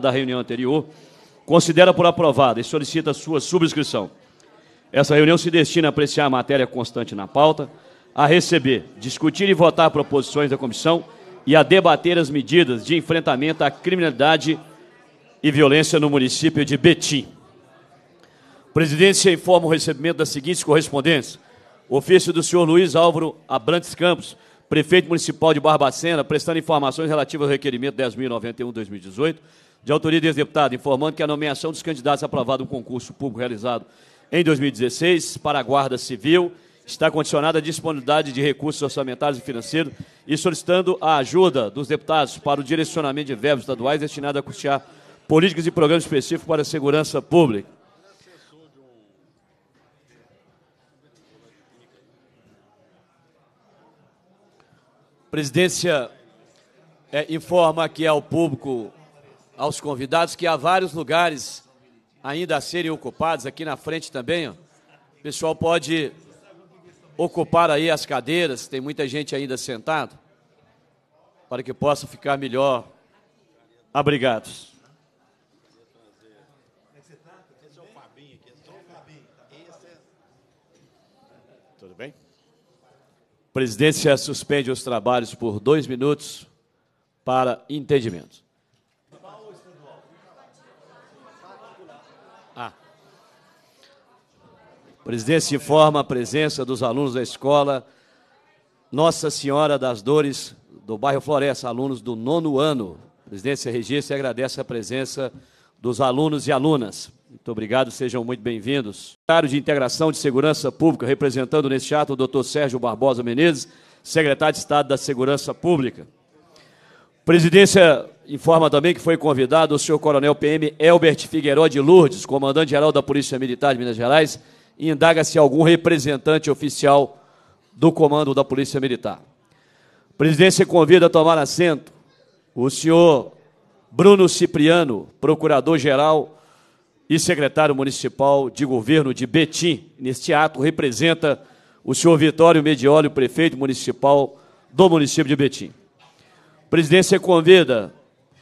da reunião anterior, considera por aprovada e solicita sua subscrição. Essa reunião se destina a apreciar a matéria constante na pauta, a receber, discutir e votar proposições da comissão e a debater as medidas de enfrentamento à criminalidade e violência no município de Betim. Presidência informa o recebimento das seguintes correspondências: ofício do senhor Luiz Álvaro Abrantes Campos, prefeito municipal de Barbacena, prestando informações relativas ao requerimento 10.091-2018 de autoria do ex-deputado, informando que a nomeação dos candidatos aprovado no concurso público realizado em 2016 para a Guarda Civil está condicionada à disponibilidade de recursos orçamentários e financeiros e solicitando a ajuda dos deputados para o direcionamento de verbos estaduais destinados a custear políticas e programas específicos para a segurança pública. Presidência é, informa aqui ao é público aos convidados, que há vários lugares ainda a serem ocupados aqui na frente também. Ó. O pessoal pode ocupar aí as cadeiras, tem muita gente ainda sentada, para que possa ficar melhor abrigados. Tudo bem? Presidência suspende os trabalhos por dois minutos para entendimento. presidente se a presença dos alunos da escola Nossa Senhora das Dores do bairro Floresta, alunos do nono ano. Presidência registra e agradece a presença dos alunos e alunas. Muito obrigado, sejam muito bem-vindos. Secretário de Integração de Segurança Pública, representando neste ato o doutor Sérgio Barbosa Menezes, secretário de Estado da Segurança Pública. Presidência informa também que foi convidado o senhor Coronel PM Elbert Figueiredo de Lourdes, comandante-geral da Polícia Militar de Minas Gerais, e indaga se algum representante oficial do comando da Polícia Militar. A presidência convida a tomar assento o senhor Bruno Cipriano, procurador-geral e secretário municipal de governo de Betim. Neste ato, representa o senhor Vitório Medioli, prefeito municipal do município de Betim. A presidência convida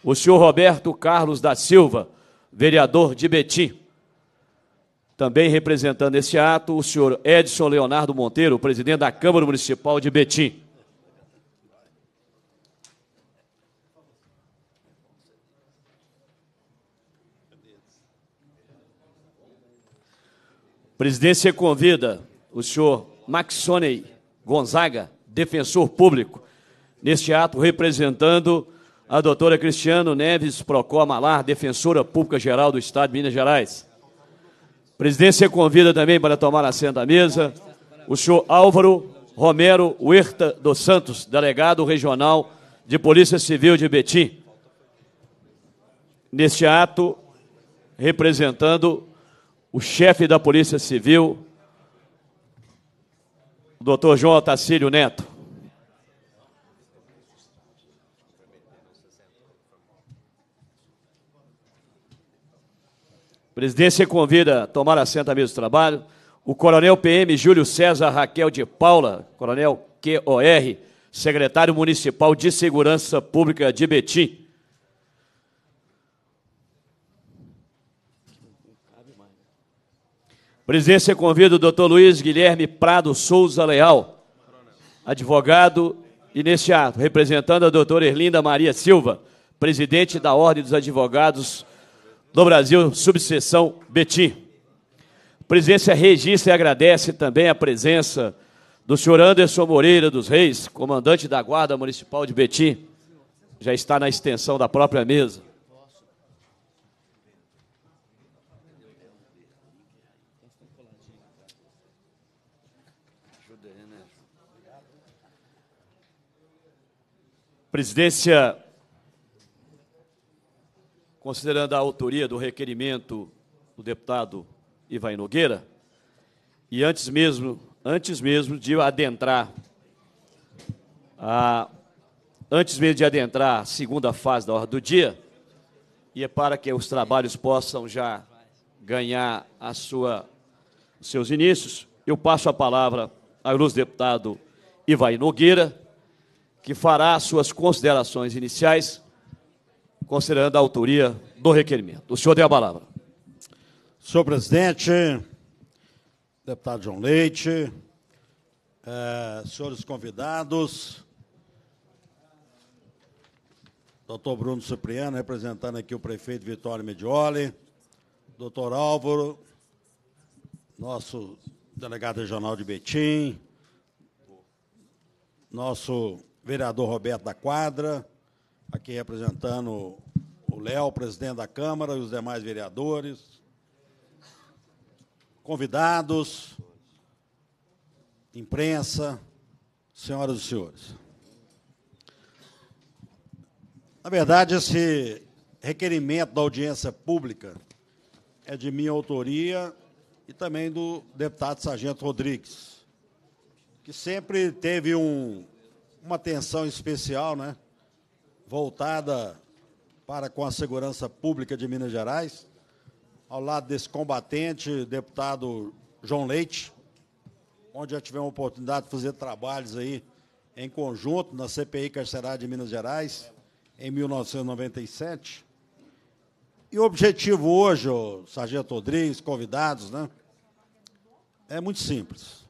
o senhor Roberto Carlos da Silva, vereador de Betim. Também representando esse ato, o senhor Edson Leonardo Monteiro, presidente da Câmara Municipal de Betim. Presidência convida o senhor Maxonei Gonzaga, defensor público, neste ato representando a doutora Cristiano Neves Procó Malar, defensora pública geral do Estado de Minas Gerais. Presidência convida também para tomar assento à mesa o senhor Álvaro Romero Huerta dos Santos, delegado regional de Polícia Civil de Betim. Neste ato, representando o chefe da Polícia Civil, o doutor João Otacílio Neto. presidência convida a tomar assento à mesa do trabalho o coronel PM Júlio César Raquel de Paula, coronel QOR, secretário municipal de Segurança Pública de Betim. Presidência convida o doutor Luiz Guilherme Prado Souza Leal, advogado e neste ato, representando a doutora Erlinda Maria Silva, presidente da Ordem dos Advogados do Brasil, subseção Betim. A presidência registra e agradece também a presença do senhor Anderson Moreira dos Reis, comandante da Guarda Municipal de Betim. Já está na extensão da própria mesa. Presidência considerando a autoria do requerimento do deputado Ivan Nogueira, e antes mesmo, antes mesmo de adentrar a antes mesmo de adentrar a segunda fase da ordem do dia, e é para que os trabalhos possam já ganhar a sua, seus inícios, eu passo a palavra ao ilustre deputado Ivaí Nogueira, que fará suas considerações iniciais considerando a autoria do requerimento. O senhor tem a palavra. Senhor presidente, deputado João Leite, eh, senhores convidados, doutor Bruno Cipriano, representando aqui o prefeito Vitório Medioli, doutor Álvaro, nosso delegado regional de Betim, nosso vereador Roberto da Quadra, aqui representando o Léo, presidente da Câmara, e os demais vereadores, convidados, imprensa, senhoras e senhores. Na verdade, esse requerimento da audiência pública é de minha autoria e também do deputado Sargento Rodrigues, que sempre teve um, uma atenção especial, né? voltada para com a segurança pública de Minas Gerais. Ao lado desse combatente, deputado João Leite, onde já tivemos a oportunidade de fazer trabalhos aí em conjunto na CPI carcerária de Minas Gerais, em 1997. E o objetivo hoje, o Sargento Rodrigues, convidados, né, é muito simples.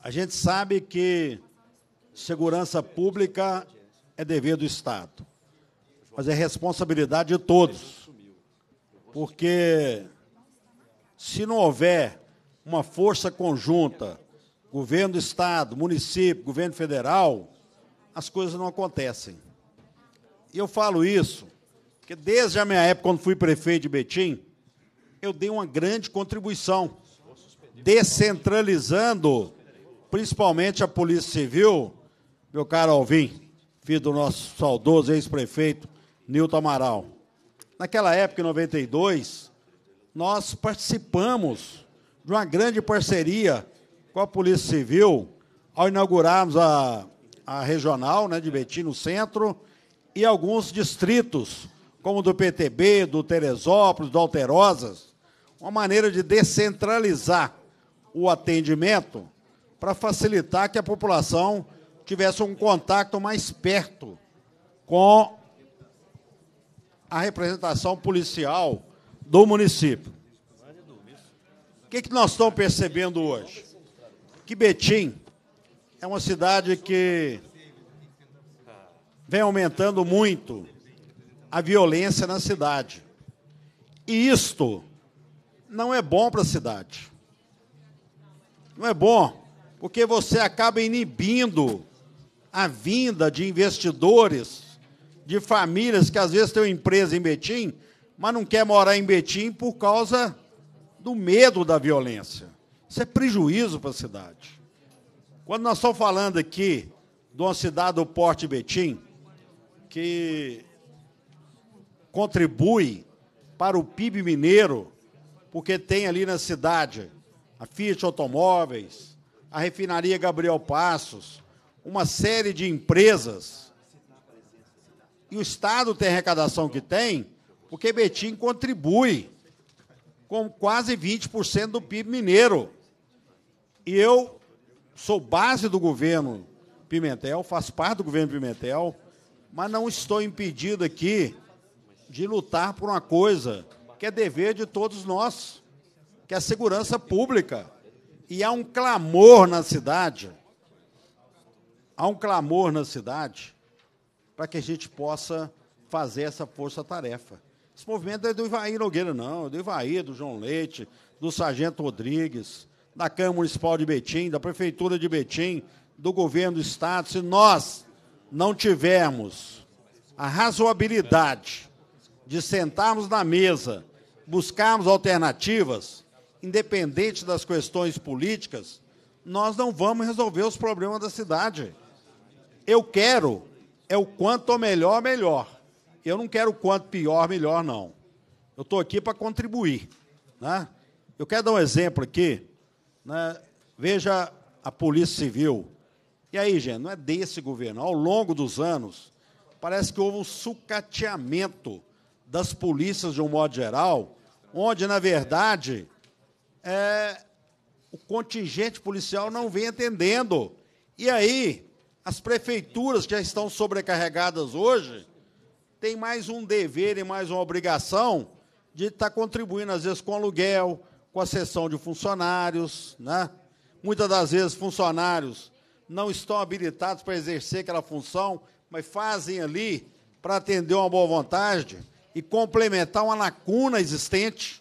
A gente sabe que segurança pública é dever do Estado, mas é responsabilidade de todos. Porque se não houver uma força conjunta, governo do Estado, município, governo federal, as coisas não acontecem. E eu falo isso porque desde a minha época, quando fui prefeito de Betim, eu dei uma grande contribuição, descentralizando principalmente a Polícia Civil, meu caro Alvim, filho do nosso saudoso ex-prefeito Nilton Amaral. Naquela época, em 92, nós participamos de uma grande parceria com a Polícia Civil ao inaugurarmos a, a regional né, de Betim no centro e alguns distritos, como do PTB, do Teresópolis, do Alterosas, uma maneira de descentralizar o atendimento para facilitar que a população tivesse um contato mais perto com a representação policial do município. O que, que nós estamos percebendo hoje? Que Betim é uma cidade que vem aumentando muito a violência na cidade. E isto não é bom para a cidade. Não é bom, porque você acaba inibindo a vinda de investidores, de famílias que às vezes têm uma empresa em Betim, mas não quer morar em Betim por causa do medo da violência. Isso é prejuízo para a cidade. Quando nós estamos falando aqui de uma cidade do porte Betim, que contribui para o PIB mineiro, porque tem ali na cidade a Fiat Automóveis, a refinaria Gabriel Passos, uma série de empresas e o Estado tem a arrecadação que tem, porque Betim contribui com quase 20% do PIB mineiro. E eu sou base do governo Pimentel, faço parte do governo Pimentel, mas não estou impedido aqui de lutar por uma coisa que é dever de todos nós, que é a segurança pública. E há um clamor na cidade há um clamor na cidade para que a gente possa fazer essa força-tarefa. Esse movimento é do Ivaí Nogueira, não, é do Ivaí, do João Leite, do Sargento Rodrigues, da Câmara Municipal de Betim, da Prefeitura de Betim, do governo do Estado. Se nós não tivermos a razoabilidade de sentarmos na mesa, buscarmos alternativas, independente das questões políticas, nós não vamos resolver os problemas da cidade. Eu quero é o quanto é melhor, melhor. Eu não quero o quanto pior, melhor, não. Eu estou aqui para contribuir. Né? Eu quero dar um exemplo aqui. Né? Veja a Polícia Civil. E aí, gente, não é desse governo. Ao longo dos anos, parece que houve um sucateamento das polícias de um modo geral, onde, na verdade, é, o contingente policial não vem atendendo. E aí, as prefeituras que já estão sobrecarregadas hoje têm mais um dever e mais uma obrigação de estar tá contribuindo, às vezes, com aluguel, com a cessão de funcionários. Né? Muitas das vezes, funcionários não estão habilitados para exercer aquela função, mas fazem ali para atender uma boa vontade e complementar uma lacuna existente.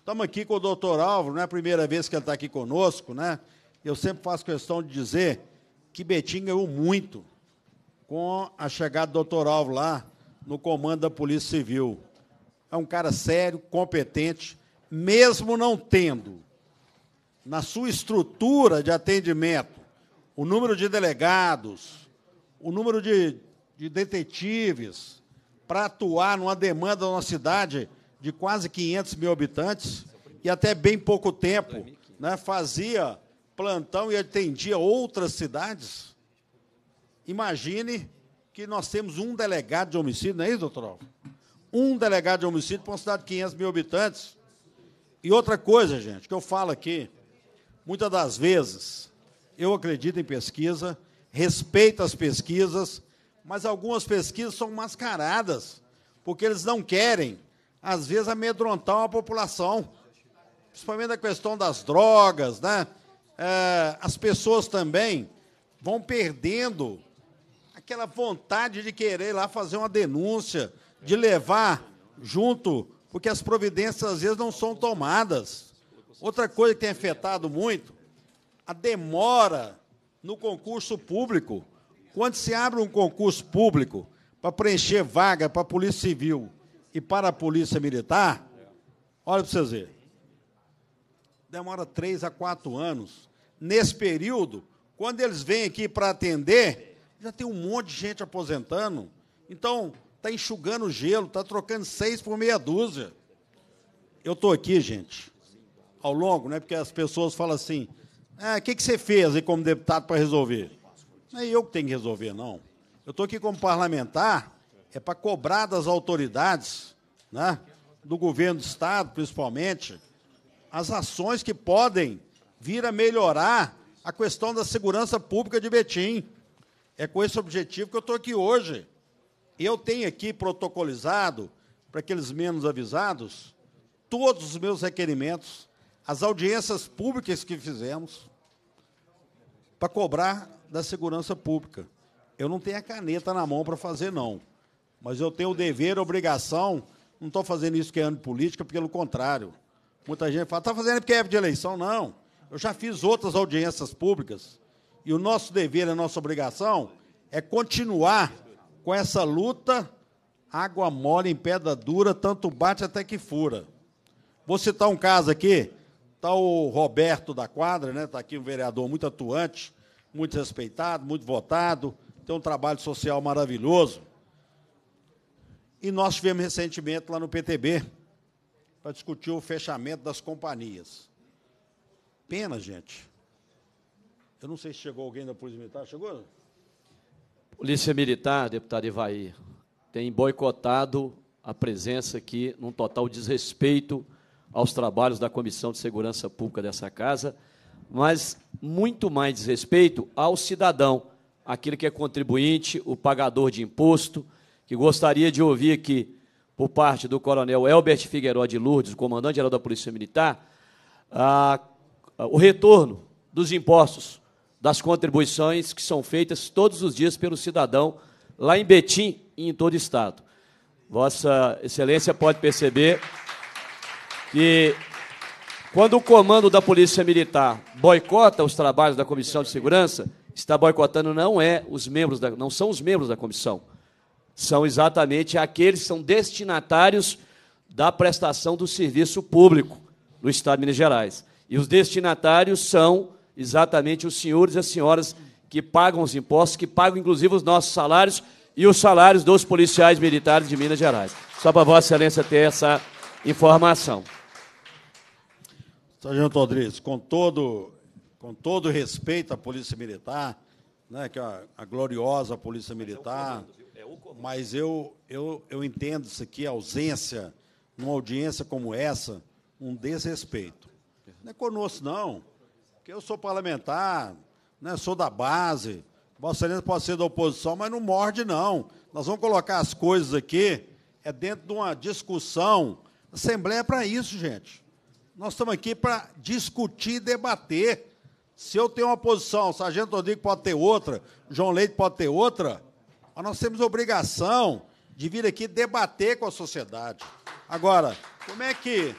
Estamos aqui com o doutor Álvaro, não é a primeira vez que ele está aqui conosco, né? Eu sempre faço questão de dizer que Betim ganhou muito com a chegada do doutor Alvo lá no comando da Polícia Civil. É um cara sério, competente, mesmo não tendo na sua estrutura de atendimento o número de delegados, o número de, de detetives para atuar numa demanda de uma cidade de quase 500 mil habitantes e até bem pouco tempo né, fazia plantão e atendia outras cidades. Imagine que nós temos um delegado de homicídio, não é isso, doutor Alves? Um delegado de homicídio para uma cidade de 500 mil habitantes. E outra coisa, gente, que eu falo aqui, muitas das vezes, eu acredito em pesquisa, respeito as pesquisas, mas algumas pesquisas são mascaradas, porque eles não querem, às vezes, amedrontar uma população, principalmente na questão das drogas, né? É, as pessoas também vão perdendo aquela vontade de querer lá fazer uma denúncia, de levar junto, porque as providências às vezes não são tomadas. Outra coisa que tem afetado muito, a demora no concurso público. Quando se abre um concurso público para preencher vaga para a Polícia Civil e para a Polícia Militar, olha para vocês verem demora três a quatro anos. Nesse período, quando eles vêm aqui para atender, já tem um monte de gente aposentando. Então, está enxugando o gelo, está trocando seis por meia dúzia. Eu estou aqui, gente, ao longo, né, porque as pessoas falam assim: ah, o ah, que, que você fez aí como deputado para resolver? Não é eu que tenho que resolver, não. Eu estou aqui como parlamentar, é para cobrar das autoridades, né, do governo do Estado, principalmente as ações que podem vir a melhorar a questão da segurança pública de Betim. É com esse objetivo que eu estou aqui hoje. Eu tenho aqui protocolizado, para aqueles menos avisados, todos os meus requerimentos, as audiências públicas que fizemos, para cobrar da segurança pública. Eu não tenho a caneta na mão para fazer, não. Mas eu tenho o dever, a obrigação. Não estou fazendo isso que é ano política, pelo contrário, Muita gente fala, está fazendo porque é de eleição. Não. Eu já fiz outras audiências públicas. E o nosso dever, a nossa obrigação é continuar com essa luta água mole em pedra dura, tanto bate até que fura. Vou citar um caso aqui. Está o Roberto da Quadra, está né? Tá aqui um vereador muito atuante, muito respeitado, muito votado, tem um trabalho social maravilhoso. E nós tivemos recentemente lá no PTB para discutir o fechamento das companhias. Pena, gente. Eu não sei se chegou alguém da Polícia Militar. Chegou? Polícia Militar, deputado Ivaí, tem boicotado a presença aqui num total desrespeito aos trabalhos da Comissão de Segurança Pública dessa casa, mas muito mais desrespeito ao cidadão, aquele que é contribuinte, o pagador de imposto, que gostaria de ouvir aqui por parte do coronel Elbert Figueiró de Lourdes, comandante-geral da Polícia Militar, a, a, o retorno dos impostos, das contribuições que são feitas todos os dias pelo cidadão lá em Betim e em todo o Estado. Vossa Excelência pode perceber que, quando o comando da Polícia Militar boicota os trabalhos da Comissão de Segurança, está boicotando não é os membros da, não são os membros da comissão, são exatamente aqueles que são destinatários da prestação do serviço público no Estado de Minas Gerais. E os destinatários são exatamente os senhores e as senhoras que pagam os impostos, que pagam inclusive os nossos salários e os salários dos policiais militares de Minas Gerais. Só para Vossa Excelência ter essa informação. Sargento Rodrigues, com todo, com todo respeito à Polícia Militar, né, que é a, a gloriosa Polícia Militar, mas eu, eu, eu entendo isso aqui, a ausência, numa audiência como essa, um desrespeito. Não é conosco, não, porque eu sou parlamentar, né, sou da base, Vossa Excelência pode ser da oposição, mas não morde, não. Nós vamos colocar as coisas aqui, é dentro de uma discussão. Assembleia é para isso, gente. Nós estamos aqui para discutir e debater. Se eu tenho uma posição, o Sargento Rodrigo pode ter outra, João Leite pode ter outra, mas nós temos obrigação de vir aqui debater com a sociedade. Agora, como é que.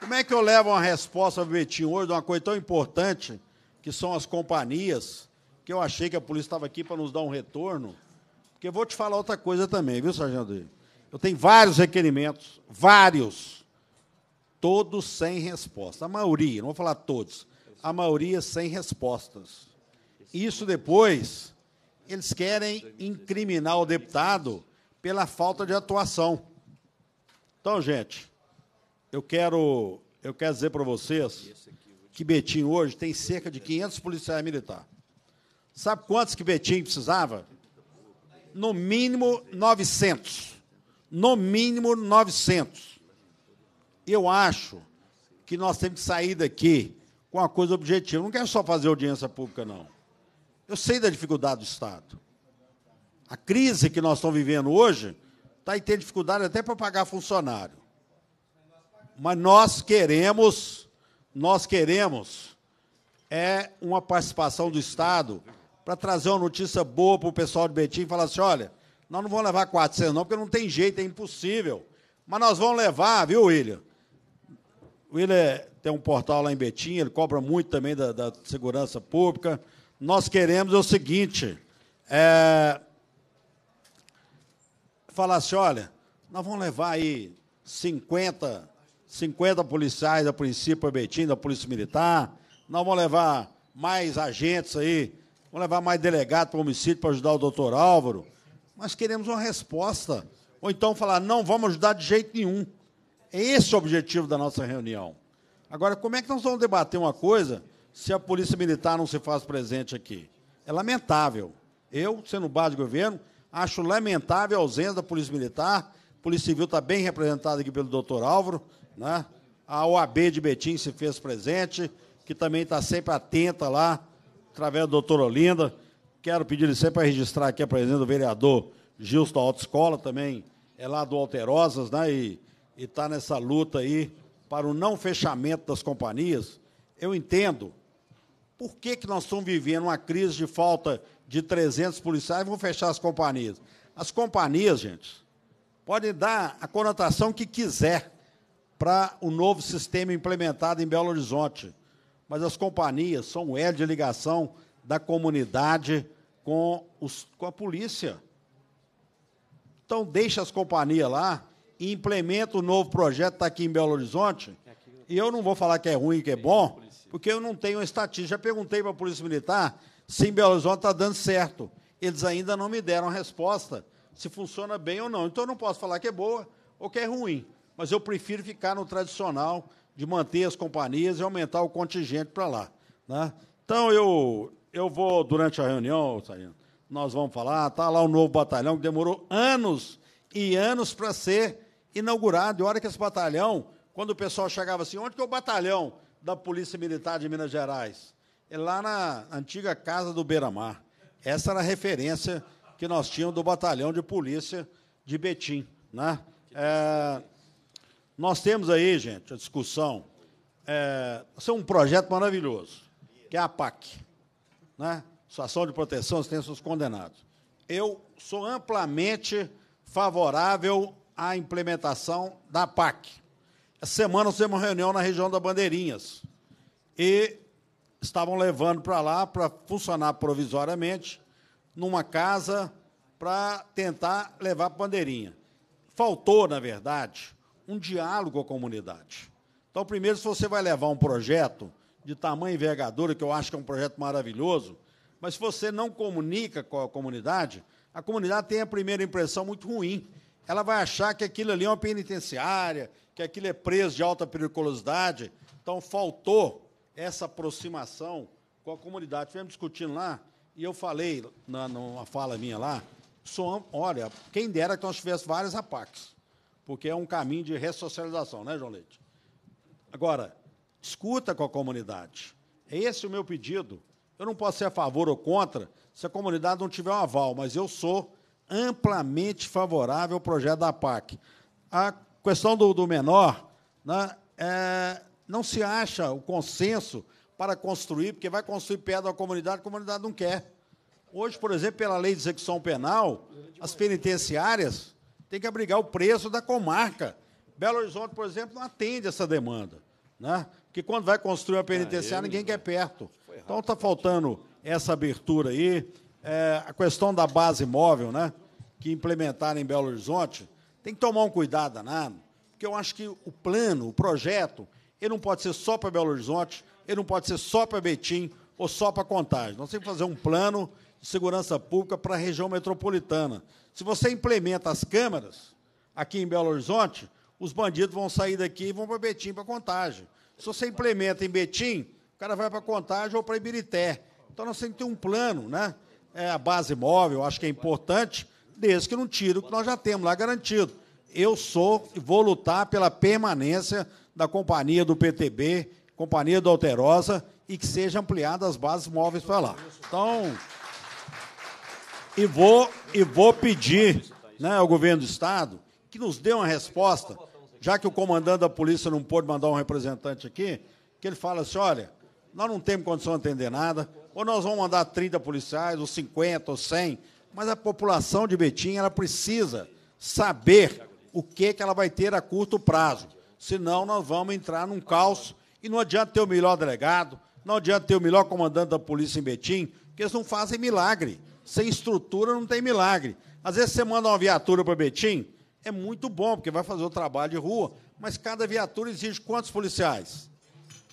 Como é que eu levo uma resposta para o Betinho hoje de uma coisa tão importante, que são as companhias, que eu achei que a polícia estava aqui para nos dar um retorno? Porque eu vou te falar outra coisa também, viu, Sargento? Eu tenho vários requerimentos, vários, todos sem resposta. A maioria, não vou falar todos, a maioria sem respostas. Isso depois, eles querem incriminar o deputado pela falta de atuação. Então, gente, eu quero, eu quero dizer para vocês que Betim hoje tem cerca de 500 policiais militares. Sabe quantos que Betim precisava? No mínimo 900. No mínimo 900. Eu acho que nós temos que sair daqui com uma coisa objetiva. Não quero só fazer audiência pública, não. Eu sei da dificuldade do Estado. A crise que nós estamos vivendo hoje está aí tendo dificuldade até para pagar funcionário. Mas nós queremos, nós queremos é uma participação do Estado para trazer uma notícia boa para o pessoal de Betim e falar assim, olha, nós não vamos levar 400 não, porque não tem jeito, é impossível. Mas nós vamos levar, viu, William? O William é, tem um portal lá em Betim, ele cobra muito também da, da segurança pública, nós queremos é o seguinte: é, falar assim, olha, nós vamos levar aí 50, 50 policiais da princípio a Betim, da Polícia Militar, nós vamos levar mais agentes aí, vamos levar mais delegado para o homicídio para ajudar o doutor Álvaro. Nós queremos uma resposta. Ou então falar, não vamos ajudar de jeito nenhum. É Esse o objetivo da nossa reunião. Agora, como é que nós vamos debater uma coisa se a Polícia Militar não se faz presente aqui. É lamentável. Eu, sendo base de governo, acho lamentável a ausência da Polícia Militar. A Polícia Civil está bem representada aqui pelo doutor Álvaro. Né? A OAB de Betim se fez presente, que também está sempre atenta lá, através do doutor Olinda. Quero pedir sempre para registrar aqui a presença do vereador Gilson da Autoescola, também é lá do Alterosas, né? e está nessa luta aí para o não fechamento das companhias. Eu entendo por que, que nós estamos vivendo uma crise de falta de 300 policiais e vão fechar as companhias? As companhias, gente, podem dar a conotação que quiser para o novo sistema implementado em Belo Horizonte, mas as companhias são o elo de ligação da comunidade com, os, com a polícia. Então, deixa as companhias lá e implementa o novo projeto que está aqui em Belo Horizonte. E eu não vou falar que é ruim, que é bom, porque eu não tenho estatística. Já perguntei para a Polícia Militar se em Belo Horizonte está dando certo. Eles ainda não me deram a resposta se funciona bem ou não. Então eu não posso falar que é boa ou que é ruim, mas eu prefiro ficar no tradicional de manter as companhias e aumentar o contingente para lá. Né? Então eu, eu vou, durante a reunião, nós vamos falar, está lá o novo batalhão que demorou anos e anos para ser inaugurado. E a hora que esse batalhão, quando o pessoal chegava assim, onde que é o batalhão? da Polícia Militar de Minas Gerais. É lá na antiga casa do Beira-Mar. Essa era a referência que nós tínhamos do batalhão de polícia de Betim. Né? É, nós temos aí, gente, a discussão. É, é um projeto maravilhoso, que é a PAC. Né? Situação de proteção, aos aos condenados. Eu sou amplamente favorável à implementação da PAC. Essa semana nós temos uma reunião na região da Bandeirinhas. E estavam levando para lá para funcionar provisoriamente numa casa para tentar levar para bandeirinha. Faltou, na verdade, um diálogo com a comunidade. Então, primeiro, se você vai levar um projeto de tamanho envergadura, que eu acho que é um projeto maravilhoso, mas se você não comunica com a comunidade, a comunidade tem a primeira impressão muito ruim ela vai achar que aquilo ali é uma penitenciária, que aquilo é preso de alta periculosidade. Então, faltou essa aproximação com a comunidade. Estivemos discutindo lá, e eu falei, na, numa fala minha lá, sou, olha, quem dera que nós tivéssemos várias APACs, porque é um caminho de ressocialização, né, João Leite? Agora, escuta com a comunidade. É esse o meu pedido. Eu não posso ser a favor ou contra se a comunidade não tiver um aval, mas eu sou amplamente favorável ao projeto da PAC. A questão do, do menor, né, é, não se acha o consenso para construir, porque vai construir perto da comunidade, a comunidade não quer. Hoje, por exemplo, pela lei de execução penal, as penitenciárias têm que abrigar o preço da comarca. Belo Horizonte, por exemplo, não atende essa demanda. Né? Porque quando vai construir uma penitenciária, ninguém quer perto. Então está faltando essa abertura aí. É, a questão da base móvel, né? que implementaram em Belo Horizonte, tem que tomar um cuidado danado, porque eu acho que o plano, o projeto, ele não pode ser só para Belo Horizonte, ele não pode ser só para Betim ou só para Contagem. Nós temos que fazer um plano de segurança pública para a região metropolitana. Se você implementa as câmaras aqui em Belo Horizonte, os bandidos vão sair daqui e vão para Betim, para Contagem. Se você implementa em Betim, o cara vai para Contagem ou para Ibirité. Então, nós temos que ter um plano, né? É a base móvel, acho que é importante, desde que não tire o que nós já temos lá garantido. Eu sou e vou lutar pela permanência da companhia do PTB, companhia do Alterosa, e que seja ampliada as bases móveis para lá. Então, e vou, e vou pedir né, ao governo do Estado que nos dê uma resposta, já que o comandante da polícia não pôde mandar um representante aqui, que ele fala assim, olha, nós não temos condição de atender nada, ou nós vamos mandar 30 policiais, ou 50, ou 100, mas a população de Betim ela precisa saber o que, que ela vai ter a curto prazo. Senão, nós vamos entrar num caos. E não adianta ter o melhor delegado, não adianta ter o melhor comandante da polícia em Betim, porque eles não fazem milagre. Sem estrutura não tem milagre. Às vezes você manda uma viatura para Betim, é muito bom, porque vai fazer o trabalho de rua, mas cada viatura exige quantos policiais?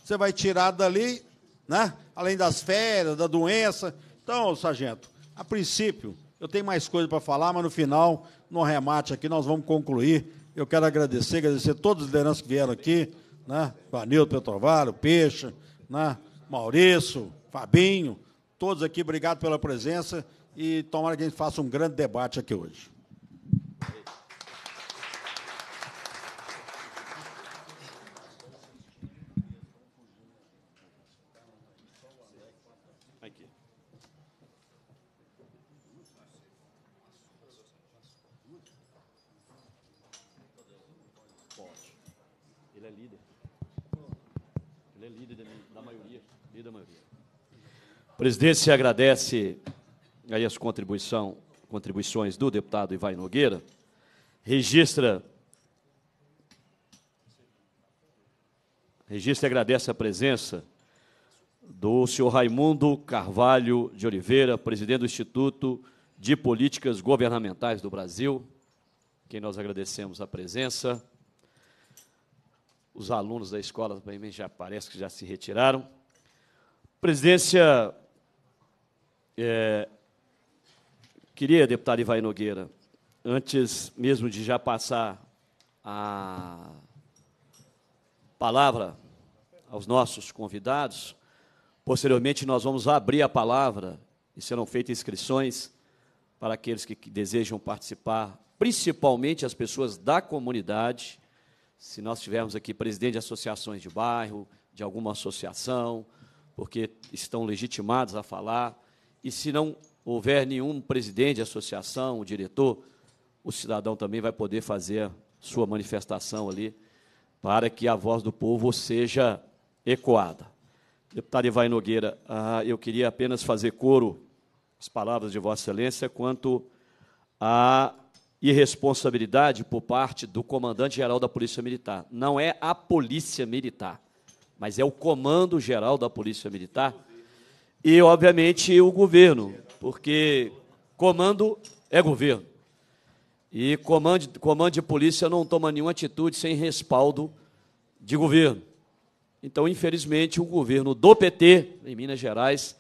Você vai tirar dali, né? além das férias, da doença. Então, sargento, a princípio, eu tenho mais coisa para falar, mas no final, no remate aqui, nós vamos concluir. Eu quero agradecer, agradecer a todos os lideranças que vieram aqui, né? Vanildo Petrovaro, Peixe, né? Maurício, Fabinho, todos aqui, obrigado pela presença e tomara que a gente faça um grande debate aqui hoje. A presidência agradece aí as contribuições do deputado Ivai Nogueira. Registra Registra e agradece a presença do senhor Raimundo Carvalho de Oliveira, presidente do Instituto de Políticas Governamentais do Brasil, quem nós agradecemos a presença. Os alunos da escola também já parece que já se retiraram. Presidência é, queria, deputado Ivaí Nogueira, antes mesmo de já passar a palavra aos nossos convidados, posteriormente nós vamos abrir a palavra e serão feitas inscrições para aqueles que desejam participar, principalmente as pessoas da comunidade. Se nós tivermos aqui presidente de associações de bairro, de alguma associação, porque estão legitimados a falar, e se não houver nenhum presidente de associação, diretor, o cidadão também vai poder fazer sua manifestação ali para que a voz do povo seja ecoada. Deputado Ivaí Nogueira, ah, eu queria apenas fazer coro às palavras de Vossa Excelência quanto à irresponsabilidade por parte do comandante-geral da Polícia Militar. Não é a Polícia Militar, mas é o comando-geral da Polícia Militar e, obviamente, o governo, porque comando é governo. E comando, comando de polícia não toma nenhuma atitude sem respaldo de governo. Então, infelizmente, o governo do PT, em Minas Gerais,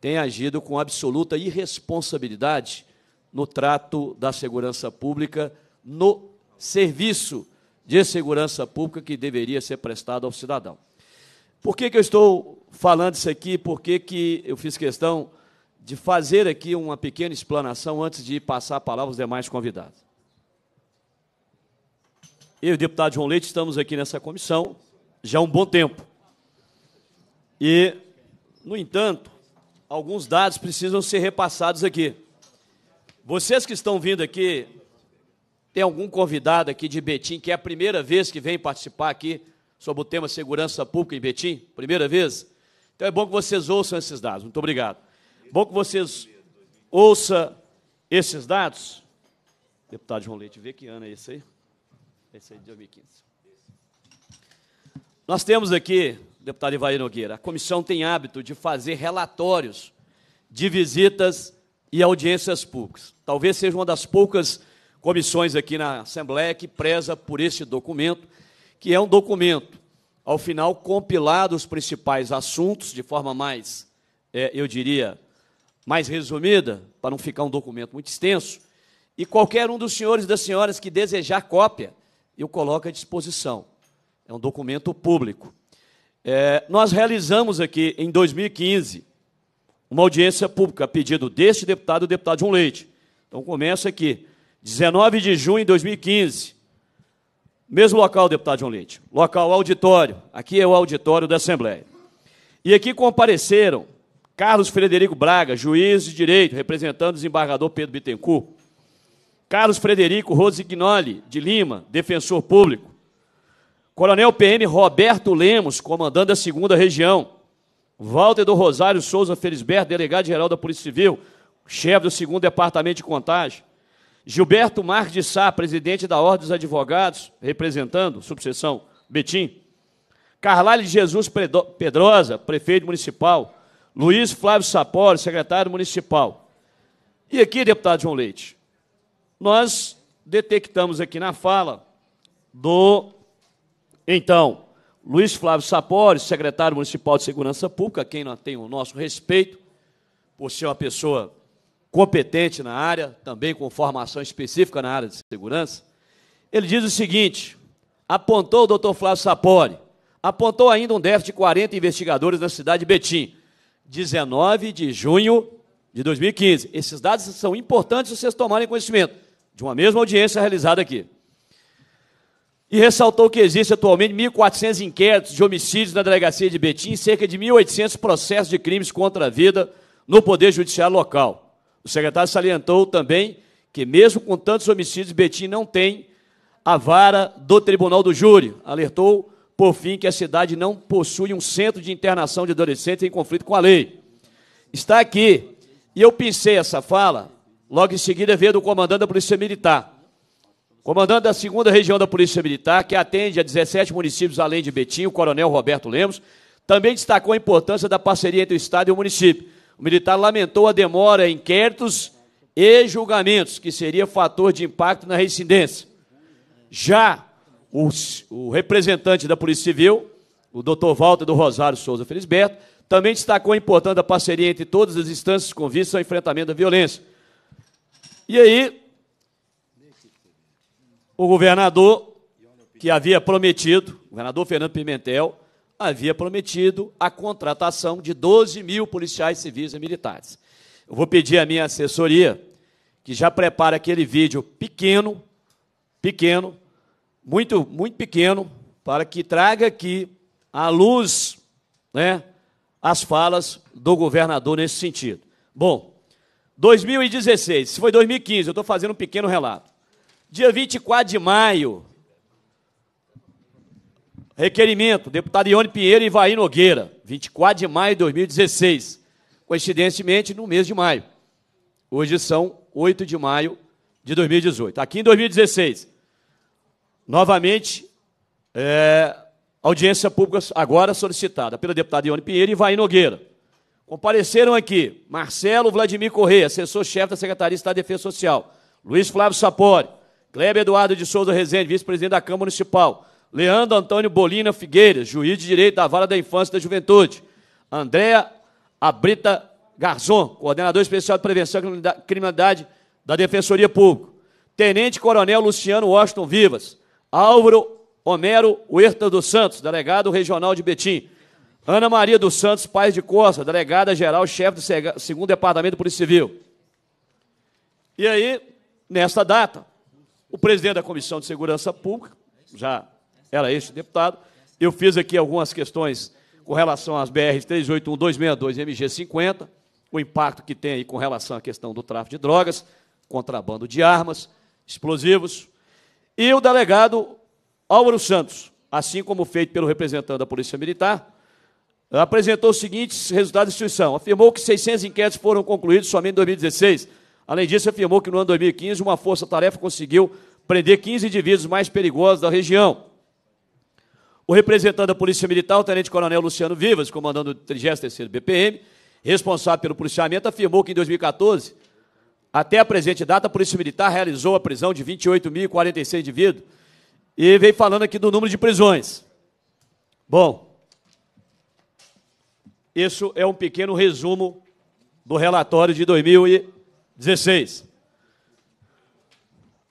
tem agido com absoluta irresponsabilidade no trato da segurança pública, no serviço de segurança pública que deveria ser prestado ao cidadão. Por que, que eu estou falando isso aqui porque que eu fiz questão de fazer aqui uma pequena explanação antes de passar a palavra aos demais convidados. Eu e o deputado João Leite estamos aqui nessa comissão já há um bom tempo. E, no entanto, alguns dados precisam ser repassados aqui. Vocês que estão vindo aqui, tem algum convidado aqui de Betim que é a primeira vez que vem participar aqui sobre o tema segurança pública em Betim? Primeira vez? Então é bom que vocês ouçam esses dados. Muito obrigado. Bom que vocês ouçam esses dados. Deputado João Leite, vê que ano é esse aí? Esse aí de 2015. Nós temos aqui, deputado Ivaí Nogueira, a comissão tem hábito de fazer relatórios de visitas e audiências públicas. Talvez seja uma das poucas comissões aqui na Assembleia que preza por esse documento, que é um documento ao final, compilado os principais assuntos de forma mais, é, eu diria, mais resumida, para não ficar um documento muito extenso. E qualquer um dos senhores e das senhoras que desejar cópia, eu coloco à disposição. É um documento público. É, nós realizamos aqui, em 2015, uma audiência pública a pedido deste deputado e do deputado João Leite. Então, começa aqui, 19 de junho de 2015, mesmo local, deputado João Leite. Local auditório. Aqui é o auditório da Assembleia. E aqui compareceram Carlos Frederico Braga, juiz de direito, representando o desembargador Pedro Bittencourt. Carlos Frederico Rosignoli de Lima, defensor público. Coronel PM Roberto Lemos, comandante da 2 Região. Walter do Rosário Souza Felisberto, delegado-geral da Polícia Civil, chefe do 2 Departamento de Contagem. Gilberto Marques de Sá, presidente da Ordem dos Advogados, representando subseção Betim. Carlale Jesus Pedrosa, prefeito municipal. Luiz Flávio Sapori, secretário municipal. E aqui, deputado João Leite, nós detectamos aqui na fala do, então, Luiz Flávio Sapori, secretário municipal de Segurança Pública, quem não tem o nosso respeito, por ser uma pessoa competente na área, também com formação específica na área de segurança, ele diz o seguinte: apontou o doutor Flávio Sapori, apontou ainda um déficit de 40 investigadores na cidade de Betim, 19 de junho de 2015. Esses dados são importantes vocês tomarem conhecimento de uma mesma audiência realizada aqui. E ressaltou que existe atualmente 1.400 inquéritos de homicídios na delegacia de Betim e cerca de 1.800 processos de crimes contra a vida no Poder Judiciário local. O secretário salientou também que, mesmo com tantos homicídios, Betim não tem a vara do Tribunal do Júri. Alertou, por fim, que a cidade não possui um centro de internação de adolescentes em conflito com a lei. Está aqui, e eu pensei essa fala, logo em seguida veio do comandante da Polícia Militar. Comandante da 2 Região da Polícia Militar, que atende a 17 municípios além de Betim, o coronel Roberto Lemos, também destacou a importância da parceria entre o Estado e o município o militar lamentou a demora em inquéritos e julgamentos, que seria fator de impacto na reincidência. Já o, o representante da Polícia Civil, o doutor Walter do Rosário Souza Felisberto, também destacou a importância da parceria entre todas as instâncias com vista ao enfrentamento da violência. E aí, o governador, que havia prometido, o governador Fernando Pimentel, havia prometido a contratação de 12 mil policiais civis e militares. Eu vou pedir à minha assessoria que já prepare aquele vídeo pequeno, pequeno, muito, muito pequeno, para que traga aqui à luz né, as falas do governador nesse sentido. Bom, 2016, se foi 2015, eu estou fazendo um pequeno relato. Dia 24 de maio Requerimento, deputado Ione Pinheiro e Ivaí Nogueira, 24 de maio de 2016. Coincidentemente, no mês de maio. Hoje são 8 de maio de 2018. Aqui em 2016, novamente, é, audiência pública agora solicitada pela deputada Ione Pinheiro e Ivaí Nogueira. Compareceram aqui Marcelo Vladimir Corrêa, assessor-chefe da Secretaria de Estado de Defesa Social, Luiz Flávio Sapori, Kleber Eduardo de Souza Rezende, vice-presidente da Câmara Municipal, Leandro Antônio Bolina Figueiras, juiz de direito da Vara da Infância e da Juventude. Andréa Abrita Garzon, coordenador especial de prevenção e criminalidade da Defensoria Pública. Tenente Coronel Luciano Washington Vivas. Álvaro Homero Huerta dos Santos, delegado regional de Betim. Ana Maria dos Santos Paes de Costa, delegada geral, chefe do segundo Departamento de Polícia Civil. E aí, nesta data, o presidente da Comissão de Segurança Pública, já era este deputado. Eu fiz aqui algumas questões com relação às BR 381, 262 MG50, o impacto que tem aí com relação à questão do tráfico de drogas, contrabando de armas, explosivos. E o delegado Álvaro Santos, assim como feito pelo representante da Polícia Militar, apresentou os seguintes resultados da instituição. Afirmou que 600 inquéritos foram concluídos somente em 2016. Além disso, afirmou que no ano 2015 uma força-tarefa conseguiu prender 15 indivíduos mais perigosos da região. O representante da Polícia Militar, o Tenente Coronel Luciano Vivas, comandante do 33º BPM, responsável pelo policiamento, afirmou que em 2014, até a presente data, a Polícia Militar realizou a prisão de 28.046 indivíduos e vem falando aqui do número de prisões. Bom, isso é um pequeno resumo do relatório de 2016.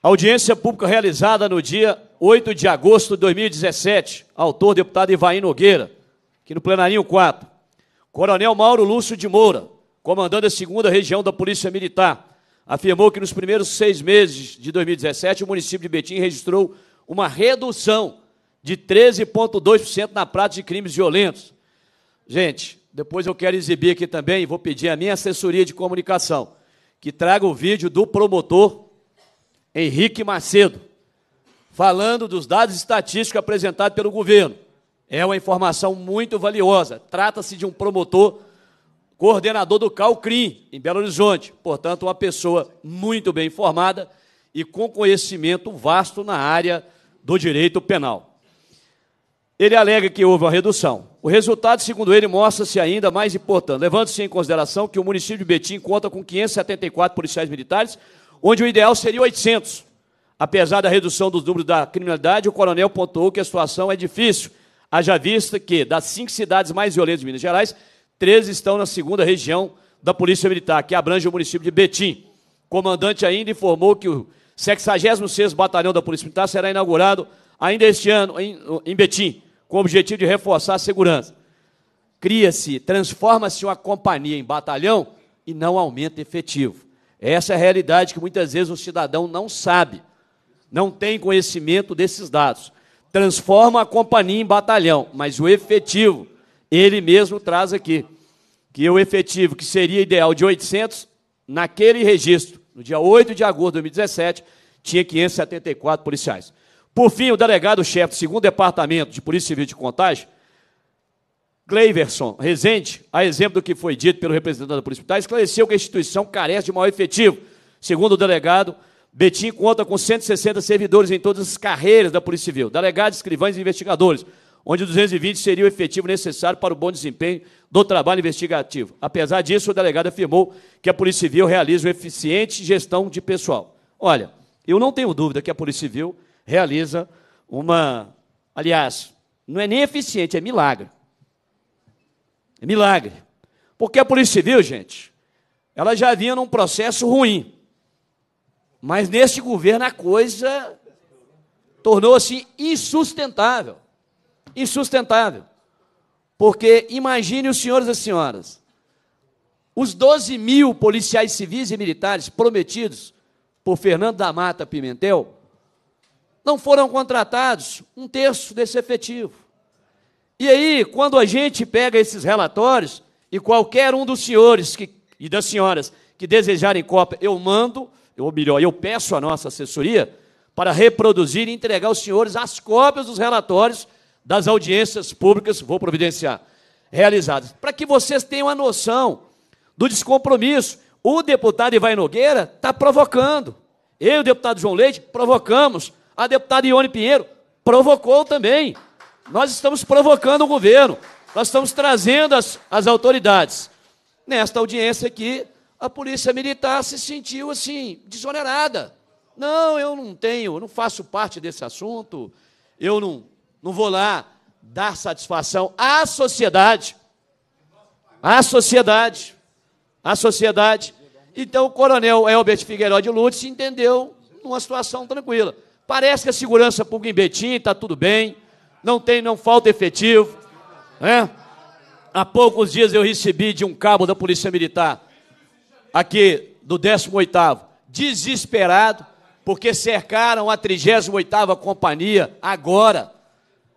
A audiência pública realizada no dia 8 de agosto de 2017, autor deputado Ivaí Nogueira, aqui no plenarinho 4. Coronel Mauro Lúcio de Moura, comandante da 2 Região da Polícia Militar, afirmou que nos primeiros seis meses de 2017 o município de Betim registrou uma redução de 13,2% na prática de crimes violentos. Gente, depois eu quero exibir aqui também, vou pedir à minha assessoria de comunicação que traga o vídeo do promotor Henrique Macedo, falando dos dados estatísticos apresentados pelo governo. É uma informação muito valiosa. Trata-se de um promotor, coordenador do CalCrim, em Belo Horizonte. Portanto, uma pessoa muito bem informada e com conhecimento vasto na área do direito penal. Ele alega que houve uma redução. O resultado, segundo ele, mostra-se ainda mais importante, levando-se em consideração que o município de Betim conta com 574 policiais militares, onde o ideal seria 800. Apesar da redução dos números da criminalidade, o coronel pontuou que a situação é difícil, haja vista que, das cinco cidades mais violentas de Minas Gerais, três estão na segunda região da Polícia Militar, que abrange o município de Betim. O comandante ainda informou que o 66º Batalhão da Polícia Militar será inaugurado ainda este ano em, Betim, com o objetivo de reforçar a segurança. Cria-se, transforma-se uma companhia em batalhão e não aumenta efetivo. Essa é a realidade que muitas vezes o cidadão não sabe não tem conhecimento desses dados. Transforma a companhia em batalhão, mas o efetivo, ele mesmo traz aqui, que o efetivo, que seria ideal de 800, naquele registro, no dia 8 de agosto de 2017, tinha 574 policiais. Por fim, o delegado-chefe do segundo Departamento de Polícia Civil de Contagem, Cleiverson Rezende, a exemplo do que foi dito pelo representante da Polícia Militar, esclareceu que a instituição carece de maior efetivo, segundo o delegado Betim conta com 160 servidores em todas as carreiras da Polícia Civil, delegados, escrivães e investigadores, onde 220 seria o efetivo necessário para o bom desempenho do trabalho investigativo. Apesar disso, o delegado afirmou que a Polícia Civil realiza uma eficiente gestão de pessoal. Olha, eu não tenho dúvida que a Polícia Civil realiza uma. Aliás, não é nem eficiente, é milagre. É milagre. Porque a Polícia Civil, gente, ela já vinha num processo ruim. Mas neste governo a coisa tornou-se insustentável. Insustentável. Porque imagine os senhores e as senhoras, os 12 mil policiais civis e militares prometidos por Fernando da Mata Pimentel não foram contratados um terço desse efetivo. E aí, quando a gente pega esses relatórios, e qualquer um dos senhores que, e das senhoras que desejarem cópia, eu mando, ou melhor, eu peço à nossa assessoria para reproduzir e entregar aos senhores as cópias dos relatórios das audiências públicas, vou providenciar, realizadas, para que vocês tenham a noção do descompromisso. O deputado Ivan Nogueira está provocando. Eu e o deputado João Leite provocamos. A deputada Ione Pinheiro provocou também. Nós estamos provocando o governo. Nós estamos trazendo as, as autoridades. Nesta audiência aqui, a polícia militar se sentiu assim, desonerada. Não, eu não tenho, não faço parte desse assunto, eu não, não vou lá dar satisfação à sociedade. À sociedade. À sociedade. Então o coronel Elbert Figueiredo de Lutz entendeu numa situação tranquila. Parece que a segurança pública em Betim está tudo bem, não tem, não falta efetivo. Né? Há poucos dias eu recebi de um cabo da Polícia Militar aqui do 18º, desesperado, porque cercaram a 38ª companhia agora.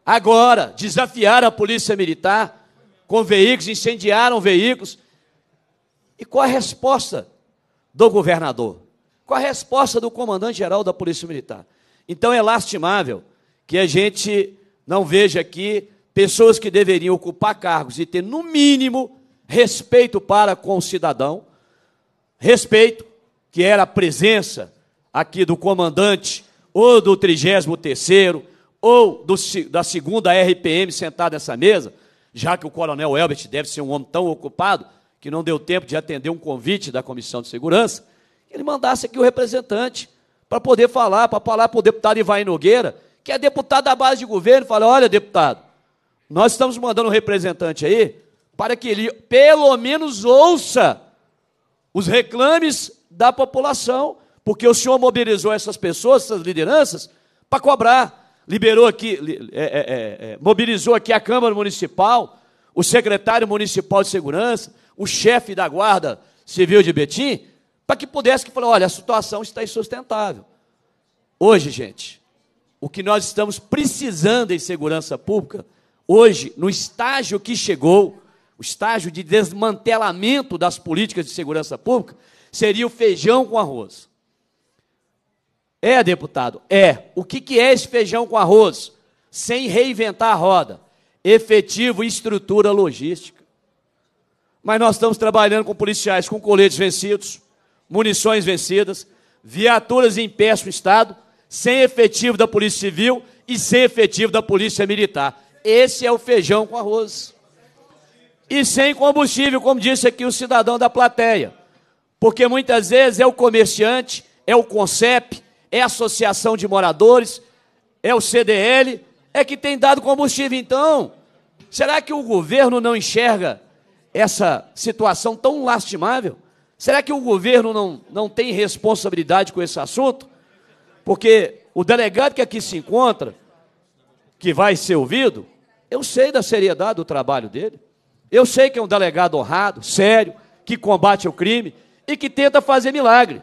Agora, desafiaram a polícia militar com veículos, incendiaram veículos. E qual a resposta do governador? Qual a resposta do comandante-geral da Polícia Militar? Então é lastimável que a gente não veja aqui pessoas que deveriam ocupar cargos e ter, no mínimo, respeito para com o cidadão, respeito, que era a presença aqui do comandante, ou do 33º, ou do, da segunda RPM sentado nessa mesa, já que o coronel Elbert deve ser um homem tão ocupado, que não deu tempo de atender um convite da Comissão de Segurança, ele mandasse aqui o representante para poder falar, para falar para o deputado Ivaí Nogueira, que é deputado da base de governo, fala, olha, deputado, nós estamos mandando um representante aí para que ele pelo menos ouça os reclames da população, porque o senhor mobilizou essas pessoas, essas lideranças, para cobrar. Liberou aqui, é, é, é, é, mobilizou aqui a Câmara Municipal, o secretário municipal de segurança, o chefe da Guarda Civil de Betim, para que pudesse que falar, olha, a situação está insustentável. Hoje, gente, o que nós estamos precisando em segurança pública, hoje, no estágio que chegou, o estágio de desmantelamento das políticas de segurança pública, seria o feijão com arroz. É, deputado, é. O que, é esse feijão com arroz? Sem reinventar a roda. Efetivo e estrutura logística. Mas nós estamos trabalhando com policiais com coletes vencidos, munições vencidas, viaturas em péssimo estado, sem efetivo da Polícia Civil e sem efetivo da Polícia Militar. Esse é o feijão com arroz e sem combustível, como disse aqui o cidadão da plateia. Porque muitas vezes é o comerciante, é o CONCEP, é a associação de moradores, é o CDL, é que tem dado combustível. Então, será que o governo não enxerga essa situação tão lastimável? Será que o governo não, não tem responsabilidade com esse assunto? Porque o delegado que aqui se encontra, que vai ser ouvido, eu sei da seriedade do trabalho dele. Eu sei que é um delegado honrado, sério, que combate o crime e que tenta fazer milagre.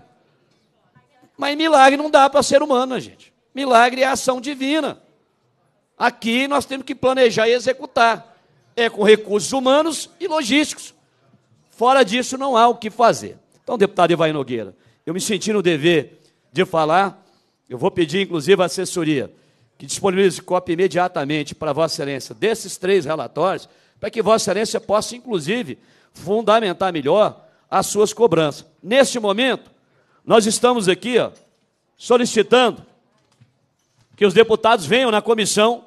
Mas milagre não dá para ser humano, né, gente. Milagre é ação divina. Aqui nós temos que planejar e executar. É com recursos humanos e logísticos. Fora disso, não há o que fazer. Então, deputado Ivaí Nogueira, eu me senti no dever de falar. Eu vou pedir, inclusive, a assessoria que disponibilize cópia imediatamente para Vossa Excelência desses três relatórios para que Vossa Excelência possa, inclusive, fundamentar melhor as suas cobranças. Neste momento, nós estamos aqui ó, solicitando que os deputados venham na Comissão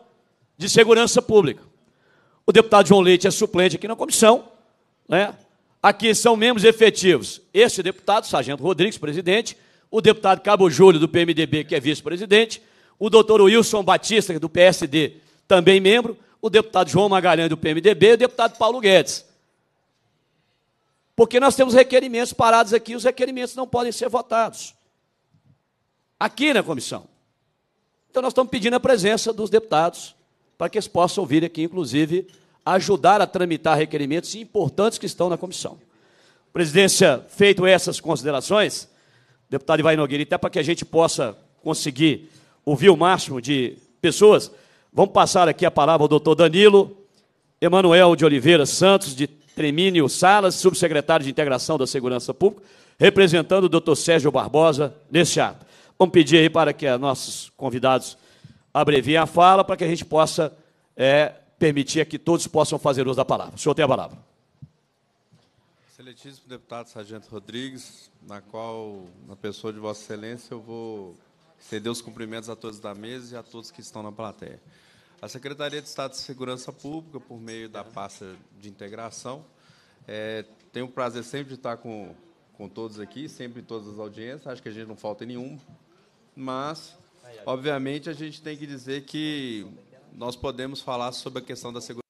de Segurança Pública. O deputado João Leite é suplente aqui na comissão, né? Aqui são membros efetivos. Este deputado, Sargento Rodrigues, presidente, o deputado Cabo Júlio, do PMDB, que é vice-presidente, o doutor Wilson Batista, é do PSD, também membro, o deputado João Magalhães do PMDB e o deputado Paulo Guedes. Porque nós temos requerimentos parados aqui, os requerimentos não podem ser votados. Aqui na comissão. Então nós estamos pedindo a presença dos deputados para que eles possam vir aqui, inclusive, ajudar a tramitar requerimentos importantes que estão na comissão. Presidência, feito essas considerações, deputado Ivair Nogueira, até para que a gente possa conseguir ouvir o máximo de pessoas, Vamos passar aqui a palavra ao doutor Danilo Emanuel de Oliveira Santos, de Tremínio Salas, subsecretário de Integração da Segurança Pública, representando o doutor Sérgio Barbosa neste ato. Vamos pedir aí para que nossos convidados abreviem a fala para que a gente possa é, permitir que todos possam fazer uso da palavra. O senhor tem a palavra. Excelentíssimo deputado Sargento Rodrigues, na qual, na pessoa de Vossa Excelência, eu vou Estender os cumprimentos a todos da mesa e a todos que estão na plateia. A Secretaria de Estado de Segurança Pública, por meio da tá. pasta de integração, é, o prazer sempre de estar com, com todos aqui, sempre em todas as audiências, acho que a gente não falta nenhuma, mas, obviamente, a gente tem que dizer que nós podemos falar sobre a questão da segurança.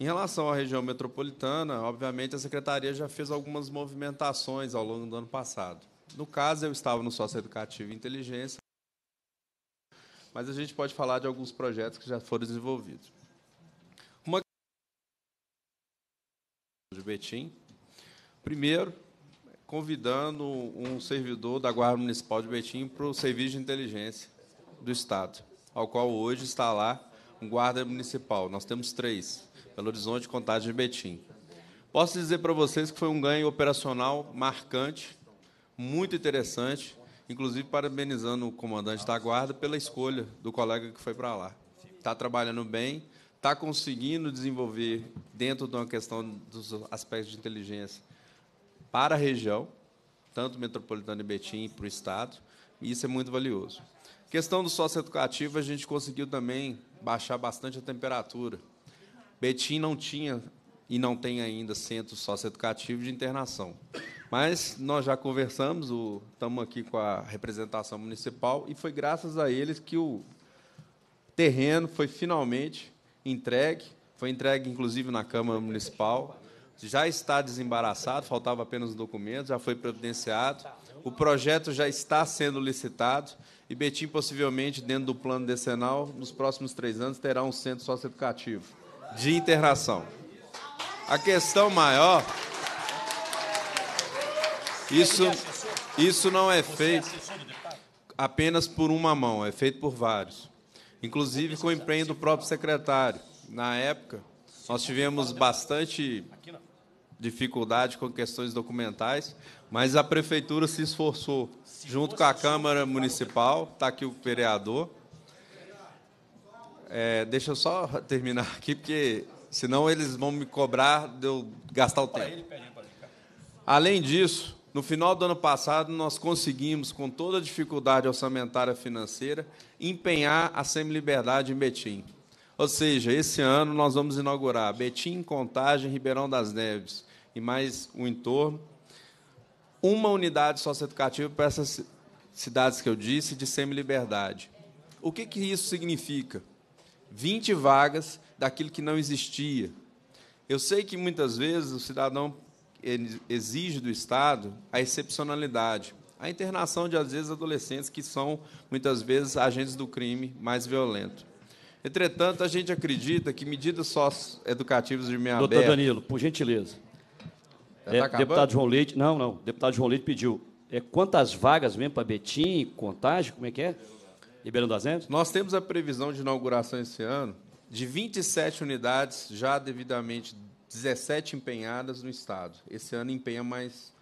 Em relação à região metropolitana, obviamente a secretaria já fez algumas movimentações ao longo do ano passado. No caso, eu estava no sócio educativo e inteligência, mas a gente pode falar de alguns projetos que já foram desenvolvidos. Uma de Betim, primeiro, convidando um servidor da Guarda Municipal de Betim para o serviço de inteligência do Estado, ao qual hoje está lá um guarda municipal. Nós temos três Belo Horizonte, Contagem e Betim. Posso dizer para vocês que foi um ganho operacional marcante, muito interessante, inclusive parabenizando o comandante da guarda pela escolha do colega que foi para lá. Está trabalhando bem, está conseguindo desenvolver, dentro de uma questão dos aspectos de inteligência, para a região, tanto metropolitana e Betim, para o Estado, e isso é muito valioso. Questão do sócio educativo, a gente conseguiu também baixar bastante a temperatura. Betim não tinha e não tem ainda centro socioeducativo de internação. Mas nós já conversamos, estamos aqui com a representação municipal, e foi graças a eles que o terreno foi finalmente entregue. Foi entregue, inclusive, na Câmara Municipal. Já está desembaraçado, faltava apenas o documento, já foi providenciado. O projeto já está sendo licitado. E Betim, possivelmente, dentro do plano decenal, nos próximos três anos, terá um centro socioeducativo de internação. A questão maior. Isso, isso não é feito apenas por uma mão, é feito por vários. Inclusive com o empenho do próprio secretário. Na época, nós tivemos bastante dificuldade com questões documentais, mas a prefeitura se esforçou, junto com a Câmara Municipal, está aqui o vereador, é, deixa eu só terminar aqui, porque senão eles vão me cobrar de eu gastar o tempo. Além disso, no final do ano passado, nós conseguimos, com toda a dificuldade orçamentária financeira, empenhar a Semiliberdade em Betim. Ou seja, esse ano nós vamos inaugurar Betim, Contagem, Ribeirão das Neves e mais o entorno, uma unidade socioeducativa para essas cidades que eu disse de semiliberdade. O que, que isso significa? 20 vagas daquilo que não existia. Eu sei que muitas vezes o cidadão exige do Estado a excepcionalidade, a internação de, às vezes, adolescentes que são, muitas vezes, agentes do crime mais violento. Entretanto, a gente acredita que medidas socioeducativas de meia Doutor aberta... Danilo, por gentileza. Tá é, tá deputado João Leite... Não, não. Deputado João Leite pediu. É, quantas vagas mesmo para Betim, contagem, como é que é? Ribeirão das Antas? Nós temos a previsão de inauguração esse ano de 27 unidades já devidamente 17 empenhadas no estado. Esse ano empenha mais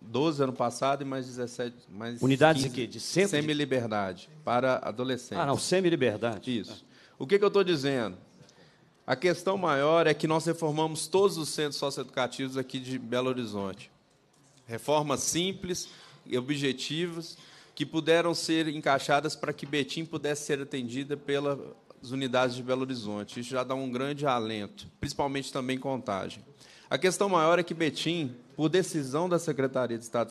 12 ano passado e mais 17, mais unidades 15, quê? de semi-liberdade para adolescentes. Ah, não, semi-liberdade. Isso. O que, que eu estou dizendo? A questão maior é que nós reformamos todos os centros socioeducativos aqui de Belo Horizonte. Reformas simples e objetivas que puderam ser encaixadas para que Betim pudesse ser atendida pelas unidades de Belo Horizonte. Isso já dá um grande alento, principalmente também contagem. A questão maior é que Betim, por decisão da Secretaria de Estado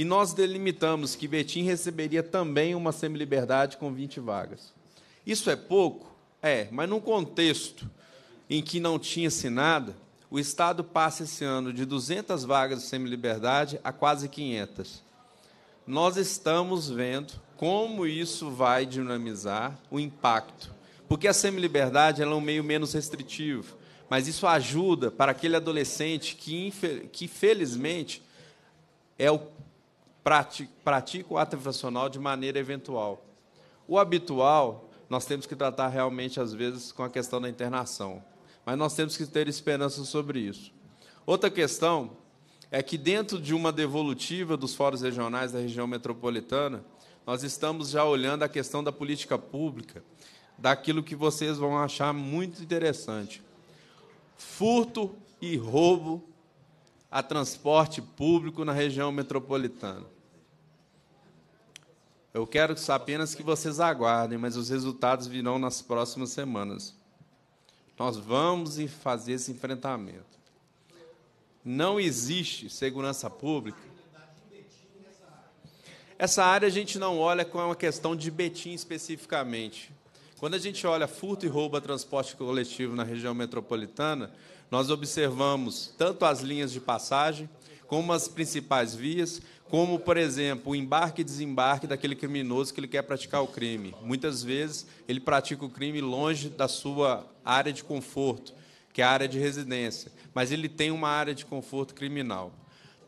E nós delimitamos que Betim receberia também uma semiliberdade com 20 vagas. Isso é pouco? É, mas num contexto em que não tinha-se nada, o Estado passa esse ano de 200 vagas de semi-liberdade a quase 500. Nós estamos vendo como isso vai dinamizar o impacto. Porque a semi-liberdade é um meio menos restritivo, mas isso ajuda para aquele adolescente que, que felizmente, é o pratica, pratica o ato infracional de maneira eventual. O habitual, nós temos que tratar realmente, às vezes, com a questão da internação mas nós temos que ter esperança sobre isso. Outra questão é que, dentro de uma devolutiva dos fóruns regionais da região metropolitana, nós estamos já olhando a questão da política pública, daquilo que vocês vão achar muito interessante. Furto e roubo a transporte público na região metropolitana. Eu quero apenas que vocês aguardem, mas os resultados virão nas próximas semanas. Nós vamos fazer esse enfrentamento. Não existe segurança pública. Essa área a gente não olha como uma questão de Betim especificamente. Quando a gente olha furto e roubo a transporte coletivo na região metropolitana, nós observamos tanto as linhas de passagem, como as principais vias, como, por exemplo, o embarque e desembarque daquele criminoso que ele quer praticar o crime. Muitas vezes ele pratica o crime longe da sua área de conforto, que é a área de residência, mas ele tem uma área de conforto criminal.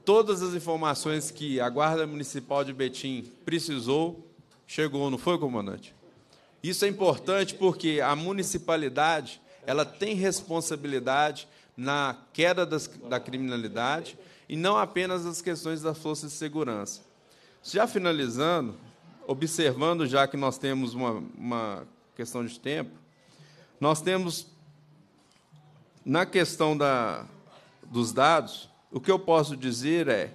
Todas as informações que a Guarda Municipal de Betim precisou, chegou, não foi, comandante? Isso é importante porque a municipalidade ela tem responsabilidade na queda das, da criminalidade e não apenas as questões das forças de segurança. Já finalizando, observando já que nós temos uma, uma questão de tempo, nós temos, na questão da, dos dados, o que eu posso dizer é,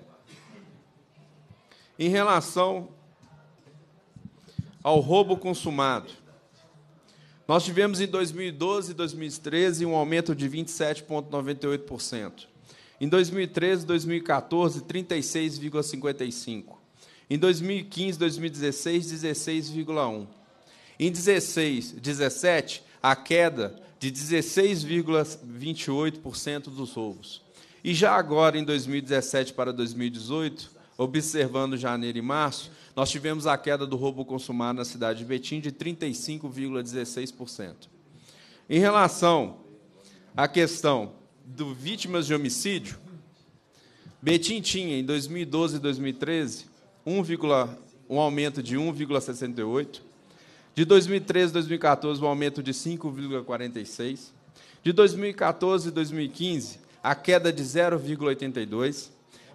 em relação ao roubo consumado, nós tivemos em 2012 e 2013 um aumento de 27,98%. Em 2013 2014, 36,55%. Em 2015 2016, 16,1%. Em 16, 17, a queda de 16,28% dos roubos. E já agora, em 2017 para 2018, observando janeiro e março, nós tivemos a queda do roubo consumado na cidade de Betim de 35,16%. Em relação à questão do vítimas de homicídio, Betim tinha, em 2012 e 2013, 1, um aumento de 1,68%. De 2013 a 2014, um aumento de 5,46. De 2014 a 2015, a queda de 0,82.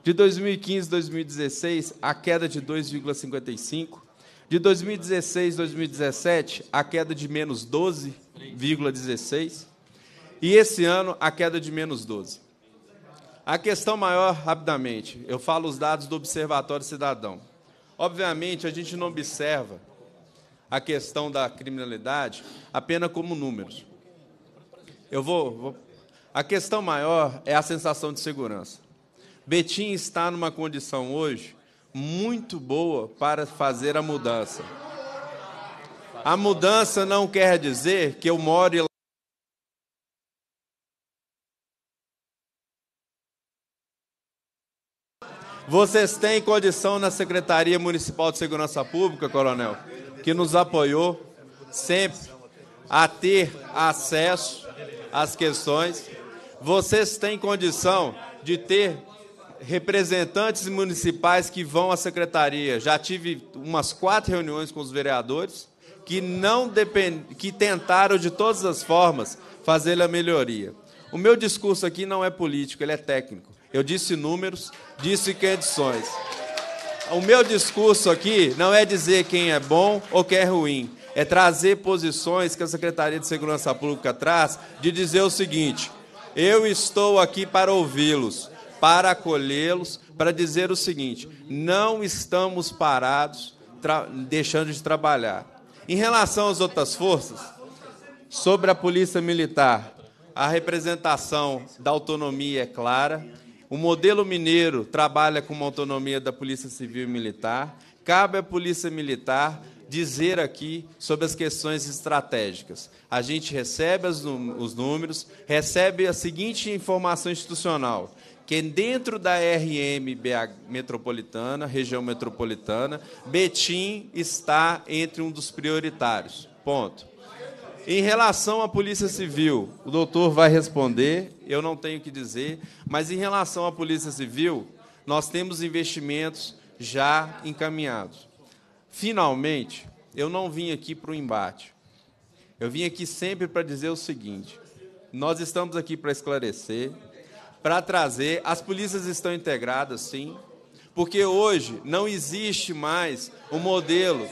De 2015 a 2016, a queda de 2,55. De 2016 a 2017, a queda de menos 12,16. E esse ano, a queda de menos 12. A questão maior, rapidamente, eu falo os dados do Observatório Cidadão. Obviamente, a gente não observa a questão da criminalidade apenas como números. Eu vou, vou. A questão maior é a sensação de segurança. Betim está numa condição hoje muito boa para fazer a mudança. A mudança não quer dizer que eu more lá. Vocês têm condição na Secretaria Municipal de Segurança Pública, Coronel? que nos apoiou sempre a ter acesso às questões. Vocês têm condição de ter representantes municipais que vão à secretaria. Já tive umas quatro reuniões com os vereadores que não depend... que tentaram de todas as formas fazer a melhoria. O meu discurso aqui não é político, ele é técnico. Eu disse números, disse condições. O meu discurso aqui não é dizer quem é bom ou quem é ruim, é trazer posições que a Secretaria de Segurança Pública traz de dizer o seguinte: eu estou aqui para ouvi-los, para acolhê-los, para dizer o seguinte: não estamos parados, deixando de trabalhar. Em relação às outras forças, sobre a Polícia Militar, a representação da autonomia é clara, o modelo mineiro trabalha com uma autonomia da Polícia Civil e Militar. Cabe à Polícia Militar dizer aqui sobre as questões estratégicas. A gente recebe os números, recebe a seguinte informação institucional: que dentro da RM metropolitana, região metropolitana, Betim está entre um dos prioritários. Ponto. Em relação à Polícia Civil, o doutor vai responder, eu não tenho que dizer, mas em relação à Polícia Civil, nós temos investimentos já encaminhados. Finalmente, eu não vim aqui para o embate. Eu vim aqui sempre para dizer o seguinte: nós estamos aqui para esclarecer, para trazer. As polícias estão integradas, sim, porque hoje não existe mais o modelo.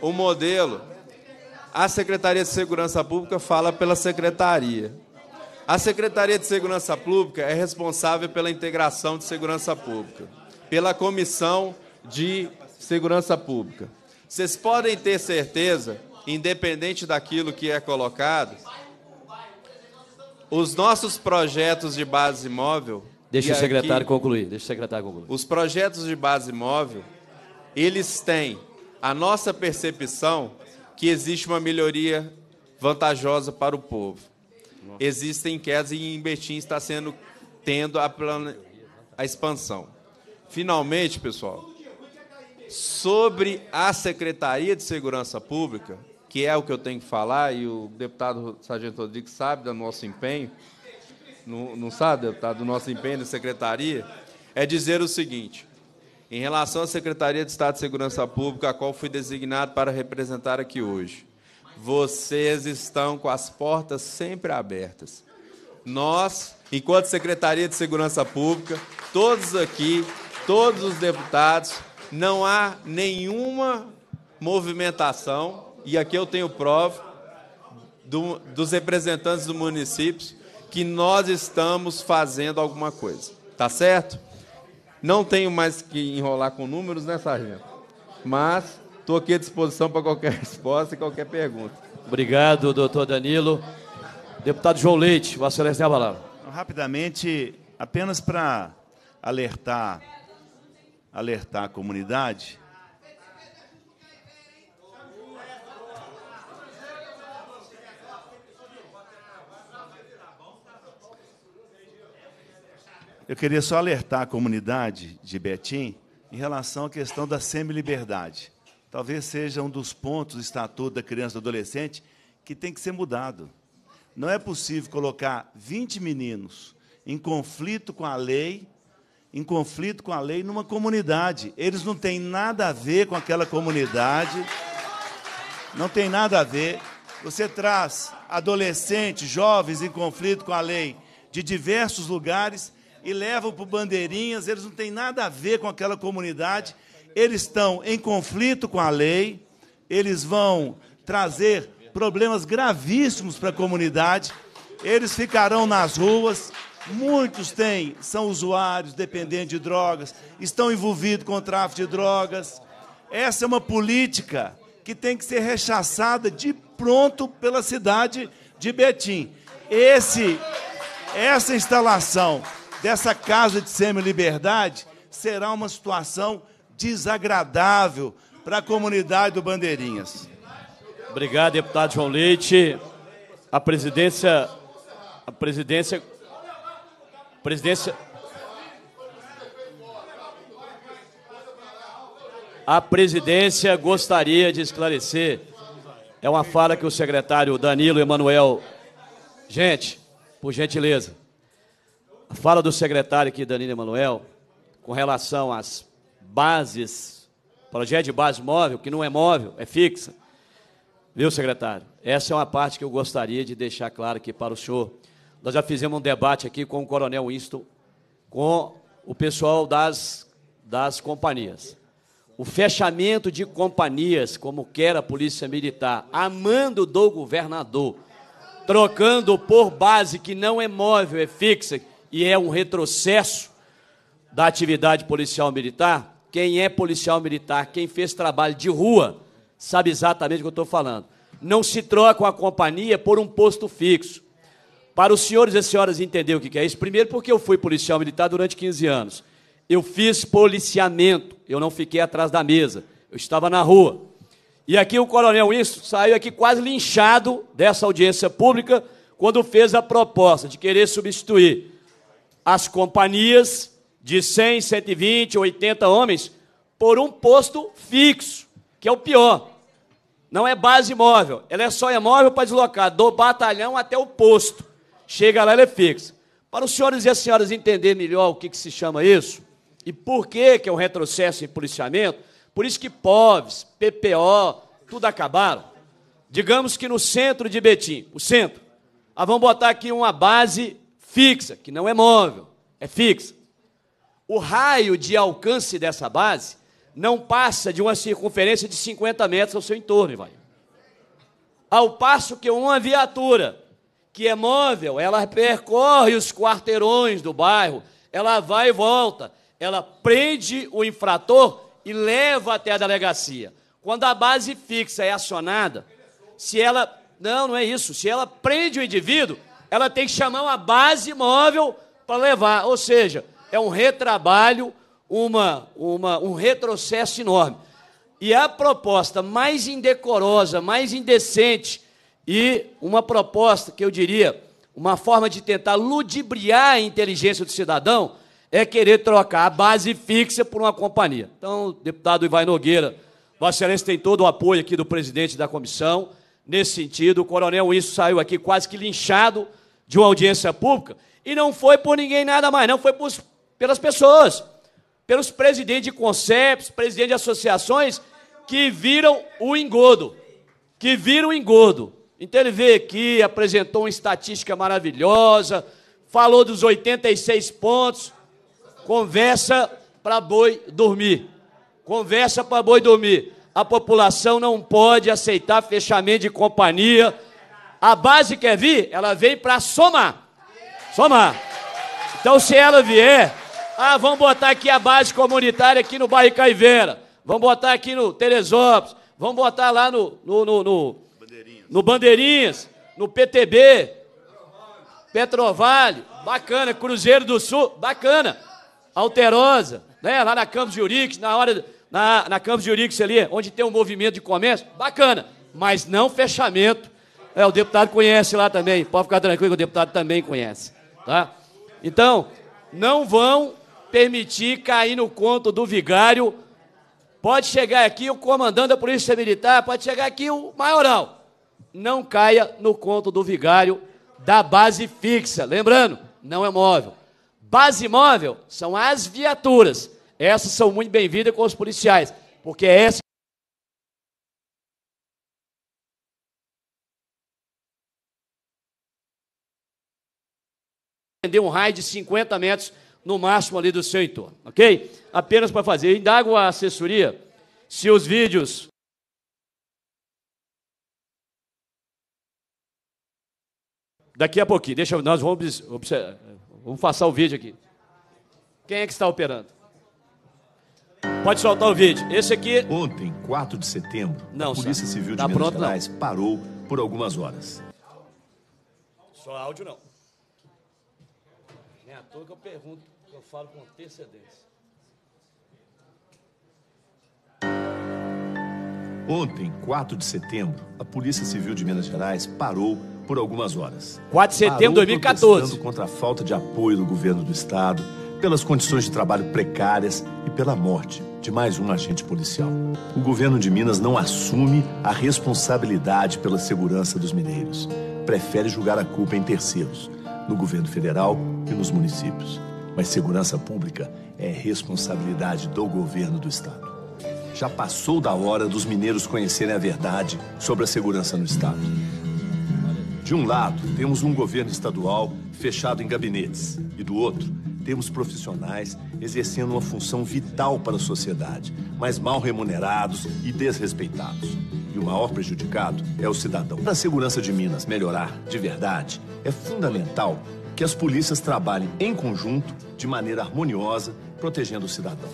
O modelo a Secretaria de Segurança Pública fala pela Secretaria. A Secretaria de Segurança Pública é responsável pela integração de segurança pública, pela Comissão de Segurança Pública. Vocês podem ter certeza, independente daquilo que é colocado, os nossos projetos de base móvel. Deixa o secretário aqui, concluir. Deixa o secretário concluir. Os projetos de base móvel, eles têm a nossa percepção que existe uma melhoria vantajosa para o povo. Existem quedas e em Betim está sendo tendo a, a expansão. Finalmente, pessoal, sobre a Secretaria de Segurança Pública, que é o que eu tenho que falar, e o deputado Sargento Rodrigues sabe do nosso empenho, não, não sabe, deputado, do nosso empenho da Secretaria, é dizer o seguinte: em relação à Secretaria de Estado de Segurança Pública, a qual fui designado para representar aqui hoje, vocês estão com as portas sempre abertas. Nós, enquanto Secretaria de Segurança Pública, todos aqui, todos os deputados, não há nenhuma movimentação, e aqui eu tenho prova do, dos representantes dos municípios que nós estamos fazendo alguma coisa. Tá certo? Não tenho mais que enrolar com números, né, Sargento? Mas estou aqui à disposição para qualquer resposta e qualquer pergunta. Obrigado, doutor Danilo. Deputado João Leite, Vossa Excelência tem a palavra. Rapidamente, apenas para alertar, alertar a comunidade, Eu queria só alertar a comunidade de Betim em relação à questão da semi-liberdade. Talvez seja um dos pontos do Estatuto da Criança e do Adolescente que tem que ser mudado. Não é possível colocar 20 meninos em conflito com a lei, em conflito com a lei numa comunidade. Eles não têm nada a ver com aquela comunidade. Não tem nada a ver. Você traz adolescentes, jovens em conflito com a lei de diversos lugares e levam para bandeirinhas, eles não têm nada a ver com aquela comunidade, eles estão em conflito com a lei, eles vão trazer problemas gravíssimos para a comunidade, eles ficarão nas ruas, muitos têm, são usuários, dependentes de drogas, estão envolvidos com o tráfico de drogas. Essa é uma política que tem que ser rechaçada de pronto pela cidade de Betim. Esse, essa instalação dessa casa de semi-liberdade será uma situação desagradável para a comunidade do Bandeirinhas. Obrigado, deputado João Leite. A presidência. A presidência. A presidência. A presidência gostaria de esclarecer. É uma fala que o secretário Danilo Emanuel. Gente, por gentileza fala do secretário aqui, Danilo Emanuel, com relação às bases, projeto de base móvel, que não é móvel, é fixa. Viu, secretário? Essa é uma parte que eu gostaria de deixar claro aqui para o senhor. Nós já fizemos um debate aqui com o coronel Winston, com o pessoal das, das companhias. O fechamento de companhias, como quer a Polícia Militar, amando do governador, trocando por base que não é móvel, é fixa, e é um retrocesso da atividade policial militar. Quem é policial militar, quem fez trabalho de rua, sabe exatamente o que eu estou falando. Não se troca a companhia por um posto fixo. Para os senhores e senhoras entenderem o que é isso, primeiro porque eu fui policial militar durante 15 anos. Eu fiz policiamento, eu não fiquei atrás da mesa, eu estava na rua. E aqui o coronel isso saiu aqui quase linchado dessa audiência pública quando fez a proposta de querer substituir as companhias de 100, 120, 80 homens por um posto fixo, que é o pior. Não é base móvel, ela é só é móvel para deslocar do batalhão até o posto. Chega lá, ela é fixa. Para os senhores e as senhoras entenderem melhor o que, que se chama isso e por que, que é um retrocesso em policiamento, por isso que POVs, PPO, tudo acabaram. Digamos que no centro de Betim, o centro, ah, vamos botar aqui uma base fixa, que não é móvel, é fixa. O raio de alcance dessa base não passa de uma circunferência de 50 metros ao seu entorno, vai. Ao passo que uma viatura que é móvel, ela percorre os quarteirões do bairro, ela vai e volta, ela prende o infrator e leva até a delegacia. Quando a base fixa é acionada, se ela. Não, não é isso. Se ela prende o indivíduo, ela tem que chamar uma base móvel para levar. Ou seja, é um retrabalho, uma, uma, um retrocesso enorme. E a proposta mais indecorosa, mais indecente e uma proposta que eu diria, uma forma de tentar ludibriar a inteligência do cidadão é querer trocar a base fixa por uma companhia. Então, deputado Ivan Nogueira, Vossa Excelência tem todo o apoio aqui do presidente da comissão. Nesse sentido, o coronel Wilson saiu aqui quase que linchado de uma audiência pública, e não foi por ninguém nada mais, não, foi por, pelas pessoas, pelos presidentes de conselhos, presidentes de associações, que viram o engodo, que viram o engodo. Então ele veio aqui, apresentou uma estatística maravilhosa, falou dos 86 pontos, conversa para boi dormir. Conversa para boi dormir. A população não pode aceitar fechamento de companhia, a base quer vir, ela vem para somar. Somar. Então, se ela vier, ah, vamos botar aqui a base comunitária aqui no bairro Caiveira, vamos botar aqui no Teresópolis, vamos botar lá no, no, no, no, Bandeirinhas. no Bandeirinhas, no PTB, Petrovale, bacana, Cruzeiro do Sul, bacana, Alterosa, né? lá na Campos Jurix, na hora na, na Campos Jurix ali, onde tem um movimento de comércio, bacana, mas não fechamento é, o deputado conhece lá também. Pode ficar tranquilo que o deputado também conhece. Tá? Então, não vão permitir cair no conto do vigário. Pode chegar aqui o comandante da Polícia Militar, pode chegar aqui o maioral. Não caia no conto do vigário da base fixa. Lembrando, não é móvel. Base móvel são as viaturas. Essas são muito bem-vindas com os policiais, porque é essa estender um raio de 50 metros no máximo ali do seu entorno, ok? Apenas para fazer. indago a assessoria se os vídeos Daqui a pouquinho, deixa nós vamos observar, vamos passar o vídeo aqui. Quem é que está operando? Pode soltar o vídeo. Esse aqui. Ontem, 4 de setembro, não, a Polícia sabe. Civil de tá Minas pronto, Gerais não. parou por algumas horas. Só áudio não toa que eu pergunto, que eu falo com antecedência. Ontem, 4 de setembro, a Polícia Civil de Minas Gerais parou por algumas horas. 4 de setembro de 2014. contra a falta de apoio do governo do estado, pelas condições de trabalho precárias e pela morte de mais um agente policial. O governo de Minas não assume a responsabilidade pela segurança dos mineiros. Prefere julgar a culpa em terceiros no governo federal e nos municípios. Mas segurança pública é responsabilidade do governo do estado. Já passou da hora dos mineiros conhecerem a verdade sobre a segurança no estado. De um lado, temos um governo estadual fechado em gabinetes, e do outro, temos profissionais exercendo uma função vital para a sociedade, mas mal remunerados e desrespeitados. E o maior prejudicado é o cidadão. Para a segurança de Minas melhorar de verdade, é fundamental que as polícias trabalhem em conjunto, de maneira harmoniosa, protegendo o cidadão.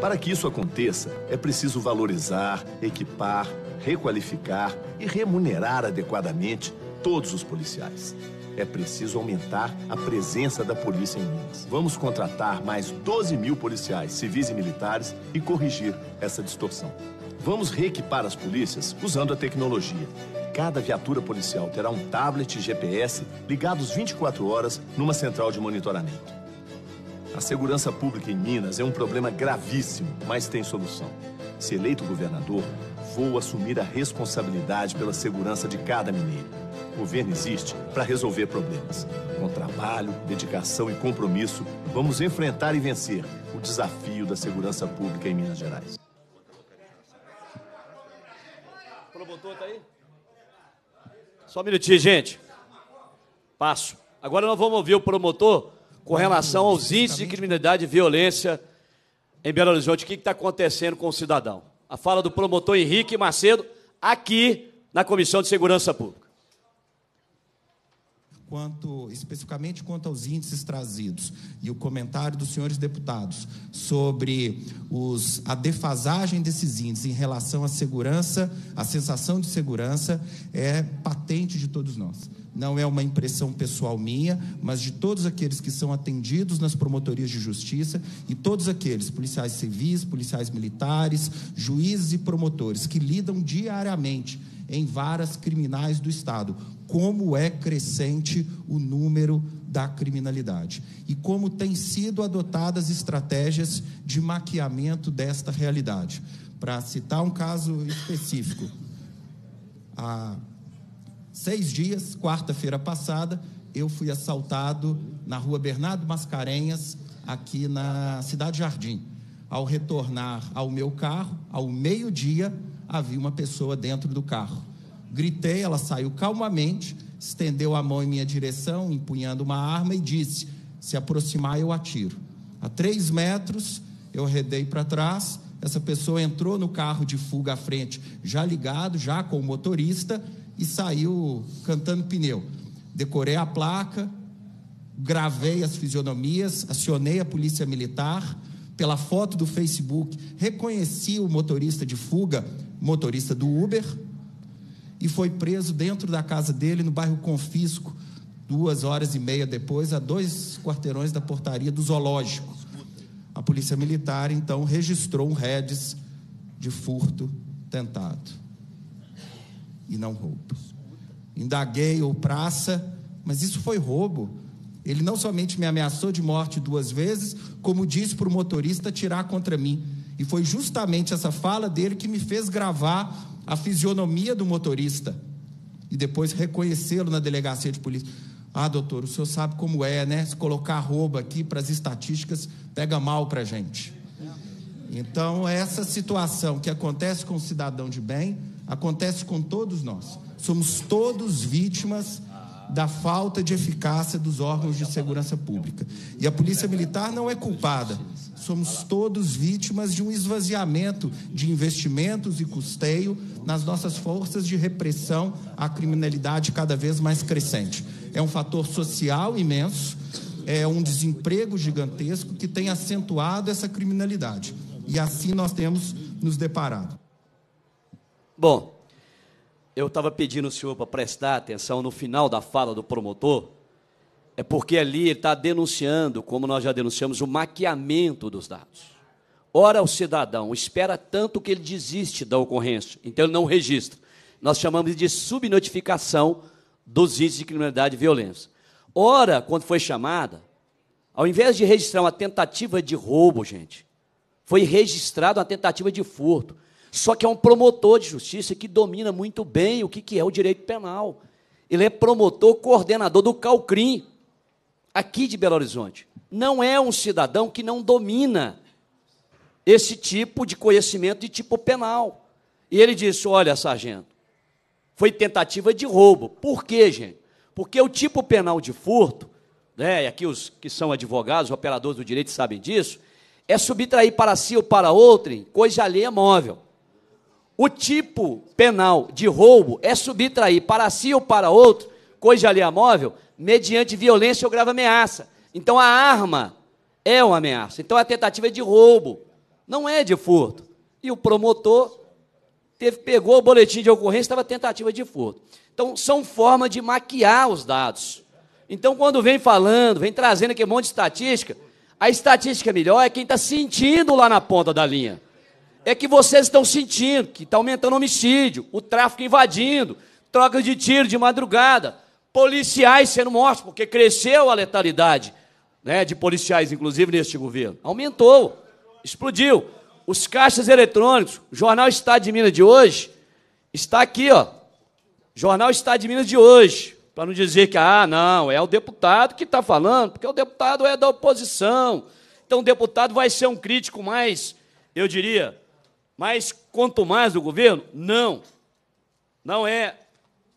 Para que isso aconteça, é preciso valorizar, equipar, requalificar e remunerar adequadamente todos os policiais é preciso aumentar a presença da polícia em Minas. Vamos contratar mais 12 mil policiais, civis e militares e corrigir essa distorção. Vamos reequipar as polícias usando a tecnologia. Cada viatura policial terá um tablet GPS ligados 24 horas numa central de monitoramento. A segurança pública em Minas é um problema gravíssimo, mas tem solução. Se eleito governador, vou assumir a responsabilidade pela segurança de cada mineiro. O governo existe para resolver problemas. Com trabalho, dedicação e compromisso, vamos enfrentar e vencer o desafio da segurança pública em Minas Gerais. promotor tá aí? Só um minutinho, gente. Passo. Agora nós vamos ouvir o promotor com relação aos índices de criminalidade e violência em Belo Horizonte. O que está acontecendo com o cidadão? a fala do promotor Henrique Macedo aqui na Comissão de Segurança Pública. Quanto, especificamente quanto aos índices trazidos e o comentário dos senhores deputados sobre os, a defasagem desses índices em relação à segurança, a sensação de segurança é patente de todos nós não é uma impressão pessoal minha, mas de todos aqueles que são atendidos nas promotorias de justiça e todos aqueles, policiais civis, policiais militares, juízes e promotores, que lidam diariamente em varas criminais do Estado. Como é crescente o número da criminalidade e como têm sido adotadas estratégias de maquiamento desta realidade. Para citar um caso específico, a seis dias, quarta-feira passada, eu fui assaltado na rua Bernardo Mascarenhas, aqui na Cidade Jardim. Ao retornar ao meu carro, ao meio-dia, havia uma pessoa dentro do carro. Gritei, ela saiu calmamente, estendeu a mão em minha direção, empunhando uma arma e disse: Se aproximar, eu atiro. A três metros, eu redei para trás. Essa pessoa entrou no carro de fuga à frente, já ligado, já com o motorista, e saiu cantando pneu. Decorei a placa, gravei as fisionomias, acionei a polícia militar. Pela foto do Facebook, reconheci o motorista de fuga, motorista do Uber, e foi preso dentro da casa dele, no bairro Confisco, duas horas e meia depois, a dois quarteirões da portaria do zoológico. A polícia militar, então, registrou um redes de furto tentado e não roubo. Indaguei ou praça, mas isso foi roubo. Ele não somente me ameaçou de morte duas vezes, como disse para o motorista tirar contra mim. E foi justamente essa fala dele que me fez gravar a fisionomia do motorista e depois reconhecê-lo na delegacia de polícia. Ah, doutor, o senhor sabe como é, né? Se colocar rouba aqui para as estatísticas, pega mal para a gente. Então, essa situação que acontece com o cidadão de bem acontece com todos nós. Somos todos vítimas da falta de eficácia dos órgãos de segurança pública. E a Polícia Militar não é culpada. Somos todos vítimas de um esvaziamento de investimentos e custeio nas nossas forças de repressão à criminalidade cada vez mais crescente. É um fator social imenso, é um desemprego gigantesco que tem acentuado essa criminalidade. E assim nós temos nos deparado. Bom, eu estava pedindo o senhor para prestar atenção no final da fala do promotor, é porque ali ele está denunciando, como nós já denunciamos, o maquiamento dos dados. Ora, o cidadão espera tanto que ele desiste da ocorrência, então ele não registra. Nós chamamos de subnotificação dos índices de criminalidade e violência. Ora, quando foi chamada, ao invés de registrar uma tentativa de roubo, gente, foi registrada uma tentativa de furto. Só que é um promotor de justiça que domina muito bem o que é o direito penal. Ele é promotor, coordenador do Calcrim, aqui de Belo Horizonte. Não é um cidadão que não domina esse tipo de conhecimento de tipo penal. E ele disse: Olha, sargento, foi tentativa de roubo. Por quê, gente? Porque o tipo penal de furto, né, e aqui os que são advogados, operadores do direito sabem disso, é subtrair para si ou para outrem coisa alheia móvel. O tipo penal de roubo é subtrair para si ou para outro coisa ali móvel mediante violência ou grave ameaça. Então a arma é uma ameaça. Então a tentativa é de roubo, não é de furto. E o promotor teve, pegou o boletim de ocorrência, estava tentativa de furto. Então são formas de maquiar os dados. Então quando vem falando, vem trazendo aqui um monte de estatística, a estatística melhor é quem está sentindo lá na ponta da linha é que vocês estão sentindo que está aumentando o homicídio, o tráfico invadindo, trocas de tiro de madrugada, policiais sendo mortos, porque cresceu a letalidade né, de policiais, inclusive neste governo. Aumentou, explodiu. Os caixas eletrônicos, o Jornal Estado de Minas de hoje, está aqui, ó. Jornal Estado de Minas de hoje. Para não dizer que, ah, não, é o deputado que está falando, porque o deputado é da oposição. Então o deputado vai ser um crítico mais, eu diria, mas quanto mais o governo? Não. Não é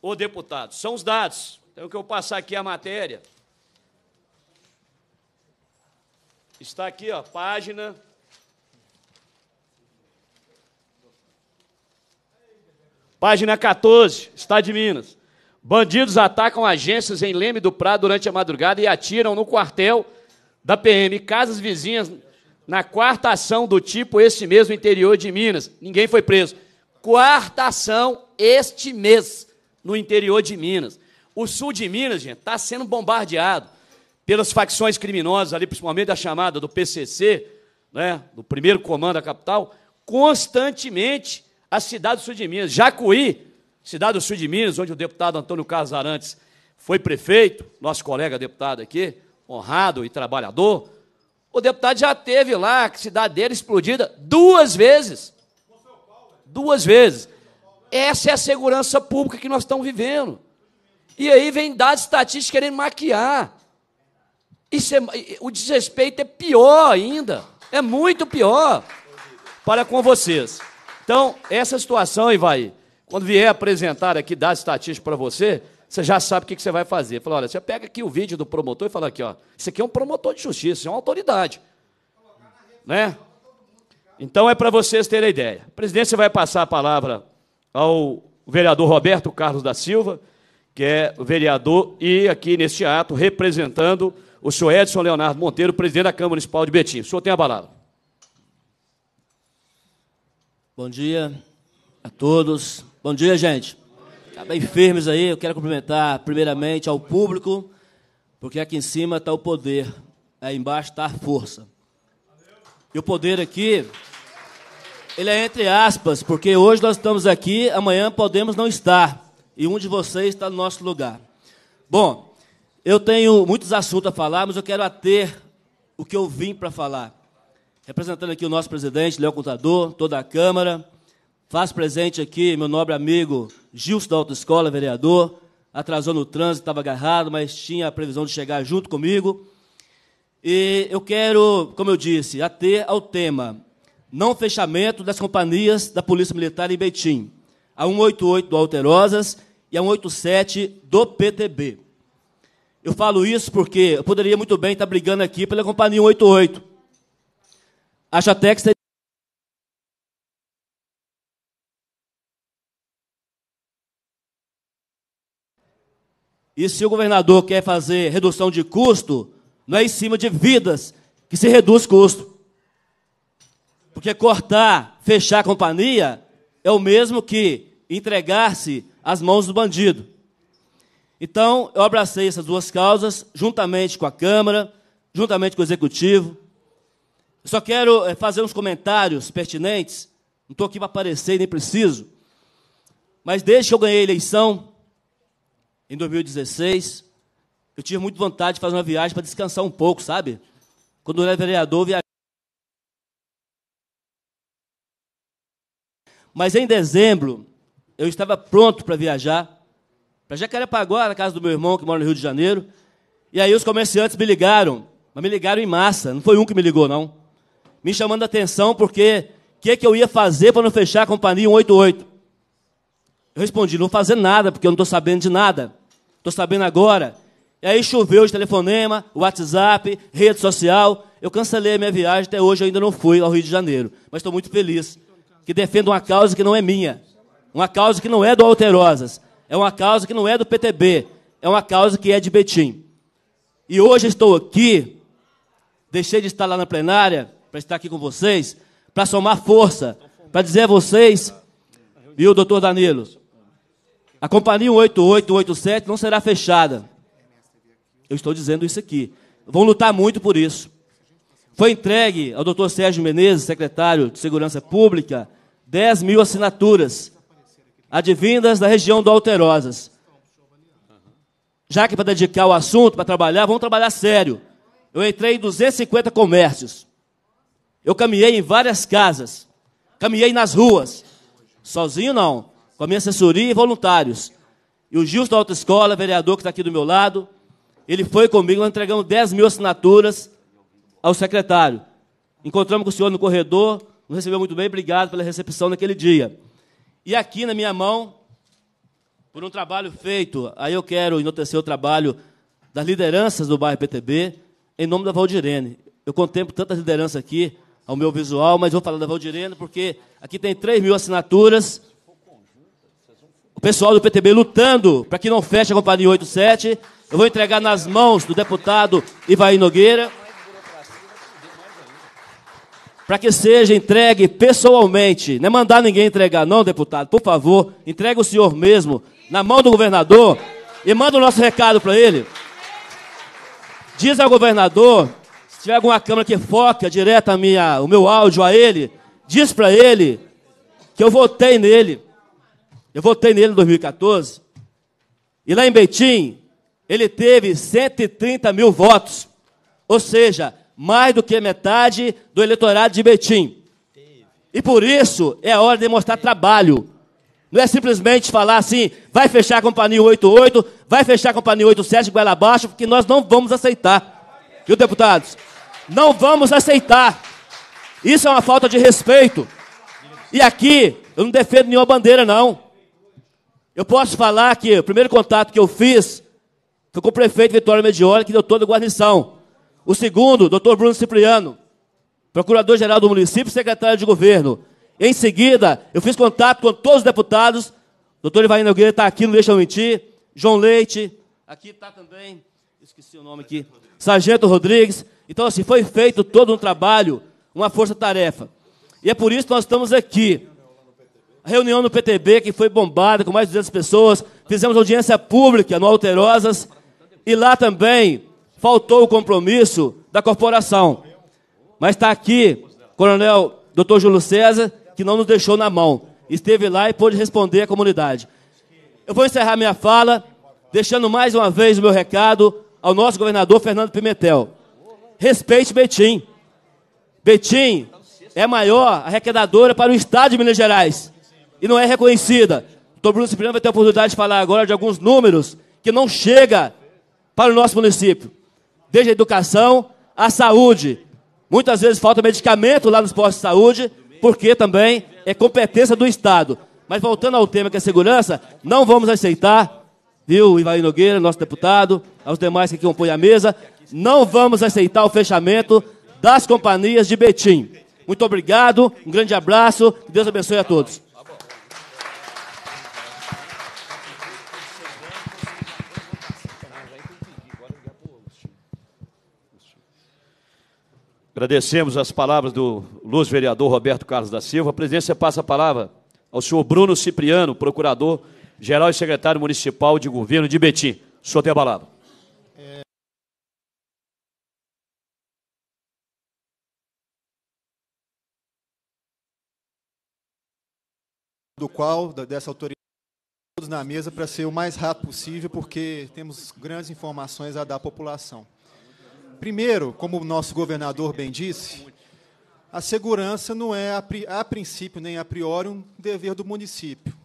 o deputado, são os dados. Então, que eu passar aqui é a matéria. Está aqui, ó, página. Página 14, Estado de Minas. Bandidos atacam agências em Leme do Prado durante a madrugada e atiram no quartel da PM. Casas vizinhas na quarta ação do tipo, este mesmo interior de Minas, ninguém foi preso. Quarta ação este mês no interior de Minas. O sul de Minas, gente, está sendo bombardeado pelas facções criminosas ali, principalmente a chamada do PCC, né, do primeiro comando da capital, constantemente a cidade do sul de Minas. Jacuí, cidade do sul de Minas, onde o deputado Antônio Carlos Arantes foi prefeito, nosso colega deputado aqui, honrado e trabalhador, o deputado já teve lá, a cidade dele explodida, duas vezes. Duas vezes. Essa é a segurança pública que nós estamos vivendo. E aí vem dados estatísticos querendo maquiar. Isso é, o desrespeito é pior ainda. É muito pior para com vocês. Então, essa situação, Ivaí, quando vier apresentar aqui dados estatísticos para você, você já sabe o que você vai fazer. Fala, olha, você pega aqui o vídeo do promotor e fala aqui, ó, isso aqui é um promotor de justiça, isso é uma autoridade. Né? Então é para vocês terem ideia. A presidência vai passar a palavra ao vereador Roberto Carlos da Silva, que é o vereador e aqui neste ato representando o senhor Edson Leonardo Monteiro, presidente da Câmara Municipal de Betim. O senhor tem a palavra. Bom dia a todos. Bom dia, gente. Tá bem firmes aí. Eu quero cumprimentar primeiramente ao público, porque aqui em cima está o poder, aí é, embaixo está a força. E o poder aqui, ele é entre aspas, porque hoje nós estamos aqui, amanhã podemos não estar, e um de vocês está no nosso lugar. Bom, eu tenho muitos assuntos a falar, mas eu quero ater o que eu vim para falar. Representando aqui o nosso presidente, Léo Contador, toda a Câmara, Faz presente aqui, meu nobre amigo Gilson da Autoescola, vereador. Atrasou no trânsito, estava agarrado, mas tinha a previsão de chegar junto comigo. E eu quero, como eu disse, ater ao tema não fechamento das companhias da Polícia Militar em Betim, a 188 do Alterosas e a 187 do PTB. Eu falo isso porque eu poderia muito bem estar brigando aqui pela companhia 188. que seria E se o governador quer fazer redução de custo, não é em cima de vidas que se reduz custo. Porque cortar, fechar a companhia é o mesmo que entregar-se às mãos do bandido. Então, eu abracei essas duas causas, juntamente com a Câmara, juntamente com o Executivo. só quero eh, fazer uns comentários pertinentes. Não estou aqui para aparecer, nem preciso. Mas desde que eu ganhei a eleição, em 2016, eu tive muito vontade de fazer uma viagem para descansar um pouco, sabe? Quando eu era vereador, viajava. Mas em dezembro, eu estava pronto para viajar para Jacarepaguá, na casa do meu irmão, que mora no Rio de Janeiro. E aí os comerciantes me ligaram, mas me ligaram em massa, não foi um que me ligou, não. Me chamando a atenção porque o que, que eu ia fazer para não fechar a companhia 188? Eu respondi, não vou fazer nada, porque eu não estou sabendo de nada. Estou sabendo agora. E aí choveu de telefonema, WhatsApp, rede social. Eu cancelei a minha viagem, até hoje eu ainda não fui ao Rio de Janeiro. Mas estou muito feliz. Que defendo uma causa que não é minha. Uma causa que não é do Alterosas. É uma causa que não é do PTB. É uma causa que é de Betim. E hoje estou aqui, deixei de estar lá na plenária, para estar aqui com vocês, para somar força, para dizer a vocês, viu, doutor Danilo, a companhia 8887 não será fechada. Eu estou dizendo isso aqui. Vão lutar muito por isso. Foi entregue ao doutor Sérgio Menezes, secretário de Segurança Pública, 10 mil assinaturas advindas da região do Alterosas. Já que para dedicar o assunto, para trabalhar, vamos trabalhar sério. Eu entrei em 250 comércios. Eu caminhei em várias casas. Caminhei nas ruas. Sozinho não com a minha assessoria e voluntários. E o Gilson da Autoescola, vereador que está aqui do meu lado, ele foi comigo, nós entregamos 10 mil assinaturas ao secretário. Encontramos com o senhor no corredor, nos recebeu muito bem, obrigado pela recepção naquele dia. E aqui na minha mão, por um trabalho feito, aí eu quero enaltecer o trabalho das lideranças do bairro PTB, em nome da Valdirene. Eu contemplo tantas lideranças aqui, ao meu visual, mas vou falar da Valdirene, porque aqui tem 3 mil assinaturas, o pessoal do PTB lutando para que não feche a companhia 87. Eu vou entregar nas mãos do deputado Ivaí Nogueira para que seja entregue pessoalmente. Não é mandar ninguém entregar, não, deputado. Por favor, entregue o senhor mesmo na mão do governador e manda o nosso recado para ele. Diz ao governador, se tiver alguma câmera que foca direto a minha, o meu áudio a ele, diz para ele que eu votei nele. Eu votei nele em 2014. E lá em Betim, ele teve 130 mil votos. Ou seja, mais do que metade do eleitorado de Betim. E por isso é a hora de mostrar trabalho. Não é simplesmente falar assim, vai fechar a companhia 88, vai fechar a companhia 87 goela abaixo, porque nós não vamos aceitar. Viu, deputados? Não vamos aceitar. Isso é uma falta de respeito. E aqui, eu não defendo nenhuma bandeira, não. Eu posso falar que o primeiro contato que eu fiz foi com o prefeito Vitório Medioli, que deu toda a guarnição. O segundo, doutor Bruno Cipriano, procurador-geral do município, secretário de governo. Em seguida, eu fiz contato com todos os deputados. Doutor Ivaí Nogueira está aqui, não deixa eu mentir. João Leite, aqui está também. Esqueci o nome aqui. Sargento Rodrigues. Então, assim, foi feito todo um trabalho, uma força-tarefa. E é por isso que nós estamos aqui reunião no PTB que foi bombada com mais de 200 pessoas. Fizemos audiência pública no Alterosas. E lá também faltou o compromisso da corporação. Mas está aqui, Coronel Dr. Júlio César, que não nos deixou na mão. Esteve lá e pôde responder à comunidade. Eu vou encerrar minha fala, deixando mais uma vez o meu recado ao nosso governador Fernando Pimentel. Respeite Betim. Betim é a maior arrecadadora para o Estado de Minas Gerais e não é reconhecida. Doutor Bruno Cipriano vai ter a oportunidade de falar agora de alguns números que não chega para o nosso município. Desde a educação à saúde. Muitas vezes falta medicamento lá nos postos de saúde, porque também é competência do Estado. Mas voltando ao tema que é segurança, não vamos aceitar, viu, Ivaí Nogueira, nosso deputado, aos demais que aqui compõem a mesa, não vamos aceitar o fechamento das companhias de Betim. Muito obrigado, um grande abraço, Deus abençoe a todos. Agradecemos as palavras do Luz Vereador Roberto Carlos da Silva. A presidência passa a palavra ao senhor Bruno Cipriano, procurador-geral e secretário municipal de governo de Betim. O senhor tem a palavra. Do qual, dessa autoridade, todos na mesa para ser o mais rápido possível, porque temos grandes informações a dar à população. Primeiro, como o nosso governador bem disse, a segurança não é, a, a princípio nem a priori, um dever do município.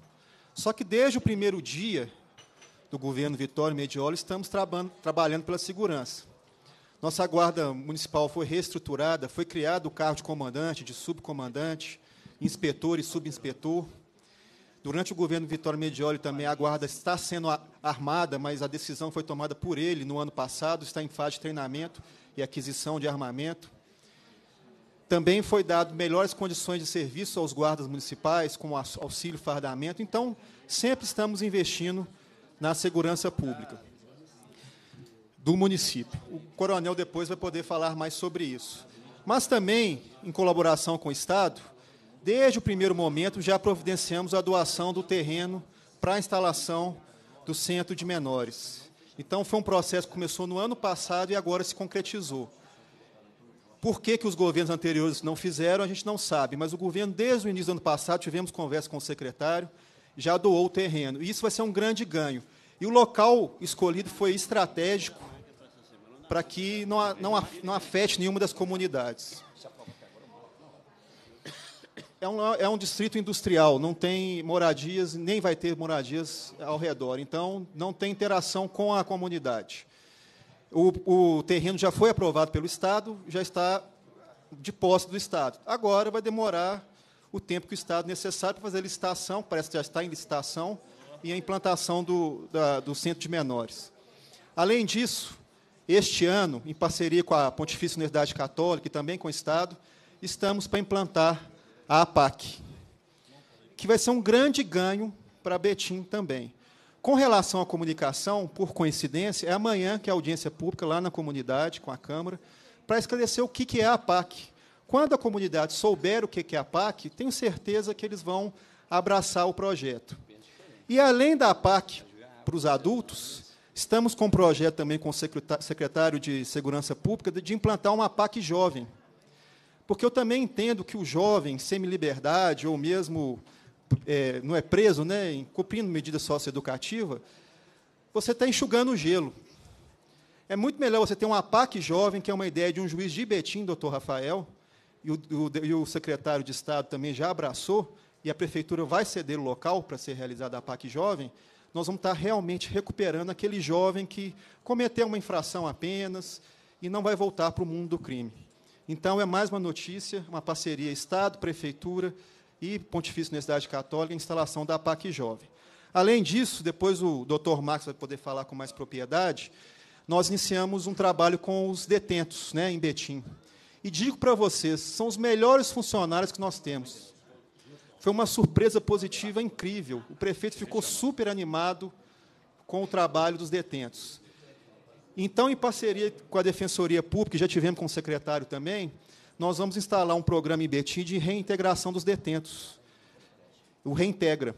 Só que desde o primeiro dia do governo Vitório Medioli, estamos trabando, trabalhando pela segurança. Nossa guarda municipal foi reestruturada, foi criado o cargo de comandante, de subcomandante, inspetor e subinspetor. Durante o governo Vitório Medioli também a guarda está sendo armada, mas a decisão foi tomada por ele no ano passado, está em fase de treinamento e aquisição de armamento. Também foi dado melhores condições de serviço aos guardas municipais, como auxílio fardamento. Então, sempre estamos investindo na segurança pública do município. O coronel depois vai poder falar mais sobre isso. Mas também, em colaboração com o Estado, Desde o primeiro momento, já providenciamos a doação do terreno para a instalação do centro de menores. Então, foi um processo que começou no ano passado e agora se concretizou. Por que, que os governos anteriores não fizeram, a gente não sabe, mas o governo, desde o início do ano passado, tivemos conversa com o secretário, já doou o terreno. E isso vai ser um grande ganho. E o local escolhido foi estratégico para que não, não, não afete nenhuma das comunidades é um, é um distrito industrial, não tem moradias, nem vai ter moradias ao redor. Então, não tem interação com a comunidade. O, o terreno já foi aprovado pelo Estado, já está de posse do Estado. Agora vai demorar o tempo que o Estado necessário para fazer a licitação, parece que já está em licitação, e a implantação do, da, do centro de menores. Além disso, este ano, em parceria com a Pontifícia Universidade Católica e também com o Estado, estamos para implantar a APAC, que vai ser um grande ganho para Betim também. Com relação à comunicação, por coincidência, é amanhã que a audiência pública lá na comunidade, com a Câmara, para esclarecer o que é a APAC. Quando a comunidade souber o que é a APAC, tenho certeza que eles vão abraçar o projeto. E além da APAC para os adultos, estamos com um projeto também com o secretário de Segurança Pública de implantar uma APAC jovem. Porque eu também entendo que o jovem semi-liberdade, ou mesmo é, não é preso, né, cumprindo medida socioeducativa, você está enxugando o gelo. É muito melhor você ter um APAC jovem, que é uma ideia de um juiz de Betim, doutor Rafael, e o, o, e o secretário de Estado também já abraçou, e a prefeitura vai ceder o local para ser realizada a APAC jovem, nós vamos estar tá realmente recuperando aquele jovem que cometeu uma infração apenas e não vai voltar para o mundo do crime. Então, é mais uma notícia, uma parceria Estado, Prefeitura e Pontifícia Universidade Católica, instalação da PAC Jovem. Além disso, depois o doutor Max vai poder falar com mais propriedade, nós iniciamos um trabalho com os detentos né, em Betim. E digo para vocês, são os melhores funcionários que nós temos. Foi uma surpresa positiva incrível. O prefeito ficou super animado com o trabalho dos detentos. Então, em parceria com a Defensoria Pública, já tivemos com o secretário também, nós vamos instalar um programa em Betim de reintegração dos detentos. O Reintegra.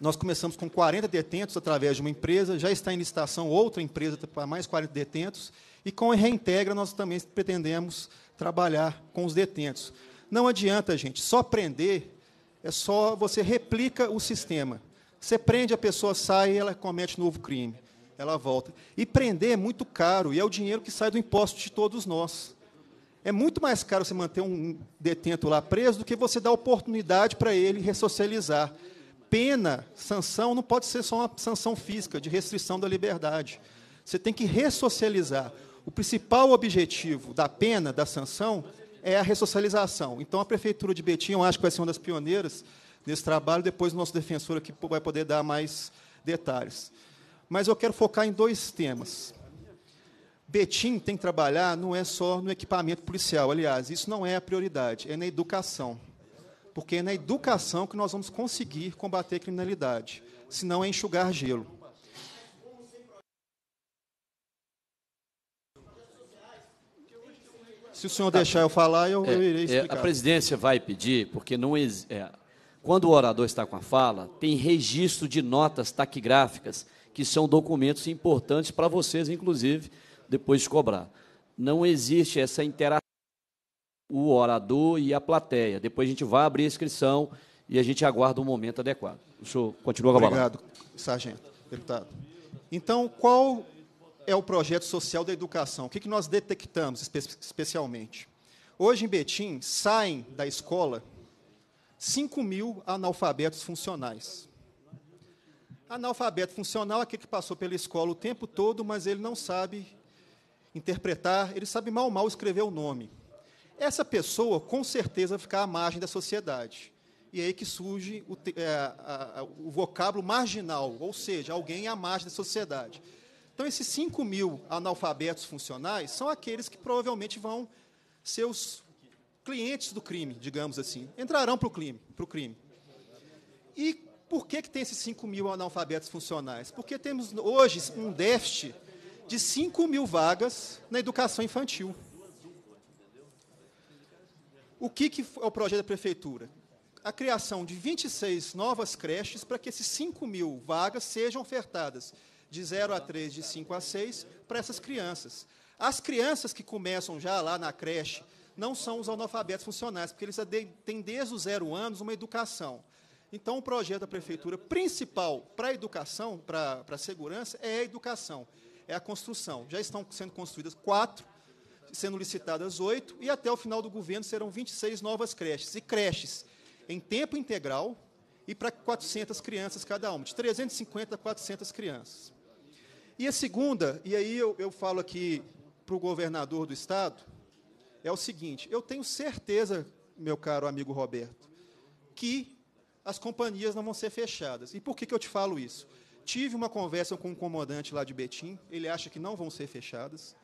Nós começamos com 40 detentos através de uma empresa, já está em licitação outra empresa para mais 40 detentos, e com o Reintegra nós também pretendemos trabalhar com os detentos. Não adianta, gente, só prender, é só você replica o sistema. Você prende, a pessoa sai e ela comete novo crime ela volta. E prender é muito caro, e é o dinheiro que sai do imposto de todos nós. É muito mais caro você manter um detento lá preso do que você dar oportunidade para ele ressocializar. Pena, sanção, não pode ser só uma sanção física, de restrição da liberdade. Você tem que ressocializar. O principal objetivo da pena, da sanção, é a ressocialização. Então, a Prefeitura de Betim, eu acho que vai ser uma das pioneiras nesse trabalho. Depois, o nosso defensor aqui vai poder dar mais detalhes mas eu quero focar em dois temas. Betim tem que trabalhar não é só no equipamento policial, aliás, isso não é a prioridade, é na educação. Porque é na educação que nós vamos conseguir combater a criminalidade, senão é enxugar gelo. Se o senhor tá. deixar eu falar, eu, eu é, irei é, explicar. a presidência vai pedir, porque não é, quando o orador está com a fala, tem registro de notas taquigráficas que são documentos importantes para vocês, inclusive, depois de cobrar. Não existe essa interação o orador e a plateia. Depois a gente vai abrir a inscrição e a gente aguarda o um momento adequado. O senhor continua com a Obrigado, sargento, deputado. Então, qual é o projeto social da educação? O que, que nós detectamos espe especialmente? Hoje, em Betim, saem da escola 5 mil analfabetos funcionais. Analfabeto funcional é aquele que passou pela escola o tempo todo, mas ele não sabe interpretar, ele sabe mal mal escrever o nome. Essa pessoa, com certeza, vai ficar à margem da sociedade. E é aí que surge o, é, a, a, o vocábulo marginal, ou seja, alguém à margem da sociedade. Então, esses 5 mil analfabetos funcionais são aqueles que provavelmente vão ser os clientes do crime, digamos assim. Entrarão para o crime. crime. E por que, que tem esses 5 mil analfabetos funcionais? Porque temos hoje um déficit de 5 mil vagas na educação infantil. O que, que é o projeto da prefeitura? a criação de 26 novas creches para que esses 5 mil vagas sejam ofertadas de 0 a 3, de 5 a 6, para essas crianças. As crianças que começam já lá na creche não são os analfabetos funcionais, porque eles têm desde os zero anos uma educação. Então, o projeto da prefeitura principal para a educação, para a segurança, é a educação, é a construção. Já estão sendo construídas quatro, sendo licitadas oito, e até o final do governo serão 26 novas creches. E creches em tempo integral e para 400 crianças cada uma, de 350 a 400 crianças. E a segunda, e aí eu, eu falo aqui para o governador do Estado, é o seguinte: eu tenho certeza, meu caro amigo Roberto, que as companhias não vão ser fechadas. E por que, que eu te falo isso? Tive uma conversa com um comandante lá de Betim, ele acha que não vão ser fechadas.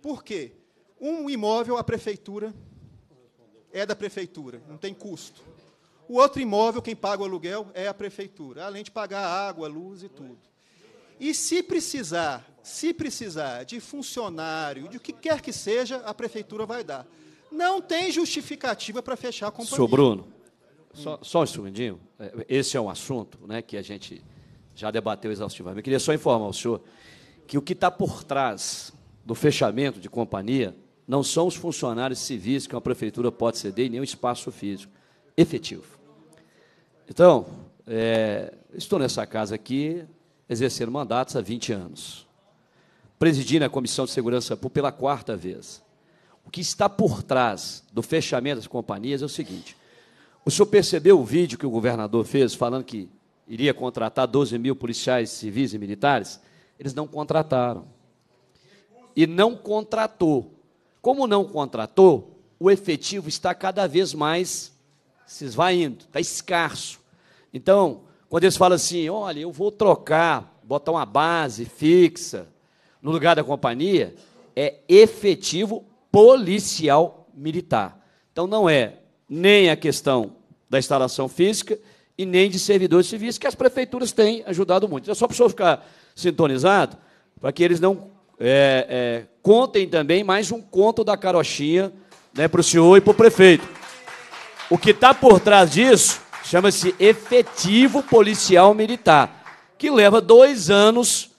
Por quê? Um imóvel, a prefeitura é da prefeitura, não tem custo. O outro imóvel, quem paga o aluguel é a prefeitura, além de pagar água, luz e tudo. E se precisar, se precisar de funcionário, de o que quer que seja, a prefeitura vai dar. Não tem justificativa para fechar a companhia. Sr. Bruno, só, só um segundinho. É, esse é um assunto né, que a gente já debateu exaustivamente. Eu queria só informar ao senhor que o que está por trás do fechamento de companhia não são os funcionários civis que uma prefeitura pode ceder e nem o espaço físico efetivo. Então, é, estou nessa casa aqui exercendo mandatos há 20 anos, presidindo a Comissão de Segurança Pública pela quarta vez. O que está por trás do fechamento das companhias é o seguinte: o senhor percebeu o vídeo que o governador fez falando que iria contratar 12 mil policiais civis e militares? Eles não contrataram. E não contratou. Como não contratou, o efetivo está cada vez mais se esvaindo, está escasso. Então, quando eles falam assim, olha, eu vou trocar, botar uma base fixa no lugar da companhia, é efetivo policial militar. Então não é nem a questão da instalação física e nem de servidores civis, que as prefeituras têm ajudado muito. É só para o senhor ficar sintonizado, para que eles não é, é, contem também mais um conto da carochinha né, para o senhor e para o prefeito. O que está por trás disso chama-se efetivo policial militar, que leva dois anos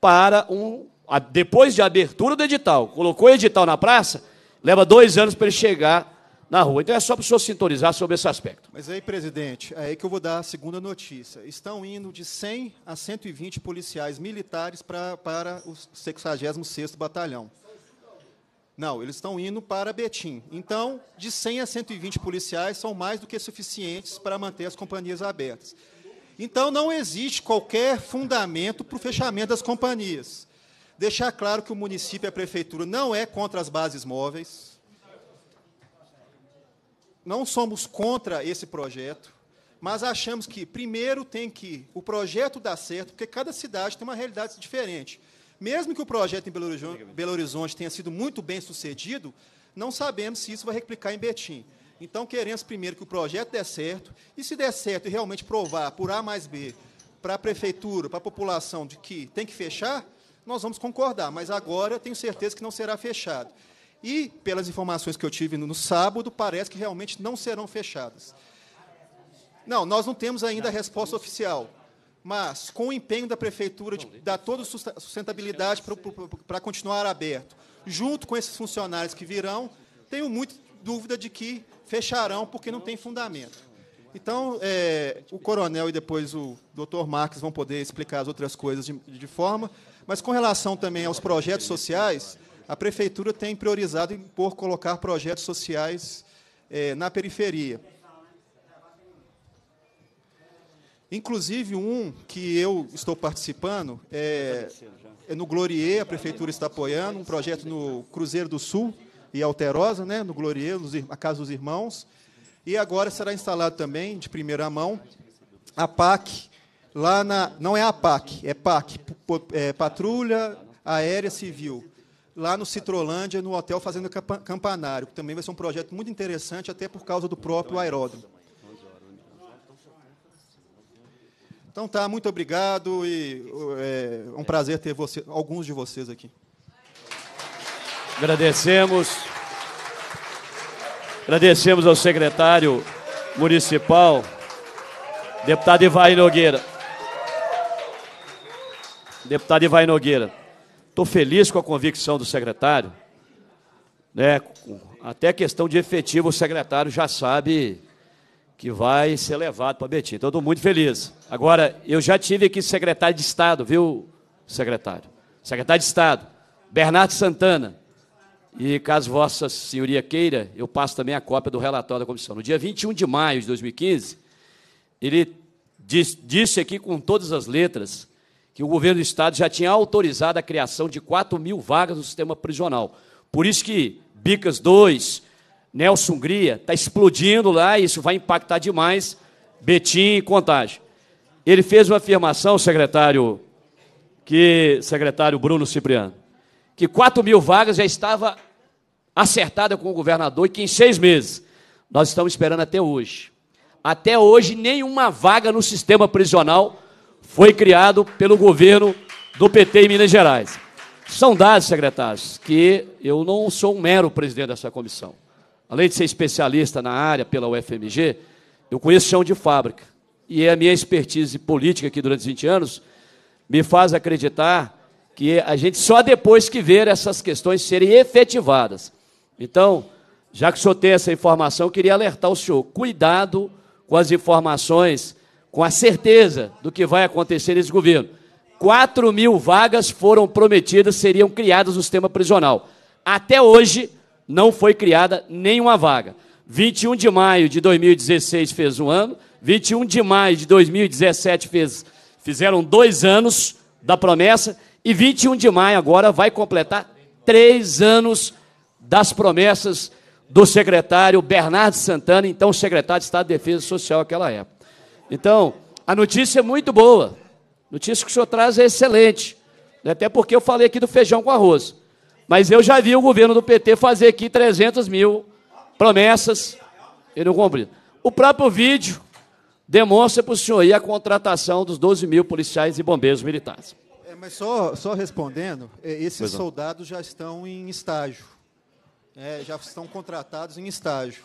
para um. depois de abertura do edital, colocou o edital na praça, leva dois anos para ele chegar na rua. Então é só para o senhor sintonizar sobre esse aspecto. Mas aí, presidente, é aí que eu vou dar a segunda notícia. Estão indo de 100 a 120 policiais militares pra, para o 66º Batalhão. Não, eles estão indo para Betim. Então, de 100 a 120 policiais são mais do que suficientes para manter as companhias abertas. Então, não existe qualquer fundamento para o fechamento das companhias. Deixar claro que o município e a prefeitura não é contra as bases móveis, não somos contra esse projeto, mas achamos que primeiro tem que o projeto dar certo, porque cada cidade tem uma realidade diferente. Mesmo que o projeto em Belo Horizonte, Belo Horizonte tenha sido muito bem sucedido, não sabemos se isso vai replicar em Betim. Então, queremos primeiro que o projeto dê certo, e se der certo e realmente provar por A mais B para a prefeitura, para a população, de que tem que fechar, nós vamos concordar, mas agora tenho certeza que não será fechado. E, pelas informações que eu tive no sábado, parece que realmente não serão fechadas. Não, nós não temos ainda a resposta oficial, mas com o empenho da prefeitura de dar toda a sustentabilidade para, continuar aberto, junto com esses funcionários que virão, tenho muita dúvida de que fecharão porque não tem fundamento. Então, é, o coronel e depois o doutor Marques vão poder explicar as outras coisas de, de forma, mas com relação também aos projetos sociais, a prefeitura tem priorizado por colocar projetos sociais é, na periferia. Inclusive um que eu estou participando é, é no Glorier, a prefeitura está apoiando um projeto no Cruzeiro do Sul e Alterosa, né, no Glorier, na a casa dos irmãos, e agora será instalado também de primeira mão a PAC lá na não é a PAC, é PAC, é, Patrulha Aérea Civil lá no Citrolândia, no hotel Fazenda Campanário, que também vai ser um projeto muito interessante, até por causa do próprio aeródromo. Então tá, muito obrigado e é um prazer ter você, alguns de vocês aqui. Agradecemos. Agradecemos ao secretário municipal, deputado Ivaí Nogueira. Deputado Ivaí Nogueira. Estou feliz com a convicção do secretário. Né? Até questão de efetivo, o secretário já sabe que vai ser levado para Betim. Então, estou muito feliz. Agora, eu já tive aqui secretário de Estado, viu, secretário? Secretário de Estado, Bernardo Santana. E caso Vossa Senhoria queira, eu passo também a cópia do relatório da comissão. No dia 21 de maio de 2015, ele disse, disse aqui com todas as letras que o governo do Estado já tinha autorizado a criação de 4 mil vagas no sistema prisional. Por isso que Bicas 2, Nelson Hungria, está explodindo lá e isso vai impactar demais Betim e Contagem. Ele fez uma afirmação, secretário, que secretário Bruno Cipriano, que 4 mil vagas já estava acertada com o governador e que em seis meses, nós estamos esperando até hoje. Até hoje, nenhuma vaga no sistema prisional foi criado pelo governo do PT em Minas Gerais. São dados, secretários, que eu não sou um mero presidente dessa comissão. Além de ser especialista na área pela UFMG, eu conheço chão de fábrica. E é a minha expertise política aqui durante 20 anos me faz acreditar que a gente só depois que ver essas questões serem efetivadas. Então, já que o senhor tem essa informação, eu queria alertar o senhor: cuidado com as informações com a certeza do que vai acontecer nesse governo. 4 mil vagas foram prometidas, seriam criadas no sistema prisional. Até hoje, não foi criada nenhuma vaga. 21 de maio de 2016 fez um ano, 21 de maio de 2017 fez, fizeram dois anos da promessa, e 21 de maio agora vai completar três anos das promessas do secretário Bernardo Santana, então secretário de Estado de Defesa Social naquela época. Então, a notícia é muito boa. A notícia que o senhor traz é excelente. Né, até porque eu falei aqui do feijão com arroz. Mas eu já vi o governo do PT fazer aqui 300 mil promessas e não cumpriu. O próprio vídeo demonstra para o senhor aí a contratação dos 12 mil policiais e bombeiros militares. É, mas só, só respondendo, é, esses soldados já estão em estágio. É, já estão contratados em estágio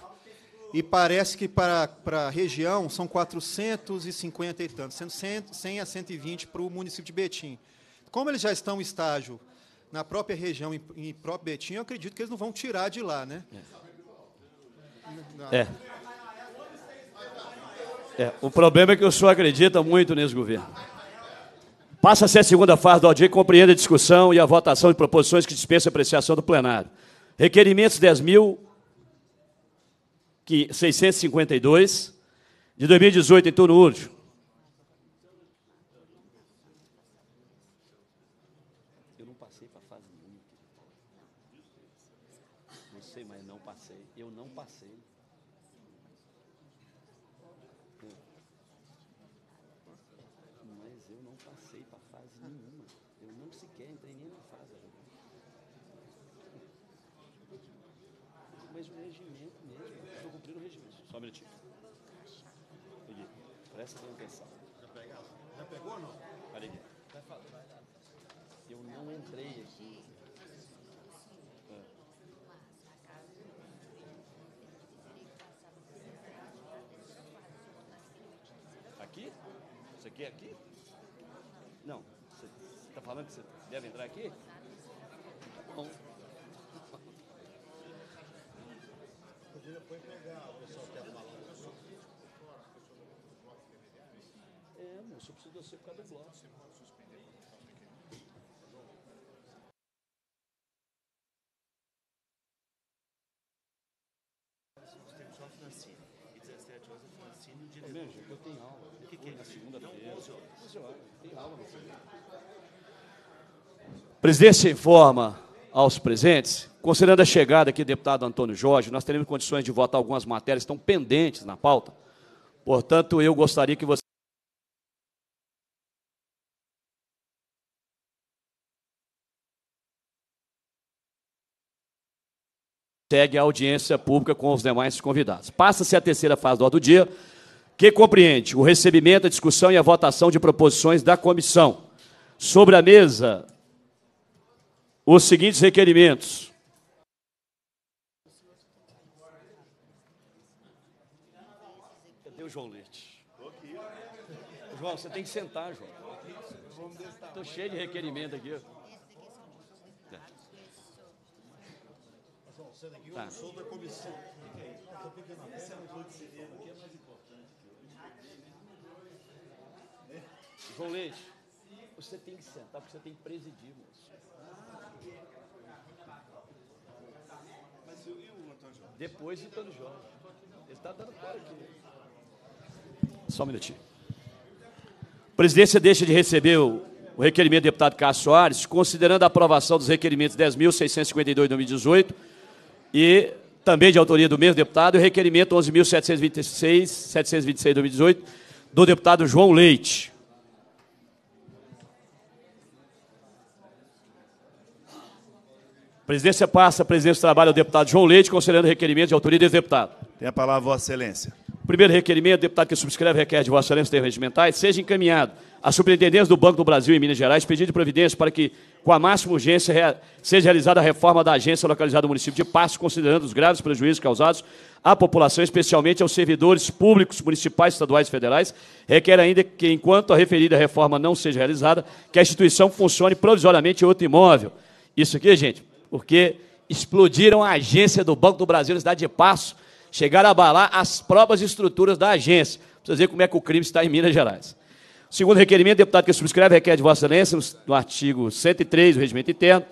e parece que para, para a região são 450 e tantos, sendo 100, a 120 para o município de Betim. Como eles já estão em estágio na própria região, em, em próprio Betim, eu acredito que eles não vão tirar de lá, né? É. é. O problema é que o senhor acredita muito nesse governo. Passa-se a segunda fase do audio compreenda a discussão e a votação de proposições que dispensam apreciação do plenário. Requerimentos 10 mil que 652, de 2018, em torno útil. Presidente informa aos presentes, considerando a chegada aqui do deputado Antônio Jorge, nós teremos condições de votar algumas matérias que estão pendentes na pauta. Portanto, eu gostaria que você segue a audiência pública com os demais convidados. Passa-se a terceira fase do ordem do dia, que compreende o recebimento, a discussão e a votação de proposições da comissão. Sobre a mesa os seguintes requerimentos. Cadê o João Leite? João, você tem que sentar, João. Estou cheio de requerimento aqui. Tá. João Leite, você tem que sentar porque você tem que presidir, moço. Mas e o Antônio Jorge? Depois de Antônio Jorge. Ele está dando fora aqui. Só um minutinho. A presidência deixa de receber o, requerimento do deputado Cássio Soares, considerando a aprovação dos requerimentos 10.652 de 2018 e também de autoria do mesmo deputado, o requerimento 11.726 de 2018 do deputado João Leite. presidência passa, a presidência trabalho é o deputado João Leite, considerando requerimento de autoria desse deputado. Tem a palavra, Vossa Excelência. Primeiro requerimento, deputado que subscreve requer de Vossa Excelência termos regimentais, seja encaminhado à Superintendência do Banco do Brasil em Minas Gerais pedido de providência para que, com a máxima urgência, rea seja realizada a reforma da agência localizada no município de Passo, considerando os graves prejuízos causados à população, especialmente aos servidores públicos municipais, estaduais e federais. Requer ainda que, enquanto a referida reforma não seja realizada, que a instituição funcione provisoriamente em outro imóvel. Isso aqui, gente, porque explodiram a agência do Banco do Brasil na cidade de Passo, chegaram a abalar as próprias estruturas da agência. Precisa ver como é que o crime está em Minas Gerais. Segundo requerimento, deputado que subscreve, requer de Vossa Excelência, no artigo 103 do Regimento Interno,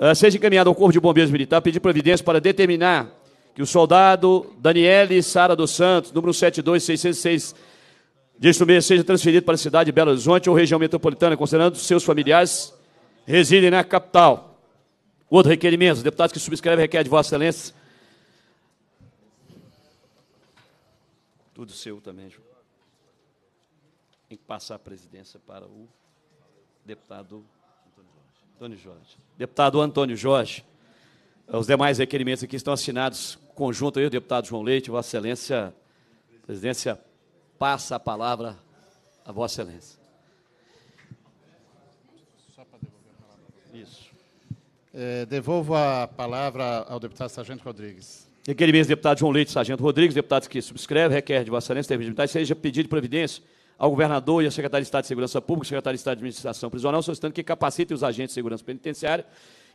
eh, seja encaminhado ao Corpo de Bombeiros Militar pedir providência para determinar que o soldado Daniele Sara dos Santos, número 72606, deste mês, seja transferido para a cidade de Belo Horizonte ou região metropolitana, considerando seus familiares residem na capital. Outro requerimento, os deputados que subscrevem requer de Vossa Excelência. Tudo seu também, João. Tem que passar a presidência para o deputado Antônio Jorge. Deputado Antônio Jorge. É, os demais requerimentos aqui estão assinados conjunto aí, o deputado João Leite, Vossa Excelência. A presidência passa a palavra a Vossa Excelência. Isso. Eh, devolvo a palavra ao deputado Sargento Rodrigues. Requerimento do deputado João Leite, Sargento Rodrigues, deputado que subscreve, requer de Vossa Excelência, serviço seja pedido providência ao governador e à secretária de Estado de Segurança Pública, secretária de Estado de Administração Prisional, solicitando que capacitem os agentes de segurança penitenciária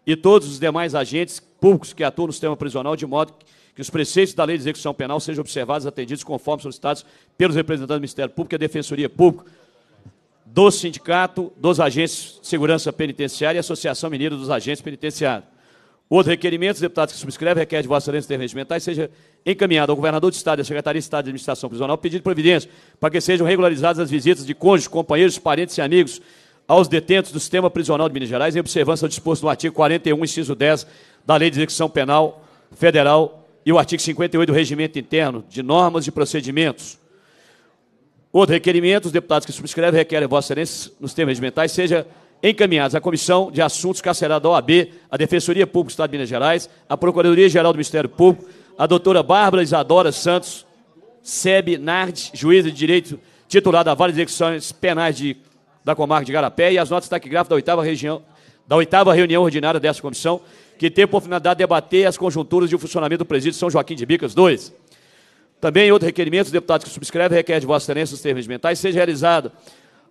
e todos os demais agentes públicos que atuam no sistema prisional, de modo que os preceitos da lei de execução penal sejam observados e atendidos conforme solicitados pelos representantes do Ministério Público e a Defensoria Pública, do Sindicato dos Agentes de Segurança Penitenciária e Associação Mineira dos Agentes Penitenciários. Outro requerimento, os deputados que subscrevem, requer de Vossa Excelência intervenções mentais, seja encaminhado ao governador de Estado e à Secretaria de Estado de Administração Prisional pedido providência para que sejam regularizadas as visitas de cônjuges, companheiros, parentes e amigos aos detentos do sistema prisional de Minas Gerais, em observância ao disposto no artigo 41, inciso 10 da Lei de Execução Penal Federal e o artigo 58 do Regimento Interno de Normas e Procedimentos. Outro requerimento, os deputados que subscrevem requerem Vossa Excelência nos termos regimentais seja encaminhados à Comissão de Assuntos Carcerados da OAB, à Defensoria Pública do Estado de Minas Gerais, à Procuradoria-Geral do Ministério Público, à doutora Bárbara Isadora Santos, SEB Nard, juíza de direito titular da várias de Execuções Penais de, da Comarca de Garapé, e as notas taquigráficas da oitava região da oitava reunião ordinária dessa comissão, que tem por finalidade debater as conjunturas de funcionamento do presídio São Joaquim de Bicas 2. Também outro requerimento, os deputados que subscrevem requer de Vossa Excelência os termos regimentais seja realizado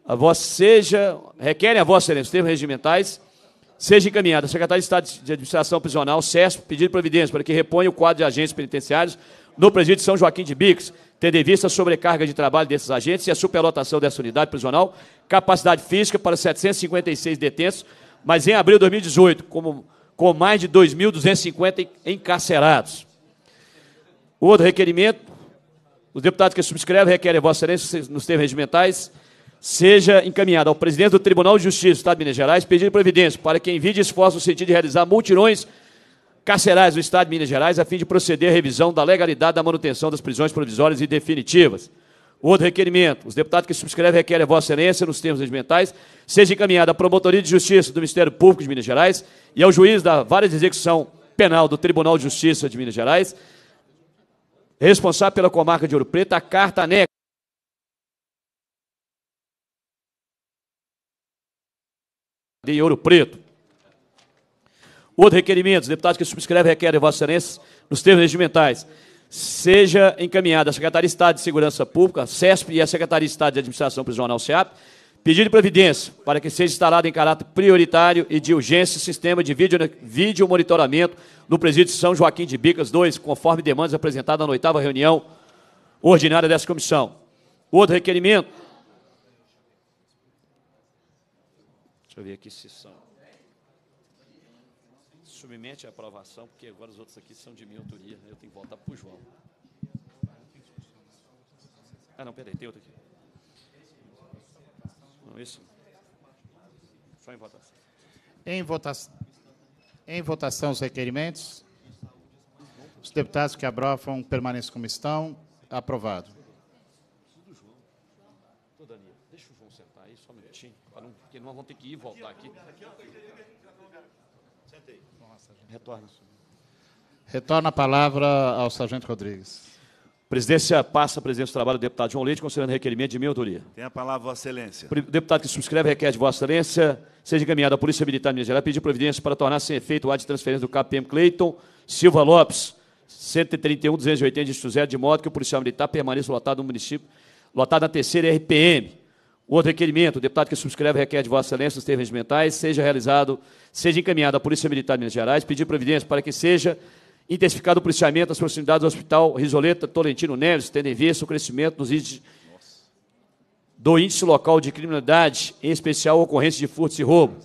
a vossa seja requerem a Vossa Excelência os termos regimentais seja encaminhada a Secretaria de Estado de Administração Prisional, SESP, pedido providência para que reponha o quadro de agentes penitenciários no presídio de São Joaquim de Bicos, tendo em vista a sobrecarga de trabalho desses agentes e a superlotação dessa unidade prisional, capacidade física para 756 detentos, mas em abril de 2018, como, com mais de 2.250 encarcerados. Outro requerimento, os deputados que subscrevem requerem Vossa Excelência, nos termos regimentais, seja encaminhada ao presidente do Tribunal de Justiça do Estado de Minas Gerais pedindo providência para que envie esforços no sentido de realizar multirões carcerais do Estado de Minas Gerais a fim de proceder à revisão da legalidade da manutenção das prisões provisórias e definitivas. Outro requerimento. Os deputados que subscrevem requerem a Vossa Excelência, nos termos regimentais, seja encaminhada à Promotoria de Justiça do Ministério Público de Minas Gerais e ao juiz da Vara de Execução Penal do Tribunal de Justiça de Minas Gerais responsável pela comarca de Ouro Preto, a carta anexa. de Ouro Preto. Outro requerimento, os deputados que subscrevem requerem Vossa Excelência, nos termos regimentais, seja encaminhada à Secretaria de Estado de Segurança Pública, a CESP e à Secretaria de Estado de Administração Prisional, SEAP, pedido de providência para que seja instalado em caráter prioritário e de urgência o sistema de vídeo, vídeo monitoramento no presídio São Joaquim de Bicas 2, conforme demandas apresentadas na oitava reunião ordinária dessa comissão. Outro requerimento. Deixa eu ver aqui se são. Submete a aprovação, porque agora os outros aqui são de minha autoria. Eu tenho que voltar para o João. Ah, não, peraí, tem outro aqui. Não, isso. Só em votação. Em votação. Em votação, os requerimentos. Os deputados que aprovam permaneçam como estão. Aprovado. Deixa o João sentar aí só um minutinho, porque nós vamos ter que ir e voltar aqui. Retorna. Retorna a palavra ao Sargento Rodrigues. Presidência passa a presidência do trabalho do deputado João Leite, considerando requerimento de minha autoria. Tem a palavra, Vossa Excelência. Deputado que subscreve requer de Vossa Excelência seja encaminhado à Polícia Militar de Minas Gerais pedir providência para tornar sem efeito o ato de transferência do KPM Cleiton Silva Lopes, 131 280 de de modo que o policial militar permaneça lotado no município, lotado na terceira RPM. Outro requerimento, o deputado que subscreve requer de Vossa Excelência os termos mentais, seja realizado, seja encaminhado à Polícia Militar de Minas Gerais, pedir providência para que seja intensificado o policiamento nas proximidades do Hospital Risoleta Tolentino Neves, tendo em vista o crescimento nos índices do índice local de criminalidade, em especial ocorrência de furtos e roubo.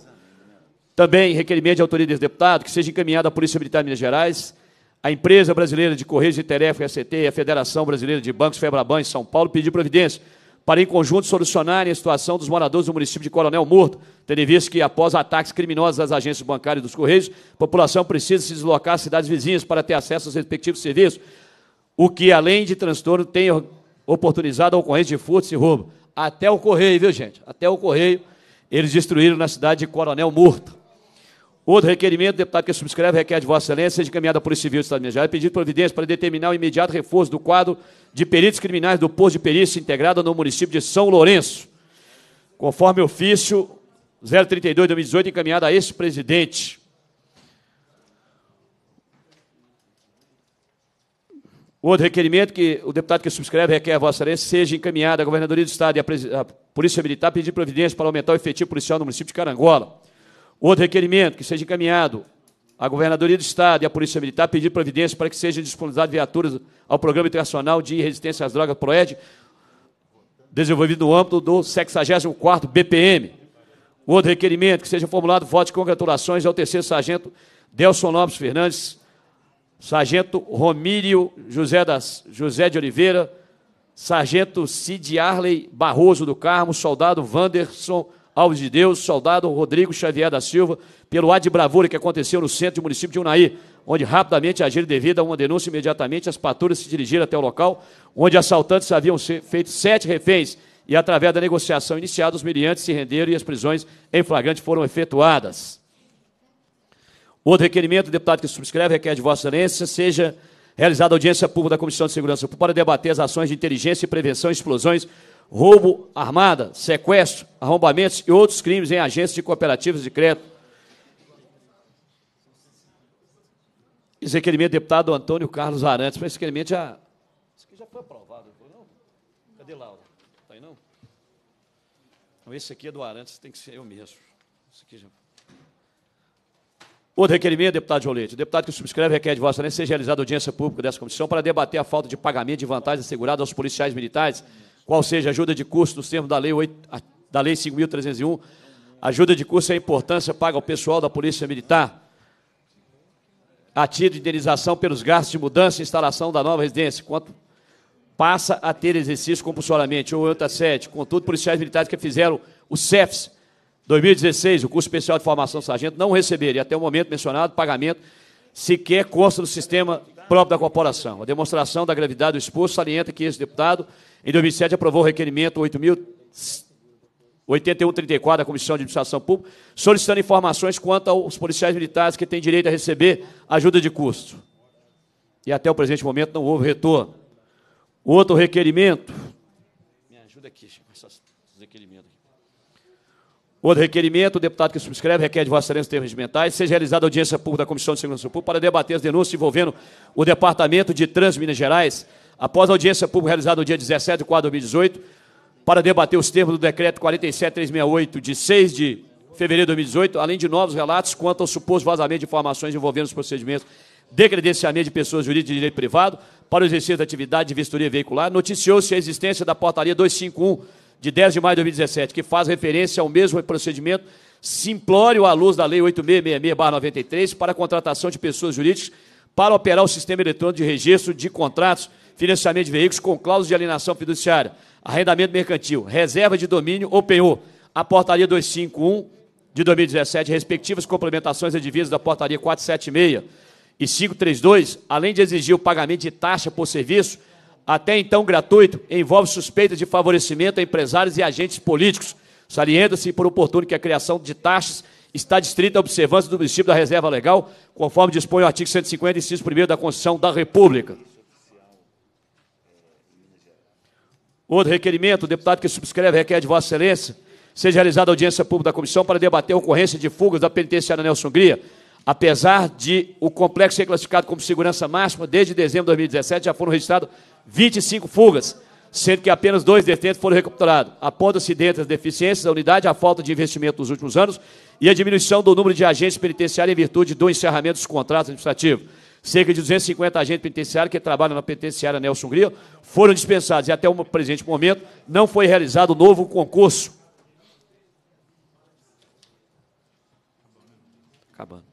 Também requerimento de autoria desse deputado que seja encaminhado à Polícia Militar de Minas Gerais, à empresa brasileira de Correios e Teléfono, SCT, e à Federação Brasileira de Bancos Febraban em São Paulo pedir providência para, em conjunto, solucionarem a situação dos moradores do município de Coronel Murto, tendo visto que, após ataques criminosos às agências bancárias dos Correios, a população precisa se deslocar às cidades vizinhas para ter acesso aos respectivos serviços, o que, além de transtorno, tem oportunizado a ocorrência de furtos e roubo. Até o Correio, viu, gente? Até o Correio, eles destruíram na cidade de Coronel Murto. Outro requerimento, deputado que subscreve, requer de Vossa Excelência seja encaminhada à Polícia Civil do Estado de Minas Gerais pedido providência para determinar o imediato reforço do quadro de peritos criminais do posto de perícia integrada no município de São Lourenço. Conforme ofício 032-2018, encaminhado a esse presidente. Outro requerimento que o deputado que subscreve requer a Vossa Excelência seja encaminhada à Governadoria do Estado e à Polícia Militar pedir providência para aumentar o efetivo policial no município de Carangola. Outro requerimento que seja encaminhado à Governadoria do Estado e à Polícia Militar pedir providência para que sejam disponibilizadas viaturas ao Programa Internacional de Resistência às Drogas PROED, desenvolvido no âmbito do 64º BPM. Outro requerimento que seja formulado voto de congratulações ao terceiro sargento Delson Lopes Fernandes, sargento Romírio José, das, José de Oliveira, sargento Cid Arley Barroso do Carmo, soldado Wanderson Alves de Deus, soldado Rodrigo Xavier da Silva, pelo ato de bravura que aconteceu no centro do município de Unai, onde rapidamente agiram devido a uma denúncia imediatamente, as patrulhas se dirigiram até o local, onde assaltantes haviam feito sete reféns e, através da negociação iniciada, os miliantes se renderam e as prisões em flagrante foram efetuadas. Outro requerimento, deputado que subscreve requer de Vossa Excelência seja realizada audiência pública da Comissão de Segurança para debater as ações de inteligência e prevenção e explosões roubo armada, sequestro, arrombamentos e outros crimes em agências de cooperativas de crédito. Esse é requerimento do deputado Antônio Carlos Arantes, mas esse requerimento já, esse aqui já foi aprovado, não? Cadê Laura? Está aí não? Então, esse aqui é do Arantes, tem que ser eu mesmo. Esse aqui já... Outro requerimento, deputado Jolete. O deputado que subscreve requer de vossa excelência seja realizada audiência pública dessa comissão para debater a falta de pagamento de vantagens asseguradas aos policiais militares qual seja ajuda de custo nos termos da lei lei 5.301. Ajuda de custo é importância paga ao pessoal da Polícia Militar a título de indenização pelos gastos de mudança e instalação da nova residência, quanto passa a ter exercício compulsoriamente, ou outra sede. Contudo, policiais militares que fizeram o CEFS 2016, o curso especial de formação sargento, não receberam, e até o momento mencionado, pagamento sequer consta do sistema próprio da corporação. A demonstração da gravidade do exposto salienta que esse deputado em 2007, aprovou o requerimento 8.081.34 da Comissão de Administração Pública, solicitando informações quanto aos policiais militares que têm direito a receber ajuda de custo. E até o presente momento não houve retorno. Outro requerimento. Me ajuda aqui, esses requerimentos. Outro requerimento, o deputado que subscreve requer de Vossa Excelência termos regimentais, seja realizada audiência pública da Comissão de Segurança Pública para debater as denúncias envolvendo o Departamento de Trânsito Minas Gerais após a audiência pública realizada no dia 17 de 4 de 2018, para debater os termos do decreto 47368, de 6 de fevereiro de 2018, além de novos relatos quanto ao suposto vazamento de informações envolvendo os procedimentos de credenciamento de pessoas jurídicas de direito privado para o exercício da atividade de vistoria veicular, noticiou-se a existência da portaria 251, de 10 de maio de 2017, que faz referência ao mesmo procedimento simplório à luz da Lei 8666-93 para a contratação de pessoas jurídicas para operar o sistema eletrônico de registro de contratos financiamento de veículos com cláusula de alienação fiduciária, arrendamento mercantil, reserva de domínio ou penhor. A portaria 251 de 2017, respectivas complementações divisas da portaria 476 e 532, além de exigir o pagamento de taxa por serviço, até então gratuito, envolve suspeitas de favorecimento a empresários e agentes políticos. Salienta-se por oportuno que a criação de taxas está distrita à observância do princípio da reserva legal, conforme dispõe o artigo 150, inciso 1 da Constituição da República. Outro requerimento, o deputado que subscreve requer de Vossa Excelência seja realizada audiência pública da comissão para debater a ocorrência de fugas da penitenciária Nelson Hungria, apesar de o complexo ser classificado como segurança máxima, desde dezembro de 2017 já foram registradas 25 fugas, sendo que apenas dois detentos foram recuperados. Aponta-se dentre as deficiências da unidade a falta de investimento nos últimos anos e a diminuição do número de agentes penitenciários em virtude do encerramento dos contratos administrativos. Cerca de 250 agentes penitenciários que trabalham na penitenciária Nelson Grilo foram dispensados e até o presente momento não foi realizado novo concurso. Acabando.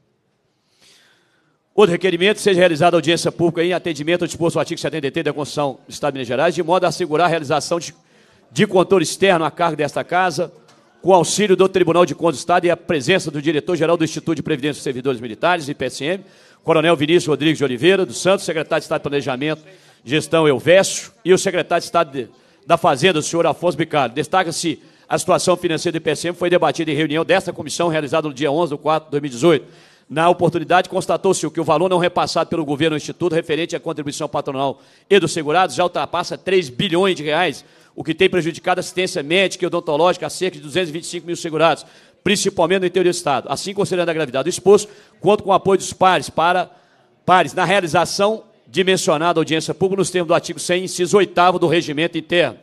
Outro requerimento, seja realizada audiência pública em atendimento ao disposto do artigo 73 da Constituição do Estado de Minas Gerais, de modo a assegurar a realização de, de controle externo a cargo desta Casa, com auxílio do Tribunal de Contas do Estado e a presença do diretor-geral do Instituto de Previdência dos Servidores Militares, IPSM, Coronel Vinícius Rodrigues de Oliveira, do Santos, secretário de Estado de Planejamento, Gestão Elvésio, e o secretário de Estado de, da Fazenda, o senhor Afonso Bicardo. Destaca-se a situação financeira do IPCM foi debatida em reunião desta comissão, realizada no dia 11 de 4 de 2018. Na oportunidade, constatou-se que o valor não repassado pelo governo ao Instituto referente à contribuição patronal e dos segurados já ultrapassa 3 bilhões de reais, o que tem prejudicado a assistência médica e odontológica a cerca de 225 mil segurados, principalmente no interior do Estado, assim considerando a gravidade do exposto, quanto com o apoio dos pares para pares na realização dimensionada audiência pública nos termos do artigo 100, inciso 8 do regimento interno.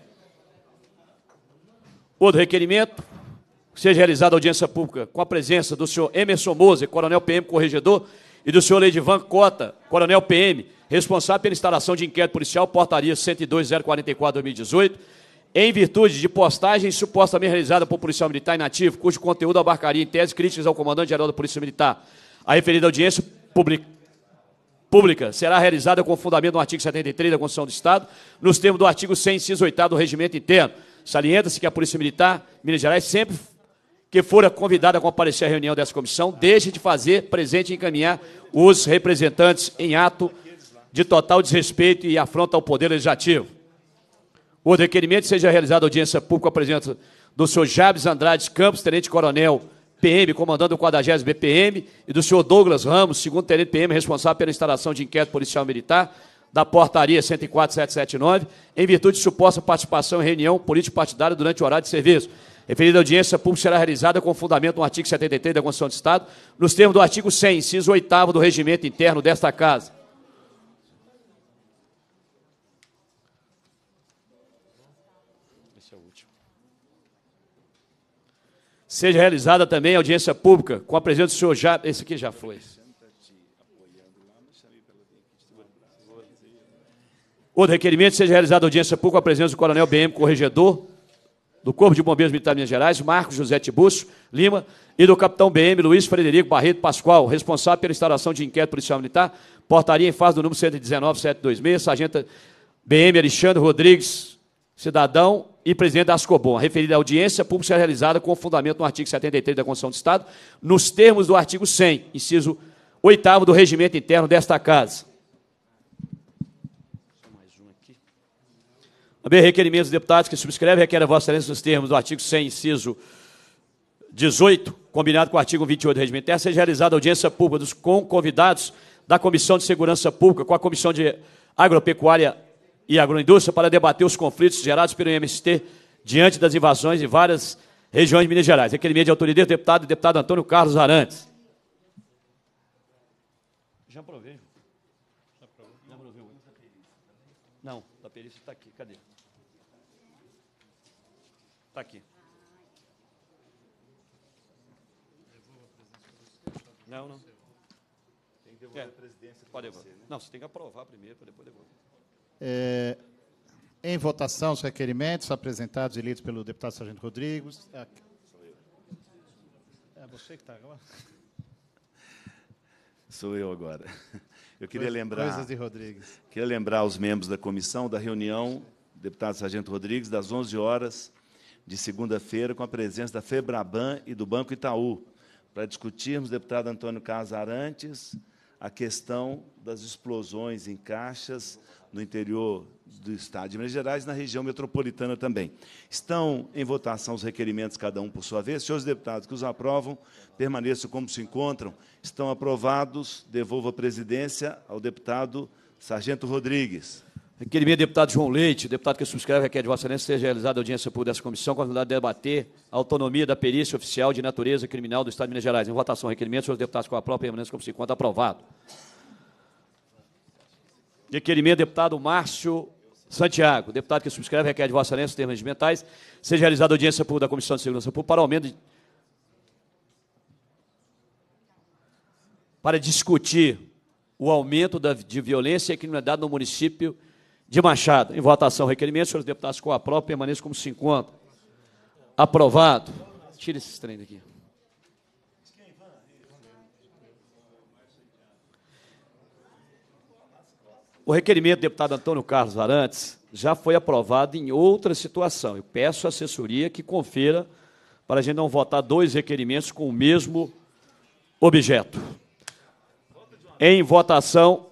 Outro requerimento, seja realizada audiência pública com a presença do senhor Emerson Moser, coronel PM corregedor, e do senhor Leidivan Cota, coronel PM, responsável pela instalação de inquérito policial, portaria 102044-2018, em virtude de postagens supostamente realizada por policial militar inativo, cujo conteúdo abarcaria em tese críticas ao comandante-geral da Polícia Militar. A referida audiência pública será realizada com fundamento no artigo 73 da Constituição do Estado, nos termos do artigo 100, inciso 8 do Regimento Interno. Salienta-se que a Polícia Militar, Minas Gerais, sempre que fora convidada a comparecer à reunião dessa comissão, deixe de fazer presente e encaminhar os representantes em ato de total desrespeito e afronta ao Poder Legislativo. O requerimento seja realizado audiência pública com a presença do senhor Jabes Andrade Campos, tenente-coronel PM, comandante do 40 BPM, e do senhor Douglas Ramos, segundo tenente PM, responsável pela instalação de inquérito policial militar, da portaria 104779, em virtude de suposta participação em reunião político-partidária durante o horário de serviço. Referida audiência pública será realizada com fundamento no artigo 73 da Constituição do Estado, nos termos do artigo 100, inciso 8 do regimento interno desta Casa. Seja realizada também audiência pública com a presença do senhor já. Esse aqui já foi. Outro requerimento, seja realizada audiência pública com a presença do Coronel BM Corregedor, do Corpo de Bombeiros Militar de Minas Gerais, Marcos José Tibúcio Lima, e do Capitão BM Luiz Frederico Barreto Pascoal, responsável pela instalação de inquérito policial militar, portaria em fase do número 119726, sargenta BM Alexandre Rodrigues, cidadão e presidente da a referida audiência pública realizada com fundamento no artigo 73 da Constituição do Estado, nos termos do artigo 100, inciso 8 do regimento interno desta Casa. Também requerimentos dos deputados que subscrevem requer a Vossa Excelência nos termos do artigo 100, inciso 18, combinado com o artigo 28 do regimento interno, seja realizada audiência pública dos convidados da Comissão de Segurança Pública com a Comissão de Agropecuária e agroindústria para debater os conflitos gerados pelo MST diante das invasões em várias regiões de Minas Gerais. Requerimento de autoridade deputado, deputado Antônio Carlos Arantes. Já aprovei. Já aprovei. Já aprovei. Não, da perícia está aqui. Cadê? Está aqui. Não, não. Tem que devolver é. a presidência. Pode devolver. Né? Não, você tem que aprovar primeiro para depois devolver. É, em votação os requerimentos apresentados e lidos pelo deputado Sargento Rodrigues. É, é você que está agora? Sou eu agora. Eu queria lembrar. Coisas de Rodrigues. Queria lembrar os membros da comissão da reunião, deputado Sargento Rodrigues, das 11 horas de segunda-feira, com a presença da Febraban e do Banco Itaú, para discutirmos, deputado Antônio Casa Arantes, a questão das explosões em caixas no interior do Estado de Minas Gerais, na região metropolitana também. Estão em votação os requerimentos, cada um por sua vez. Senhores deputados que os aprovam, permaneçam como se encontram. Estão aprovados. Devolvo a presidência ao deputado Sargento Rodrigues. Requerimento do deputado João Leite, deputado que subscreve requer é de Vossa Excelência seja realizada audiência pública dessa comissão com a finalidade de debater a autonomia da perícia oficial de natureza criminal do Estado de Minas Gerais. Em votação, requerimento, senhores deputados com a própria permanência como se encontra, aprovado. Requerimento, deputado Márcio Santiago, deputado que subscreve requer de Vossa Excelência os termos regimentais, seja realizada audiência pública da Comissão de Segurança Pública para aumento de... para discutir o aumento da, de violência e criminalidade no município de Machado. Em votação, requerimento, senhores deputados, com a própria permaneça como se encontra. Aprovado. Tira esses trem daqui. O requerimento do deputado Antônio Carlos Varantes já foi aprovado em outra situação. Eu peço à assessoria que confira para a gente não votar dois requerimentos com o mesmo objeto. Em votação.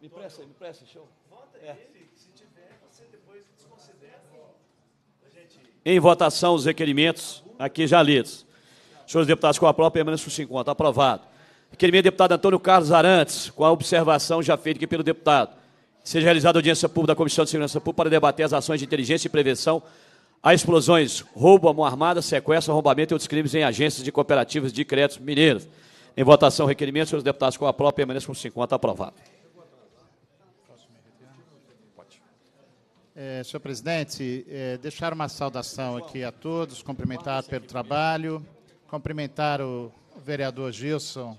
Me presta, me presta, show. Em votação, os requerimentos aqui já lidos. Senhores deputados, com a própria permaneçam os 50. Aprovado. Requerimento do deputado Antônio Carlos Arantes, com a observação já feita aqui pelo deputado. Seja realizada audiência pública da Comissão de Segurança Pública para debater as ações de inteligência e prevenção a explosões, roubo à mão armada, sequestro, arrombamento e outros crimes em agências de cooperativas de créditos mineiros. Em votação, requerimento, senhores deputados, com a própria permaneçam os 50. Aprovado. É, senhor presidente, é, deixar uma saudação aqui a todos, cumprimentar pelo trabalho, cumprimentar o vereador Gilson,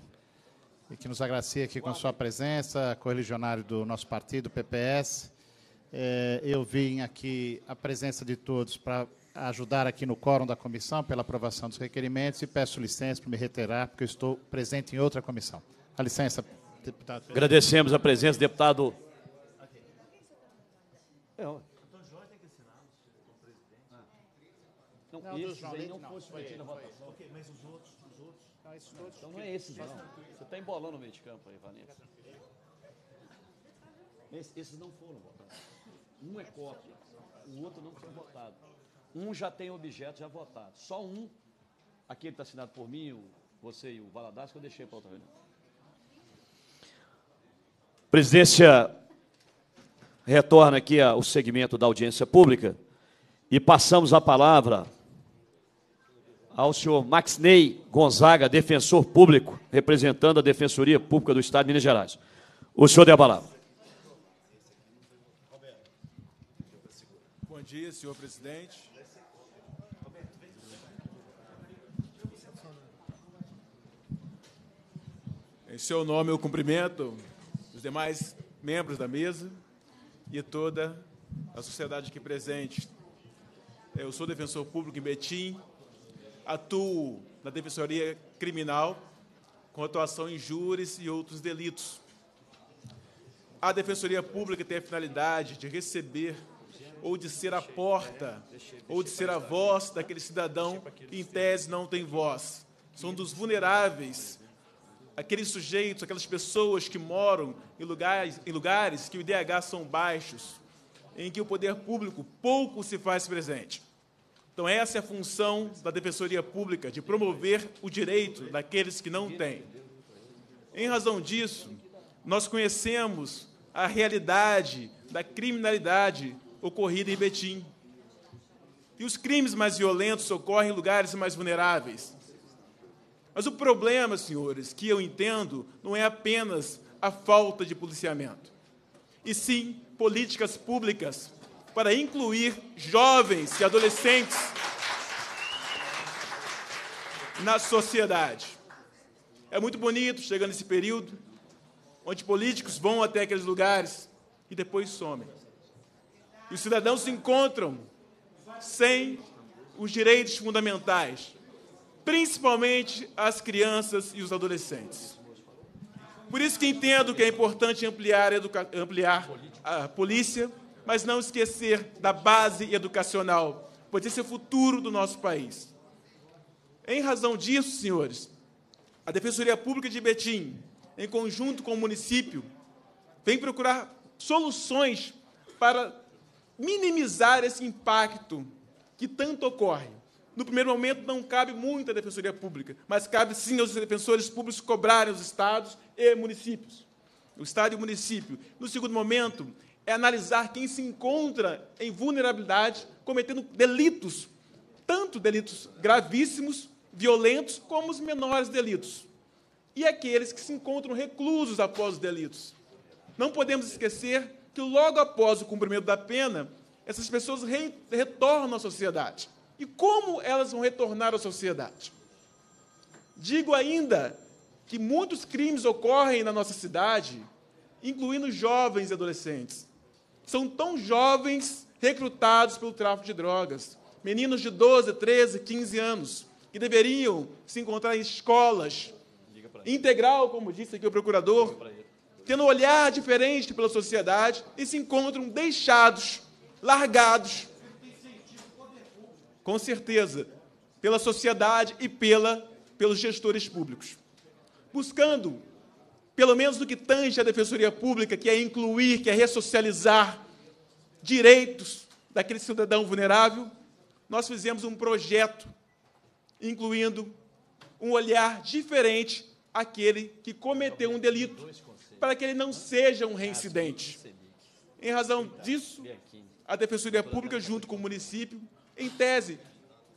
que nos agracia aqui com a sua presença, correligionário do nosso partido, PPS. É, eu vim aqui a presença de todos para ajudar aqui no quórum da comissão pela aprovação dos requerimentos e peço licença para me reiterar, porque eu estou presente em outra comissão. A licença, deputado. Agradecemos a presença, deputado. É, Não, não esses aí não, não fosse na votação. Ok, mas os outros, os outros... Não, esses todos... Então não é esses, não. Você está embolando o meio de campo aí, Vanessa. Esses, esses não foram votados. Um é cópia, o outro não foi votado. Um já tem objeto já votado. Só um, aquele que está assinado por mim, você e o Valadares, que eu deixei para outra reunião. Presidência retorna aqui ao segmento da audiência pública e passamos a palavra ao senhor Maxney Gonzaga, defensor público, representando a Defensoria Pública do Estado de Minas Gerais. O senhor tem a palavra. Bom dia, senhor presidente. Em seu nome, eu cumprimento os demais membros da mesa e toda a sociedade aqui presente. Eu sou defensor público em Betim, atuo na Defensoria Criminal com atuação em júris e outros delitos. A Defensoria Pública tem a finalidade de receber ou de ser a porta ou de ser a voz daquele cidadão que, em tese, não tem voz. São dos vulneráveis, aqueles sujeitos, aquelas pessoas que moram em lugares, em lugares que o IDH são baixos, em que o poder público pouco se faz presente. Então, essa é a função da Defensoria Pública, de promover o direito daqueles que não têm. Em razão disso, nós conhecemos a realidade da criminalidade ocorrida em Betim. E os crimes mais violentos ocorrem em lugares mais vulneráveis. Mas o problema, senhores, que eu entendo, não é apenas a falta de policiamento, e sim políticas públicas para incluir jovens e adolescentes na sociedade. É muito bonito chegando nesse período onde políticos vão até aqueles lugares e depois somem. E os cidadãos se encontram sem os direitos fundamentais, principalmente as crianças e os adolescentes. Por isso que entendo que é importante ampliar, ampliar a polícia mas não esquecer da base educacional, pois esse é o futuro do nosso país. Em razão disso, senhores, a Defensoria Pública de Betim, em conjunto com o município, vem procurar soluções para minimizar esse impacto que tanto ocorre. No primeiro momento, não cabe muito à Defensoria Pública, mas cabe sim aos defensores públicos cobrarem os estados e municípios. O estado e o município. No segundo momento, é analisar quem se encontra em vulnerabilidade, cometendo delitos, tanto delitos gravíssimos, violentos, como os menores delitos. E aqueles que se encontram reclusos após os delitos. Não podemos esquecer que, logo após o cumprimento da pena, essas pessoas re retornam à sociedade. E como elas vão retornar à sociedade? Digo ainda que muitos crimes ocorrem na nossa cidade, incluindo jovens e adolescentes são tão jovens recrutados pelo tráfico de drogas. Meninos de 12, 13, 15 anos, que deveriam se encontrar em escolas, integral, como disse aqui o procurador, tendo um olhar diferente pela sociedade, e se encontram deixados, largados, com certeza, pela sociedade e pela, pelos gestores públicos, buscando pelo menos no que tange a Defensoria Pública, que é incluir, que é ressocializar direitos daquele cidadão vulnerável, nós fizemos um projeto incluindo um olhar diferente àquele que cometeu um delito, para que ele não seja um reincidente. Em razão disso, a Defensoria Pública, junto com o município, em tese,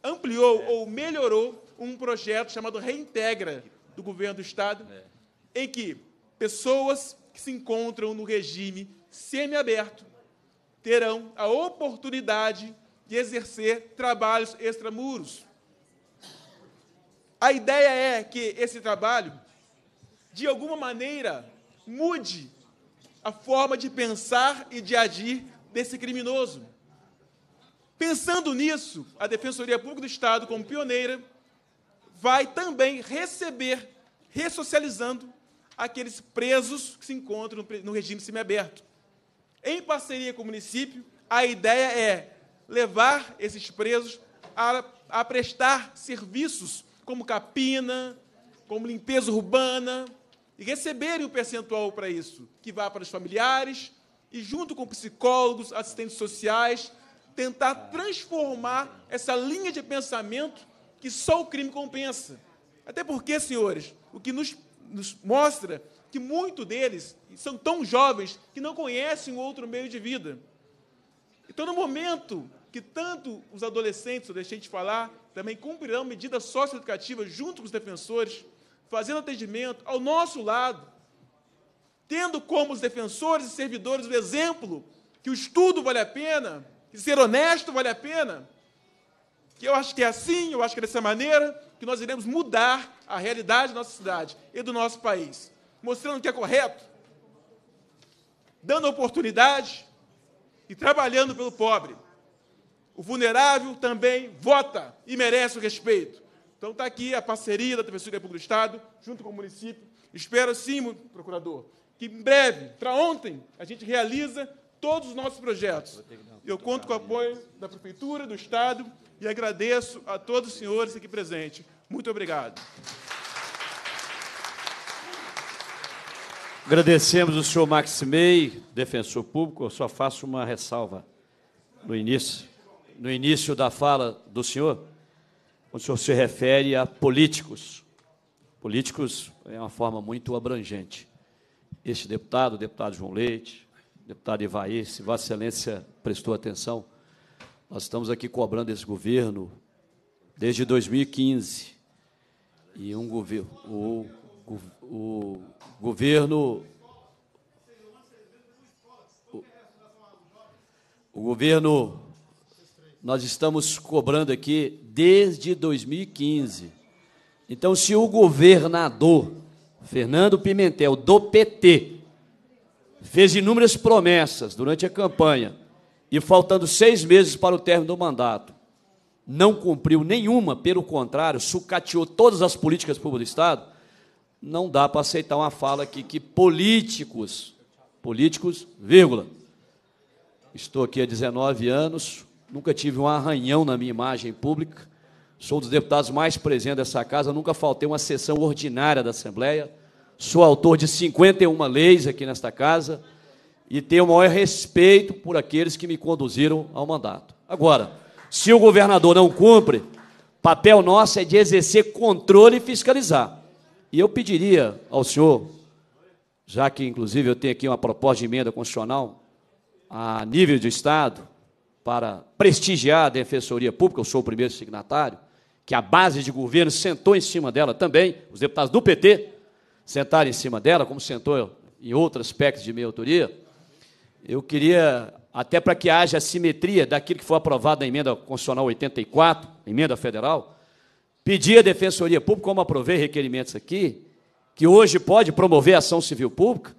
ampliou ou melhorou um projeto chamado Reintegra do Governo do Estado, em que pessoas que se encontram no regime semiaberto terão a oportunidade de exercer trabalhos extramuros. A ideia é que esse trabalho, de alguma maneira, mude a forma de pensar e de agir desse criminoso. Pensando nisso, a Defensoria Pública do Estado, como pioneira, vai também receber, ressocializando, aqueles presos que se encontram no regime semiaberto. Em parceria com o município, a ideia é levar esses presos a, a prestar serviços como capina, como limpeza urbana, e receberem o percentual para isso, que vá para os familiares e, junto com psicólogos, assistentes sociais, tentar transformar essa linha de pensamento que só o crime compensa. Até porque, senhores, o que nos nos mostra que muitos deles são tão jovens que não conhecem outro meio de vida. Então, no momento que tanto os adolescentes, eu deixei de falar, também cumprirão medidas socioeducativas junto com os defensores, fazendo atendimento ao nosso lado, tendo como os defensores e servidores o exemplo que o estudo vale a pena, que ser honesto vale a pena, que eu acho que é assim, eu acho que é dessa maneira, que nós iremos mudar a realidade da nossa cidade e do nosso país, mostrando o que é correto, dando oportunidade e trabalhando pelo pobre. O vulnerável também vota e merece o respeito. Então está aqui a parceria da Prefeitura República do Estado, junto com o município. Espero sim, procurador, que em breve, para ontem, a gente realiza todos os nossos projetos. Eu conto com o apoio da Prefeitura, do Estado e agradeço a todos os senhores aqui presentes. Muito obrigado. Agradecemos o senhor Maximei, defensor público. Eu só faço uma ressalva no início, no início da fala do senhor, quando o senhor se refere a políticos. Políticos é uma forma muito abrangente. Este deputado, o deputado João Leite, o deputado Ivaí, se Vossa Excelência prestou atenção, nós estamos aqui cobrando esse governo desde 2015 e um governo, o, o, governo, o, o governo, nós estamos cobrando aqui desde 2015. Então, se o governador Fernando Pimentel, do PT, fez inúmeras promessas durante a campanha e faltando seis meses para o término do mandato, não cumpriu nenhuma, pelo contrário, sucateou todas as políticas públicas do Estado, não dá para aceitar uma fala aqui que políticos, políticos, vírgula. Estou aqui há 19 anos, nunca tive um arranhão na minha imagem pública, sou um dos deputados mais presentes dessa casa, nunca faltei uma sessão ordinária da Assembleia, sou autor de 51 leis aqui nesta casa e tenho o maior respeito por aqueles que me conduziram ao mandato. Agora, se o governador não cumpre, papel nosso é de exercer controle e fiscalizar. E eu pediria ao senhor, já que inclusive eu tenho aqui uma proposta de emenda constitucional a nível de Estado, para prestigiar a Defensoria Pública, eu sou o primeiro signatário, que a base de governo sentou em cima dela também, os deputados do PT sentaram em cima dela, como sentou em outros aspectos de minha autoria, eu queria até para que haja simetria daquilo que foi aprovado na emenda constitucional 84, emenda federal, pedir à Defensoria Pública, como aprovei requerimentos aqui, que hoje pode promover ação civil pública,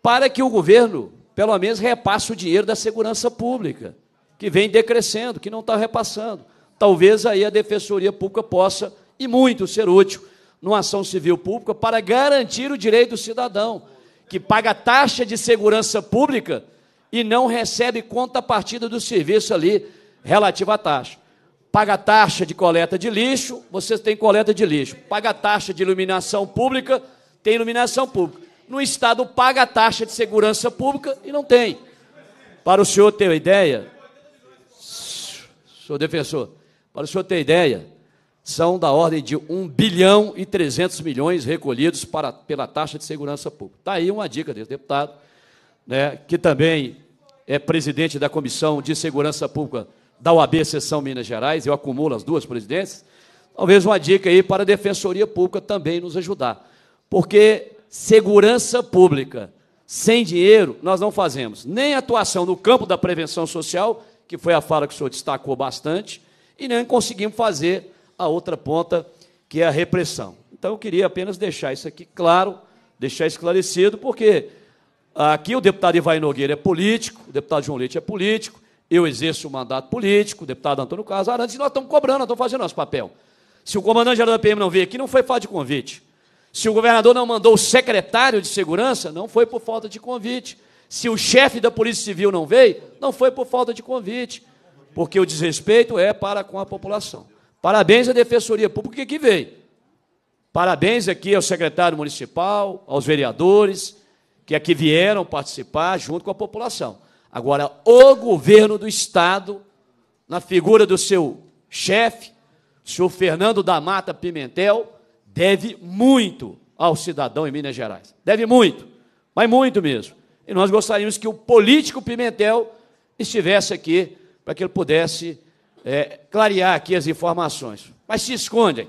para que o governo, pelo menos, repasse o dinheiro da segurança pública, que vem decrescendo, que não está repassando. Talvez aí a Defensoria Pública possa, e muito, ser útil numa ação civil pública para garantir o direito do cidadão, que paga taxa de segurança pública e não recebe contrapartida do serviço ali relativo à taxa. Paga taxa de coleta de lixo, você tem coleta de lixo. Paga taxa de iluminação pública, tem iluminação pública. No Estado paga a taxa de segurança pública e não tem. Para o senhor ter ideia, senhor defensor, para o senhor ter ideia, são da ordem de 1 bilhão e 300 milhões recolhidos para, pela taxa de segurança pública. Está aí uma dica desse deputado, né, que também é presidente da Comissão de Segurança Pública da UAB Sessão Minas Gerais, eu acumulo as duas presidências. Talvez uma dica aí para a Defensoria Pública também nos ajudar. Porque segurança pública sem dinheiro nós não fazemos nem atuação no campo da prevenção social, que foi a fala que o senhor destacou bastante, e nem conseguimos fazer a outra ponta, que é a repressão. Então eu queria apenas deixar isso aqui claro, deixar esclarecido, porque Aqui o deputado Ivaí Nogueira é político, o deputado João Leite é político, eu exerço o mandato político, o deputado Antônio Carlos Arantes, nós estamos cobrando, nós estamos fazendo nosso papel. Se o comandante-geral da PM não veio aqui, não foi falta de convite. Se o governador não mandou o secretário de segurança, não foi por falta de convite. Se o chefe da Polícia Civil não veio, não foi por falta de convite, porque o desrespeito é para com a população. Parabéns à Defensoria Pública que veio. Parabéns aqui ao secretário municipal, aos vereadores, que aqui é vieram participar junto com a população. Agora, o governo do Estado, na figura do seu chefe, o senhor Fernando da Mata Pimentel, deve muito ao cidadão em Minas Gerais. Deve muito, mas muito mesmo. E nós gostaríamos que o político Pimentel estivesse aqui para que ele pudesse é, clarear aqui as informações. Mas se escondem,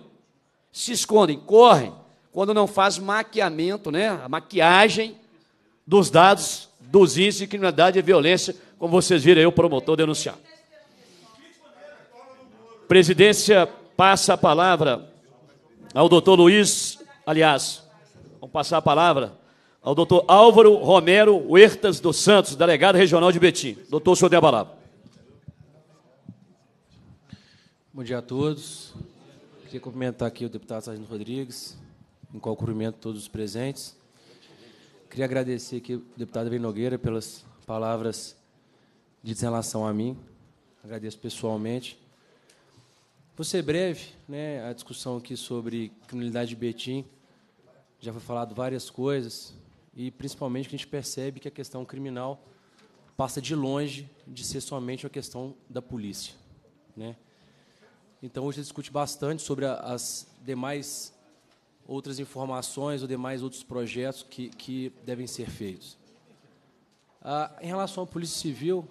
se escondem, correm, quando não faz maquiamento, né, a maquiagem dos dados dos índices de criminalidade e violência, como vocês viram aí o promotor denunciar. Presidência passa a palavra ao doutor Luiz, aliás, vamos passar a palavra ao doutor Álvaro Romero Huertas dos Santos, delegado regional de Betim. Doutor, o senhor tem a palavra. Bom dia a todos. Queria cumprimentar aqui o deputado Sargento Rodrigues, em qual cumprimento todos os presentes. Queria agradecer aqui o deputado Ben Nogueira pelas palavras de relação a mim. Agradeço pessoalmente. Vou ser breve, né? A discussão aqui sobre criminalidade de Betim já foi falado várias coisas e principalmente que a gente percebe que a questão criminal passa de longe de ser somente uma questão da polícia, né? Então hoje discute bastante sobre as demais outras informações ou demais outros projetos que, que devem ser feitos. Ah, em relação à Polícia Civil,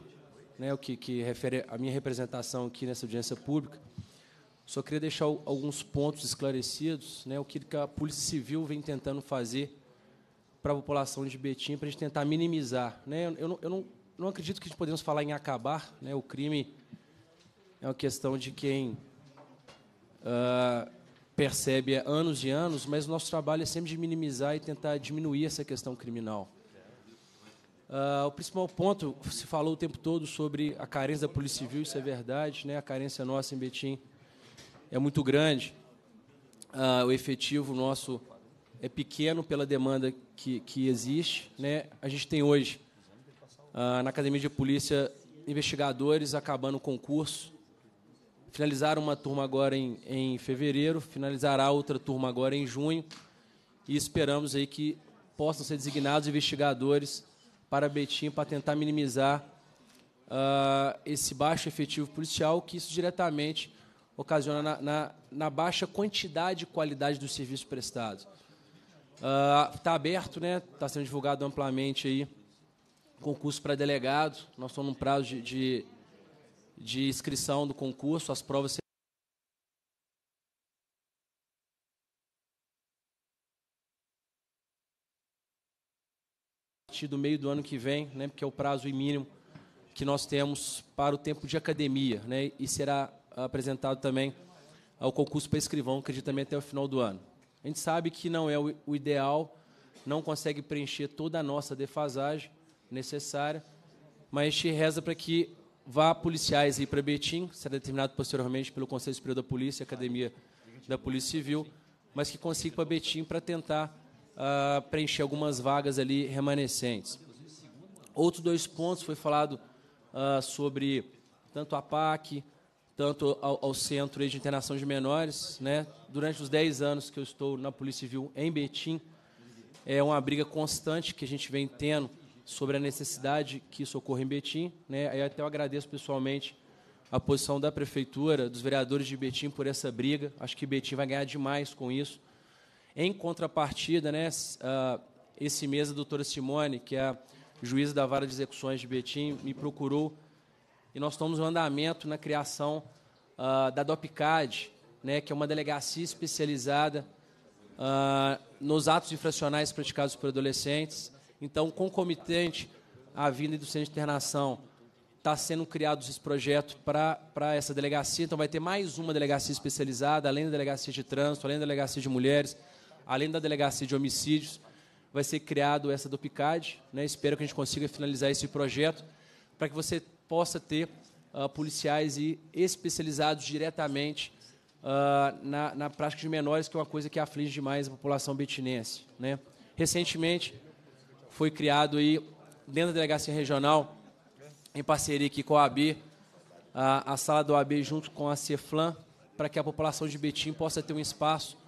né, o que, que refere à minha representação aqui nessa audiência pública, só queria deixar alguns pontos esclarecidos, né, o que a Polícia Civil vem tentando fazer para a população de Betim, para a gente tentar minimizar. Né? Eu, não, eu não, não acredito que a gente podemos falar em acabar. Né? O crime é uma questão de quem ah, percebe há anos e anos, mas o nosso trabalho é sempre de minimizar e tentar diminuir essa questão criminal. Uh, o principal ponto, se falou o tempo todo sobre a carência da Polícia Civil, isso é verdade, né? a carência nossa em Betim é muito grande. Uh, o efetivo nosso é pequeno pela demanda que, que existe. Né? A gente tem hoje, uh, na Academia de Polícia, investigadores acabando o concurso, Finalizaram uma turma agora em, em fevereiro, finalizará outra turma agora em junho. E esperamos aí que possam ser designados investigadores para Betim para tentar minimizar uh, esse baixo efetivo policial, que isso diretamente ocasiona na, na, na baixa quantidade e qualidade dos serviços prestados. Está ah, uh, aberto, né? Está sendo divulgado amplamente aí concurso para delegado. Nós estamos num prazo de, de, de inscrição do concurso, as provas a partir do meio do ano que vem, né, porque é o prazo mínimo que nós temos para o tempo de academia, né, e será apresentado também ao concurso para escrivão, acredito também até o final do ano. A gente sabe que não é o ideal, não consegue preencher toda a nossa defasagem necessária, mas a gente reza para que vá policiais aí para Betim, será determinado posteriormente pelo Conselho Superior da Polícia, e Academia da Polícia Civil, mas que consiga para Betim para tentar uh, preencher algumas vagas ali remanescentes. Outros dois pontos foi falado uh, sobre tanto a PAC, tanto ao, ao, Centro de Internação de Menores. Né? Durante os 10 anos que eu estou na Polícia Civil em Betim, é uma briga constante que a gente vem tendo sobre a necessidade que isso ocorra em Betim. Né? Aí até eu agradeço pessoalmente a posição da prefeitura, dos vereadores de Betim por essa briga. Acho que Betim vai ganhar demais com isso. Em contrapartida, né, ah, esse mês a doutora Simone, que é a juíza da vara de execuções de Betim, me procurou e nós estamos no andamento na criação uh, da DOPCAD, né, que é uma delegacia especializada uh, nos atos infracionais praticados por adolescentes. Então, concomitante à vinda do centro de internação, está sendo criado esse projeto para essa delegacia. Então, vai ter mais uma delegacia especializada, além da delegacia de trânsito, além da delegacia de mulheres, além da delegacia de homicídios. Vai ser criado essa do PICAD. Né? Espero que a gente consiga finalizar esse projeto para que você possa ter uh, policiais e especializados diretamente uh, na, na prática de menores, que é uma coisa que aflige demais a população betinense. Né? Recentemente, foi criado aí dentro da delegacia regional, em parceria aqui com a AB, a, a sala do AB junto com a Ceflan, para que a população de Betim possa ter um espaço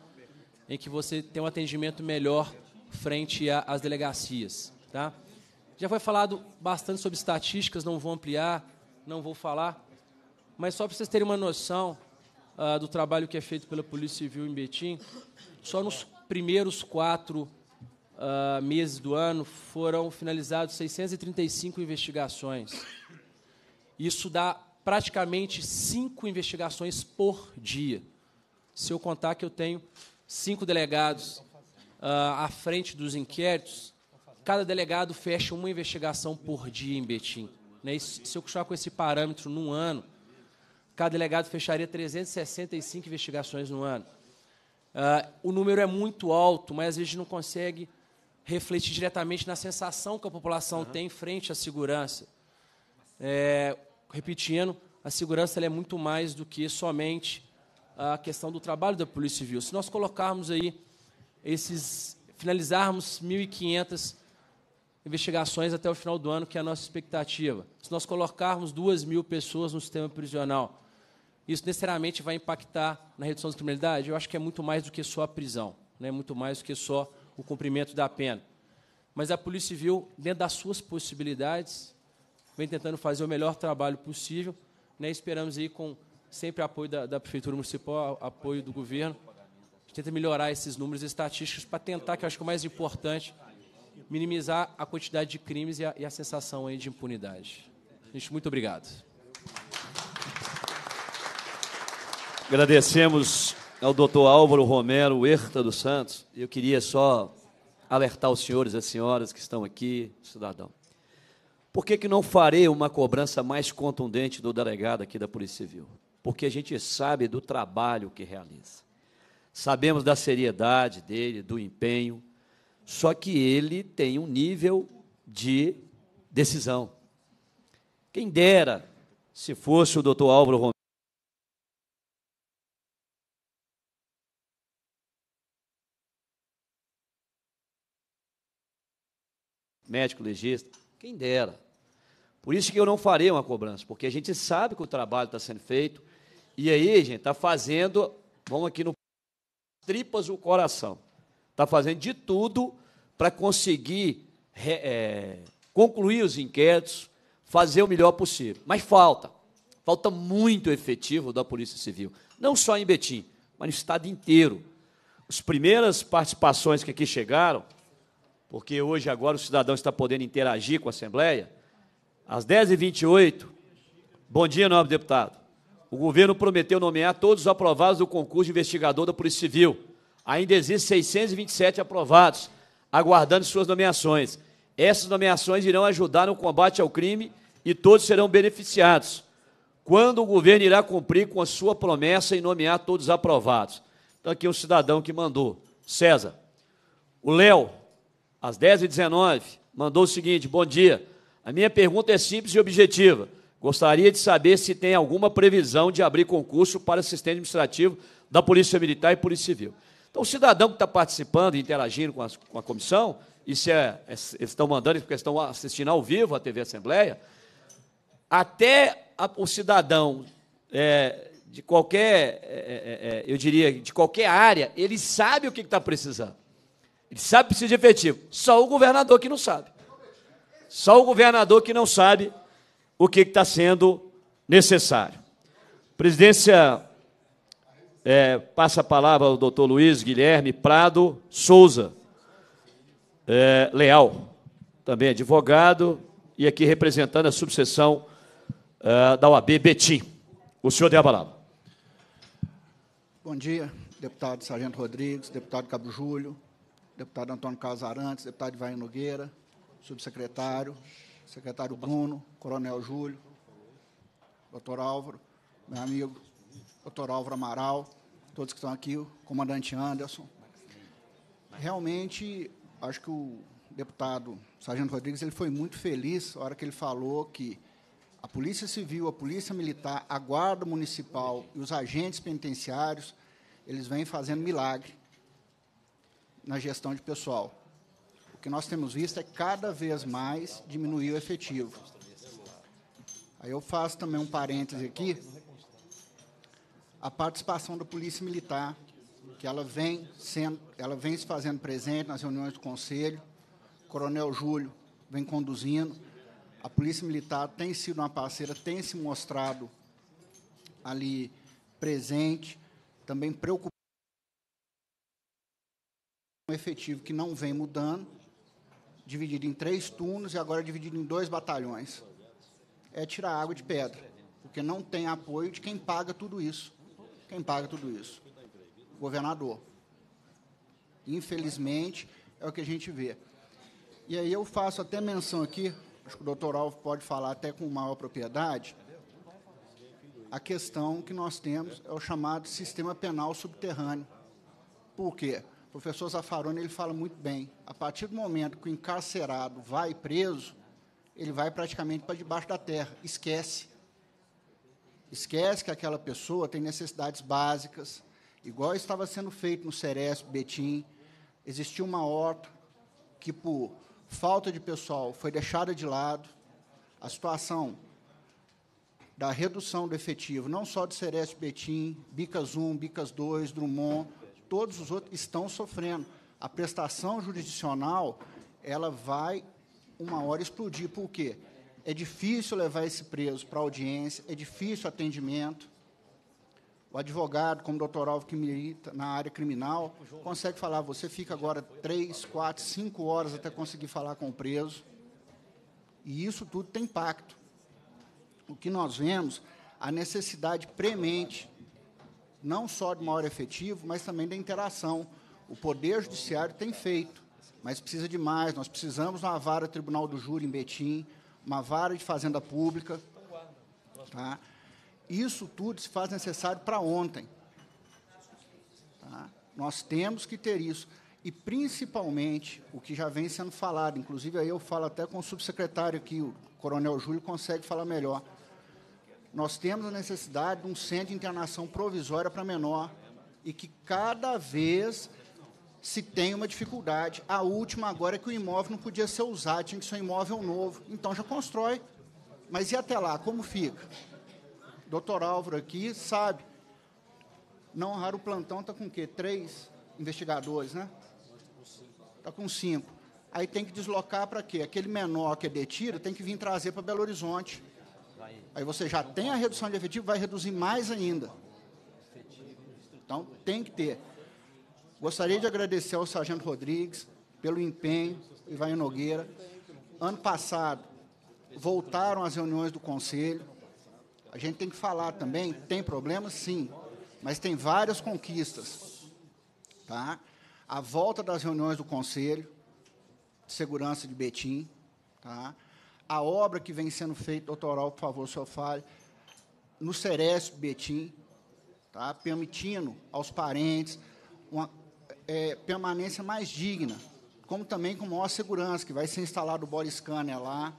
em que você tenha um atendimento melhor frente às delegacias. Tá? Já foi falado bastante sobre estatísticas, não vou ampliar, não vou falar, mas só para vocês terem uma noção uh, do trabalho que é feito pela Polícia Civil em Betim, só nos primeiros quatro uh, meses do ano, foram finalizados 635 investigações. Isso dá praticamente cinco investigações por dia. Se eu contar que eu tenho cinco delegados uh, à frente dos inquéritos, cada delegado fecha uma investigação por dia em Betim. Né? se eu continuar com esse parâmetro num ano, cada delegado fecharia 365 investigações no ano. Uh, o número é muito alto, mas a gente não consegue refletir diretamente na sensação que a população uhum. tem frente à segurança. É, repetindo, a segurança é muito mais do que somente a questão do trabalho da Polícia Civil. Se nós colocarmos aí esses, finalizarmos 1.500 investigações até o final do ano, que é a nossa expectativa. Se nós colocarmos 2 mil pessoas no sistema prisional, isso necessariamente vai impactar na redução da criminalidade? Eu acho que é muito mais do que só a prisão, né? muito mais do que só o cumprimento da pena. Mas a Polícia Civil, dentro das suas possibilidades, vem tentando fazer o melhor trabalho possível. Né? Esperamos aí com sempre apoio da, da Prefeitura Municipal, apoio do governo. A gente tenta melhorar esses números estatísticos para tentar, que eu acho que o mais importante, minimizar a quantidade de crimes e a, e a sensação aí de impunidade. Gente, muito obrigado. Agradecemos é o doutor Álvaro Romero Herta dos Santos. Eu queria só alertar os senhores e as senhoras que estão aqui, cidadão. Por que, que não farei uma cobrança mais contundente do delegado aqui da Polícia Civil? Porque a gente sabe do trabalho que realiza. Sabemos da seriedade dele, do empenho, só que ele tem um nível de decisão. Quem dera se fosse o doutor Álvaro Romero. médico legista, quem dera. Por isso que eu não farei uma cobrança, porque a gente sabe que o trabalho está sendo feito, e aí, gente, está fazendo, vamos aqui no tripas o coração, está fazendo de tudo para conseguir é, concluir os inquéritos, fazer o melhor possível. Mas falta, falta muito efetivo da Polícia Civil, não só em Betim, mas no estado inteiro. As primeiras participações que aqui chegaram, porque hoje agora o cidadão está podendo interagir com a Assembleia, às 10h28, bom dia, nobre deputado. O governo prometeu nomear todos os aprovados do concurso de investigador da Polícia Civil. Ainda existem 627 aprovados, aguardando suas nomeações. Essas nomeações irão ajudar no combate ao crime e todos serão beneficiados. Quando o governo irá cumprir com a sua promessa em nomear todos os aprovados? Então, aqui um cidadão que mandou. César, o Léo, às 10h19, mandou o seguinte: Bom dia. A minha pergunta é simples e objetiva. Gostaria de saber se tem alguma previsão de abrir concurso para assistente administrativo da Polícia Militar e Polícia Civil. Então, o cidadão que está participando e interagindo com, com a comissão, isso é, é, eles estão mandando porque estão assistindo ao vivo a TV Assembleia, até a, o cidadão é, de qualquer, é, é, é, eu diria, de qualquer área, ele sabe o que está precisando. Ele sabe que precisa de efetivo. Só o governador que não sabe. Só o governador que não sabe o que está sendo necessário. presidência é, passa a palavra ao doutor Luiz Guilherme Prado Souza é, Leal, também advogado e aqui representando a subseção é, da OAB Betim. O senhor tem a palavra. Bom dia, deputado Sargento Rodrigues, deputado Cabo Júlio, deputado Antônio Carlos Arantes, deputado Ivan Nogueira, subsecretário, secretário Bruno, coronel Júlio, doutor Álvaro, meu amigo, doutor Álvaro Amaral, todos que estão aqui, o comandante Anderson. Realmente, acho que o deputado Sargento Rodrigues ele foi muito feliz na hora que ele falou que a Polícia Civil, a Polícia Militar, a Guarda Municipal e os agentes penitenciários, eles vêm fazendo milagre na gestão de pessoal. O que nós temos visto é cada vez mais diminuir o efetivo. Aí eu faço também um parêntese aqui. A participação da Polícia Militar, que ela vem, sendo, ela vem se fazendo presente nas reuniões do Conselho. O Coronel Júlio vem conduzindo. A Polícia Militar tem sido uma parceira, tem se mostrado ali presente, também preocupada um efetivo que não vem mudando, dividido em três turnos e agora dividido em dois batalhões. É tirar água de pedra, porque não tem apoio de quem paga tudo isso. Quem paga tudo isso? O governador. Infelizmente, é o que a gente vê. E aí eu faço até menção aqui, acho que o doutor Alvo pode falar até com maior propriedade, a questão que nós temos é o chamado sistema penal subterrâneo. Por quê? O professor Zaffaroni ele fala muito bem. A partir do momento que o encarcerado vai preso, ele vai praticamente para debaixo da terra, esquece. Esquece que aquela pessoa tem necessidades básicas, igual estava sendo feito no Ceresp, Betim. Existia uma horta que, por falta de pessoal, foi deixada de lado. A situação da redução do efetivo, não só de Ceresp, Betim, Bicas 1, Bicas 2, Drummond, todos os outros estão sofrendo. A prestação jurisdicional, ela vai uma hora explodir. Por quê? É difícil levar esse preso para audiência, é difícil atendimento. O advogado, como o doutor Alvo, que milita na área criminal, consegue falar, você fica agora três, quatro, cinco horas até conseguir falar com o preso. E isso tudo tem impacto. O que nós vemos, a necessidade premente não só de maior efetivo, mas também da interação. O Poder Judiciário tem feito, mas precisa de mais. Nós precisamos de uma vara Tribunal do Júri em Betim, uma vara de Fazenda Pública. Tá? Isso tudo se faz necessário para ontem. Tá? Nós temos que ter isso. E, principalmente, o que já vem sendo falado, inclusive aí eu falo até com o subsecretário aqui, o Coronel Júlio consegue falar melhor nós temos a necessidade de um centro de internação provisória para menor e que cada vez se tem uma dificuldade. A última agora é que o imóvel não podia ser usado, tinha que ser um imóvel novo. Então já constrói. Mas e até lá, como fica? O doutor Álvaro aqui sabe. Não raro o plantão está com o quê? Três investigadores, né? Está com cinco. Aí tem que deslocar para quê? Aquele menor que é detido tem que vir trazer para Belo Horizonte. Aí você já tem a redução de efetivo, vai reduzir mais ainda. Então, tem que ter. Gostaria de agradecer ao Sargento Rodrigues pelo empenho, Ivan Nogueira. Ano passado, voltaram as reuniões do Conselho. A gente tem que falar também, tem problemas? Sim, mas tem várias conquistas. Tá? A volta das reuniões do Conselho de Segurança de Betim, tá? a obra que vem sendo feita, doutoral, por favor, só fale, no Ceresp Betim, tá? permitindo aos parentes uma é, permanência mais digna, como também com maior segurança, que vai ser instalado o body scanner lá.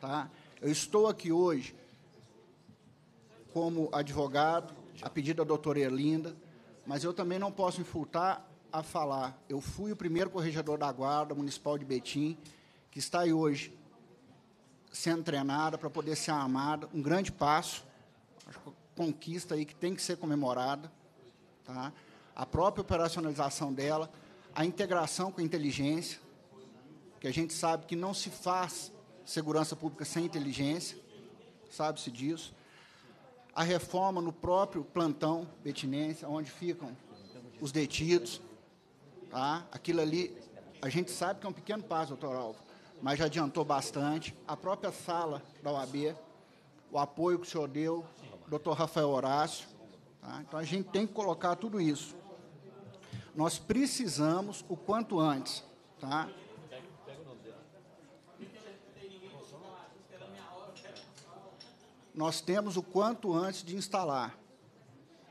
Tá? Eu estou aqui hoje como advogado, a pedido da doutora Erlinda, mas eu também não posso me furtar a falar. Eu fui o primeiro corregedor da Guarda Municipal de Betim, que está aí hoje sendo treinada para poder ser amada, um grande passo, conquista aí que tem que ser comemorada, tá? A própria operacionalização dela, a integração com a inteligência, que a gente sabe que não se faz segurança pública sem inteligência, sabe-se disso. A reforma no próprio plantão betinense, onde ficam os detidos, tá? Aquilo ali, a gente sabe que é um pequeno passo, doutor Alvo, mas já adiantou bastante. A própria sala da OAB, o apoio que o senhor deu, doutor Rafael Horácio. Tá? Então a gente tem que colocar tudo isso. Nós precisamos o quanto antes. Tá? Nós temos o quanto antes de instalar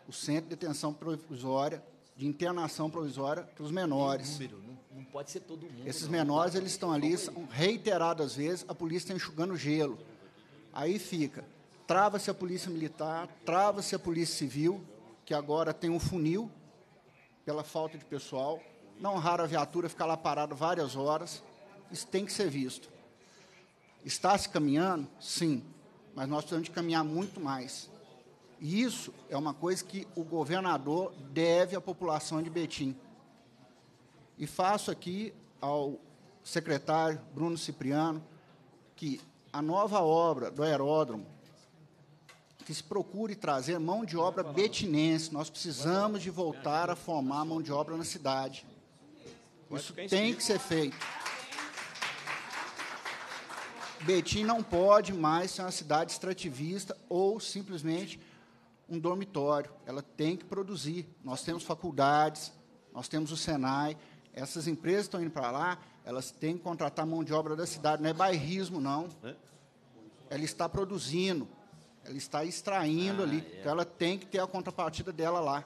o centro de detenção provisória, de internação provisória para os menores. Número, né? pode ser todo mundo. Esses não, menores, não, eles estão ali reiteradas vezes, a polícia está enxugando gelo. Aí fica, trava-se a polícia militar, trava-se a polícia civil, que agora tem um funil pela falta de pessoal. Não raro a viatura ficar lá parada várias horas. Isso tem que ser visto. Está se caminhando? Sim, mas nós precisamos de caminhar muito mais. E isso é uma coisa que o governador deve à população de Betim. E faço aqui ao secretário Bruno Cipriano que a nova obra do aeródromo que se procure trazer mão de obra betinense. Nós precisamos de voltar a formar mão de obra na cidade. Isso tem que ser feito. Betim não pode mais ser uma cidade extrativista ou simplesmente um dormitório. Ela tem que produzir. Nós temos faculdades, nós temos o Senai, essas empresas estão indo para lá, elas têm que contratar mão de obra da cidade, não é bairrismo, não. É? Ela está produzindo, ela está extraindo ah, ali, é. então ela tem que ter a contrapartida dela lá.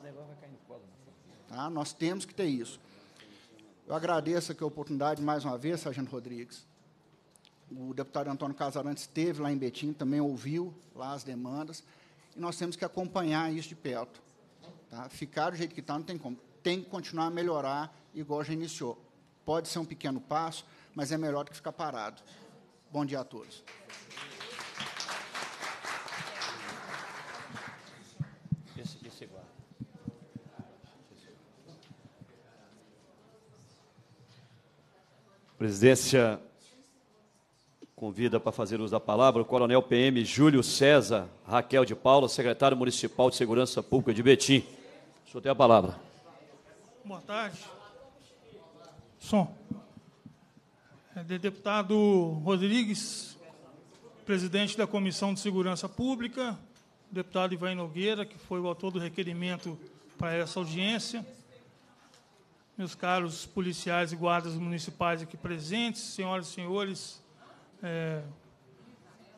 Tá? Nós temos que ter isso. Eu agradeço aqui a oportunidade mais uma vez, Sargento Rodrigues. O deputado Antônio Casarantes esteve lá em Betim, também ouviu lá as demandas, e nós temos que acompanhar isso de perto. Tá? Ficar do jeito que está não tem como. Tem que continuar a melhorar igual já iniciou. Pode ser um pequeno passo, mas é melhor do que ficar parado. Bom dia a todos. É Presidência convida para fazer uso da palavra o Coronel PM Júlio César Raquel de Paula, secretário municipal de Segurança Pública de Betim. O senhor tem a palavra. Boa tarde. Som. É, de deputado Rodrigues, presidente da Comissão de Segurança Pública, deputado Ivan Nogueira, que foi o autor do requerimento para essa audiência, meus caros policiais e guardas municipais aqui presentes, senhoras e senhores, é,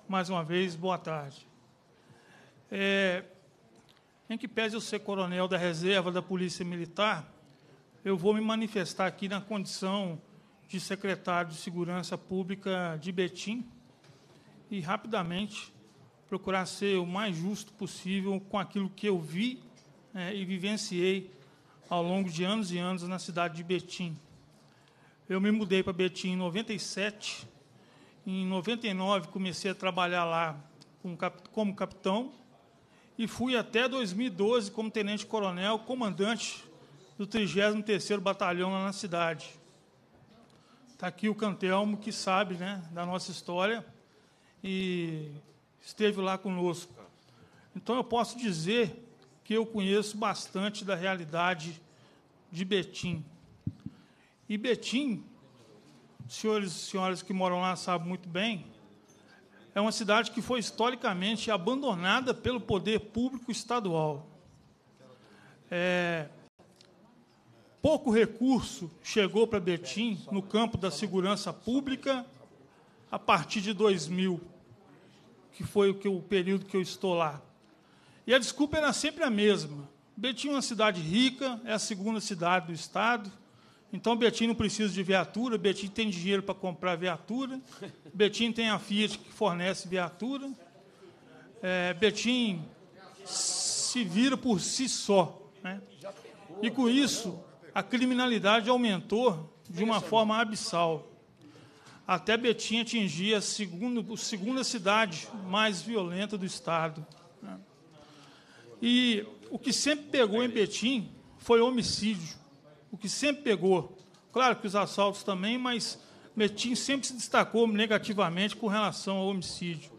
mais uma vez, boa tarde. É, em que pese eu ser coronel da reserva da Polícia Militar, eu vou me manifestar aqui na condição de secretário de Segurança Pública de Betim e, rapidamente, procurar ser o mais justo possível com aquilo que eu vi é, e vivenciei ao longo de anos e anos na cidade de Betim. Eu me mudei para Betim em 97. Em 99, comecei a trabalhar lá como capitão e fui até 2012 como tenente-coronel, comandante do 33º Batalhão lá na cidade. Está aqui o Cantelmo, que sabe né, da nossa história e esteve lá conosco. Então, eu posso dizer que eu conheço bastante da realidade de Betim. E Betim, senhores e senhoras que moram lá sabem muito bem, é uma cidade que foi historicamente abandonada pelo poder público estadual. É, pouco recurso chegou para Betim no campo da segurança pública a partir de 2000, que foi o, que, o período que eu estou lá. E a desculpa era sempre a mesma. Betim é uma cidade rica, é a segunda cidade do estado, então Betim não precisa de viatura, Betim tem dinheiro para comprar viatura, Betim tem a Fiat que fornece viatura, é, Betim se vira por si só. Né? E com isso, a criminalidade aumentou de uma forma abissal. Até Betim atingia a segunda, a segunda cidade mais violenta do estado. Né? E o que sempre pegou em Betim foi homicídio. O que sempre pegou. Claro que os assaltos também, mas Betim sempre se destacou negativamente com relação ao homicídio.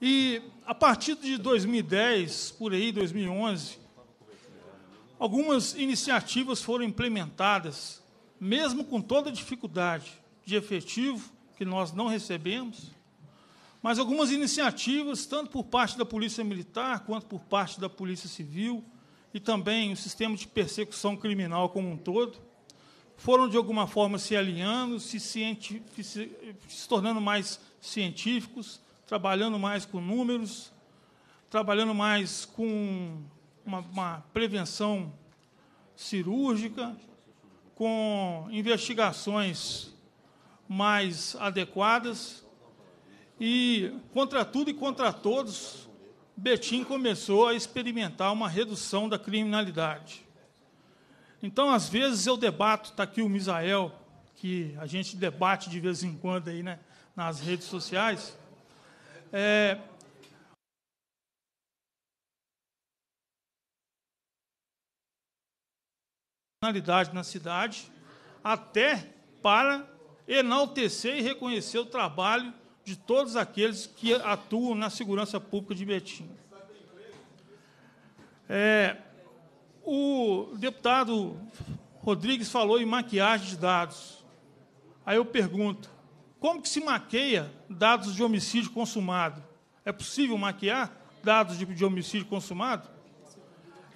E a partir de 2010, por aí, 2011, Algumas iniciativas foram implementadas, mesmo com toda a dificuldade de efetivo, que nós não recebemos, mas algumas iniciativas, tanto por parte da Polícia Militar, quanto por parte da Polícia Civil, e também o sistema de persecução criminal como um todo, foram de alguma forma se alinhando, se, se, se tornando mais científicos, trabalhando mais com números, trabalhando mais com uma, uma prevenção cirúrgica, com investigações mais adequadas. E, contra tudo e contra todos, Betim começou a experimentar uma redução da criminalidade. Então, às vezes, eu debato, está aqui o Misael, que a gente debate de vez em quando aí, né, nas redes sociais. É, criminalidade na cidade, até para enaltecer e reconhecer o trabalho de todos aqueles que atuam na segurança pública de Betim. É, o deputado Rodrigues falou em maquiagem de dados. Aí eu pergunto, como que se maqueia dados de homicídio consumado? É possível maquiar dados de, de homicídio consumado?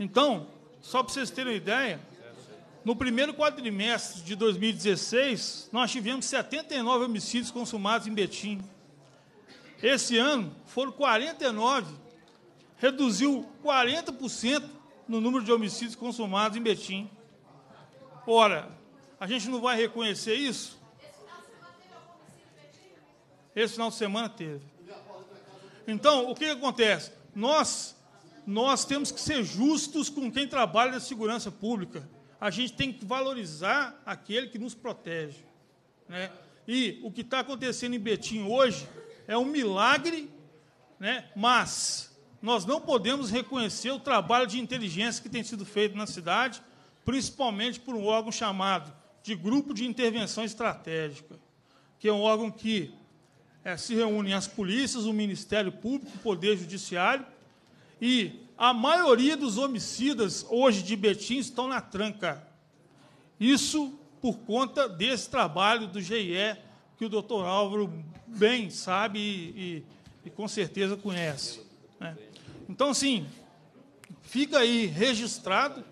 Então, só para vocês terem uma ideia, no primeiro quadrimestre de 2016, nós tivemos 79 homicídios consumados em Betim. Esse ano foram 49, reduziu 40% no número de homicídios consumados em Betim. Ora, a gente não vai reconhecer isso? Esse final de semana teve. Então, o que, que acontece? Nós, nós temos que ser justos com quem trabalha na segurança pública a gente tem que valorizar aquele que nos protege. Né? E o que está acontecendo em Betim hoje é um milagre, né? mas nós não podemos reconhecer o trabalho de inteligência que tem sido feito na cidade, principalmente por um órgão chamado de Grupo de Intervenção Estratégica, que é um órgão que é, se reúne as polícias, o Ministério Público, o Poder Judiciário, e a maioria dos homicidas hoje de Betim estão na tranca. Isso por conta desse trabalho do GIE, que o doutor Álvaro bem sabe e, e, e com certeza conhece. Né? Então, assim, fica aí registrado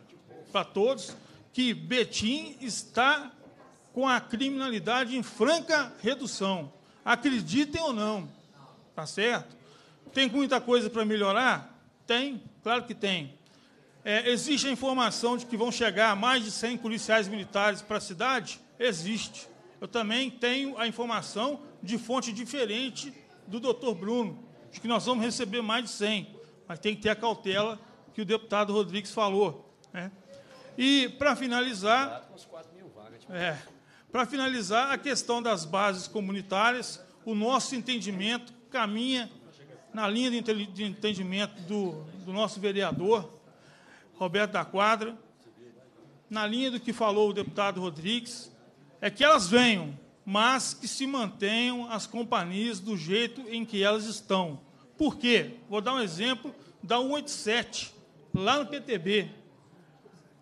para todos que Betim está com a criminalidade em franca redução. Acreditem ou não, tá certo? Tem muita coisa para melhorar? Tem, Claro que tem. É, existe a informação de que vão chegar mais de 100 policiais militares para a cidade? Existe. Eu também tenho a informação de fonte diferente do doutor Bruno, de que nós vamos receber mais de 100. Mas tem que ter a cautela que o deputado Rodrigues falou. Né? E, para finalizar. Tipo é, para finalizar, a questão das bases comunitárias, o nosso entendimento caminha na linha de entendimento do, do nosso vereador, Roberto da Quadra, na linha do que falou o deputado Rodrigues, é que elas venham, mas que se mantenham as companhias do jeito em que elas estão. Por quê? Vou dar um exemplo da 187, lá no PTB.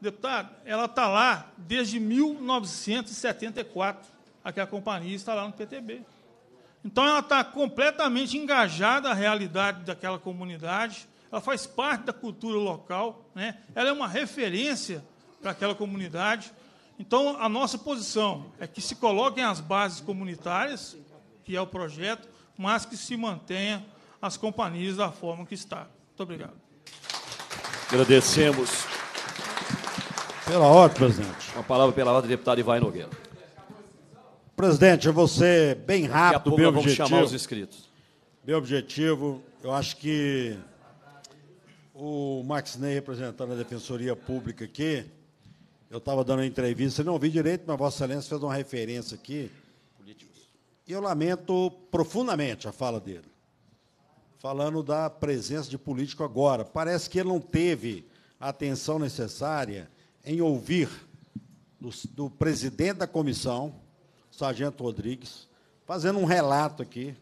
Deputado, ela está lá desde 1974, aquela companhia está lá no PTB. Então ela está completamente engajada à realidade daquela comunidade, ela faz parte da cultura local, né? ela é uma referência para aquela comunidade. Então a nossa posição é que se coloquem as bases comunitárias, que é o projeto, mas que se mantenha as companhias da forma que está. Muito obrigado. Agradecemos. Pela ordem, presidente. Uma palavra pela ordem, deputado Ivain Nogueira. Presidente, eu vou ser bem rápido. Daqui a pouco meu objetivo, chamar os inscritos. Meu objetivo, eu acho que o Max Ney, representando a Defensoria Pública aqui, eu estava dando uma entrevista, não ouvi direito, mas Vossa Excelência fez uma referência aqui. E eu lamento profundamente a fala dele, falando da presença de político agora. Parece que ele não teve a atenção necessária em ouvir do, do presidente da comissão, Sargento Rodrigues, fazendo um relato aqui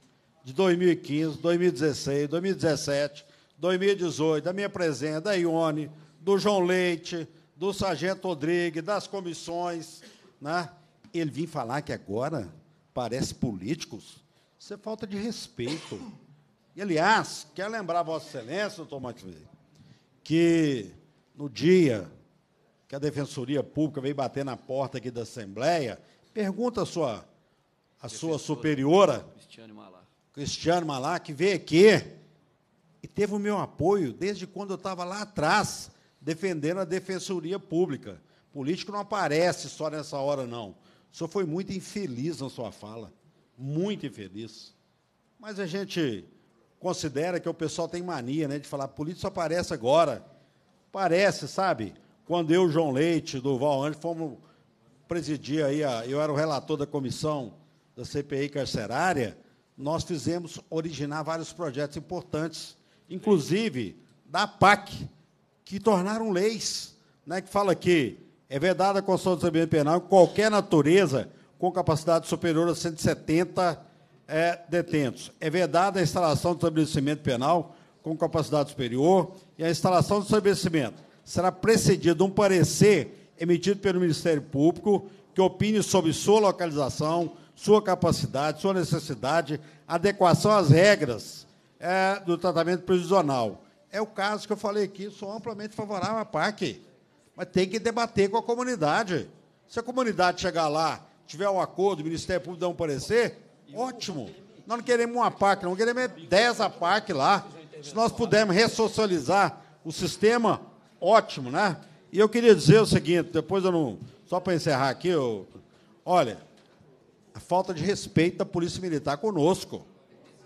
de 2015, 2016, 2017, 2018, da minha presença, da Ione, do João Leite, do Sargento Rodrigues, das comissões. Né? Ele vim falar que agora parece políticos. Isso é falta de respeito. E, aliás, quero lembrar Vossa Excelência, doutor Matheus, que no dia que a Defensoria Pública veio bater na porta aqui da Assembleia, Pergunta a sua, a sua superiora, Cristiane Malac. Cristiane que veio aqui e teve o meu apoio desde quando eu estava lá atrás, defendendo a defensoria pública. Político não aparece só nessa hora, não. O senhor foi muito infeliz na sua fala, muito infeliz. Mas a gente considera que o pessoal tem mania né, de falar, político só aparece agora. Parece, sabe? Quando eu, João Leite, Duval Anjo, fomos presidi aí, a, eu era o relator da comissão da CPI carcerária, nós fizemos originar vários projetos importantes, inclusive da PAC, que tornaram leis, né, que fala que é vedada a construção do saneamento penal qualquer natureza com capacidade superior a 170 é, detentos. É vedada a instalação do estabelecimento penal com capacidade superior e a instalação do estabelecimento será precedida de um parecer emitido pelo Ministério Público que opine sobre sua localização, sua capacidade, sua necessidade, adequação às regras é, do tratamento prisional. É o caso que eu falei aqui, sou amplamente favorável à PAC, mas tem que debater com a comunidade. Se a comunidade chegar lá, tiver um acordo, o Ministério Público dá um parecer, ótimo. Nós não queremos uma PAC, não queremos 10 é a PAC lá. Se nós pudermos ressocializar o sistema, ótimo, né? E eu queria dizer o seguinte, depois eu não. Só para encerrar aqui, eu, olha, a falta de respeito da Polícia Militar conosco.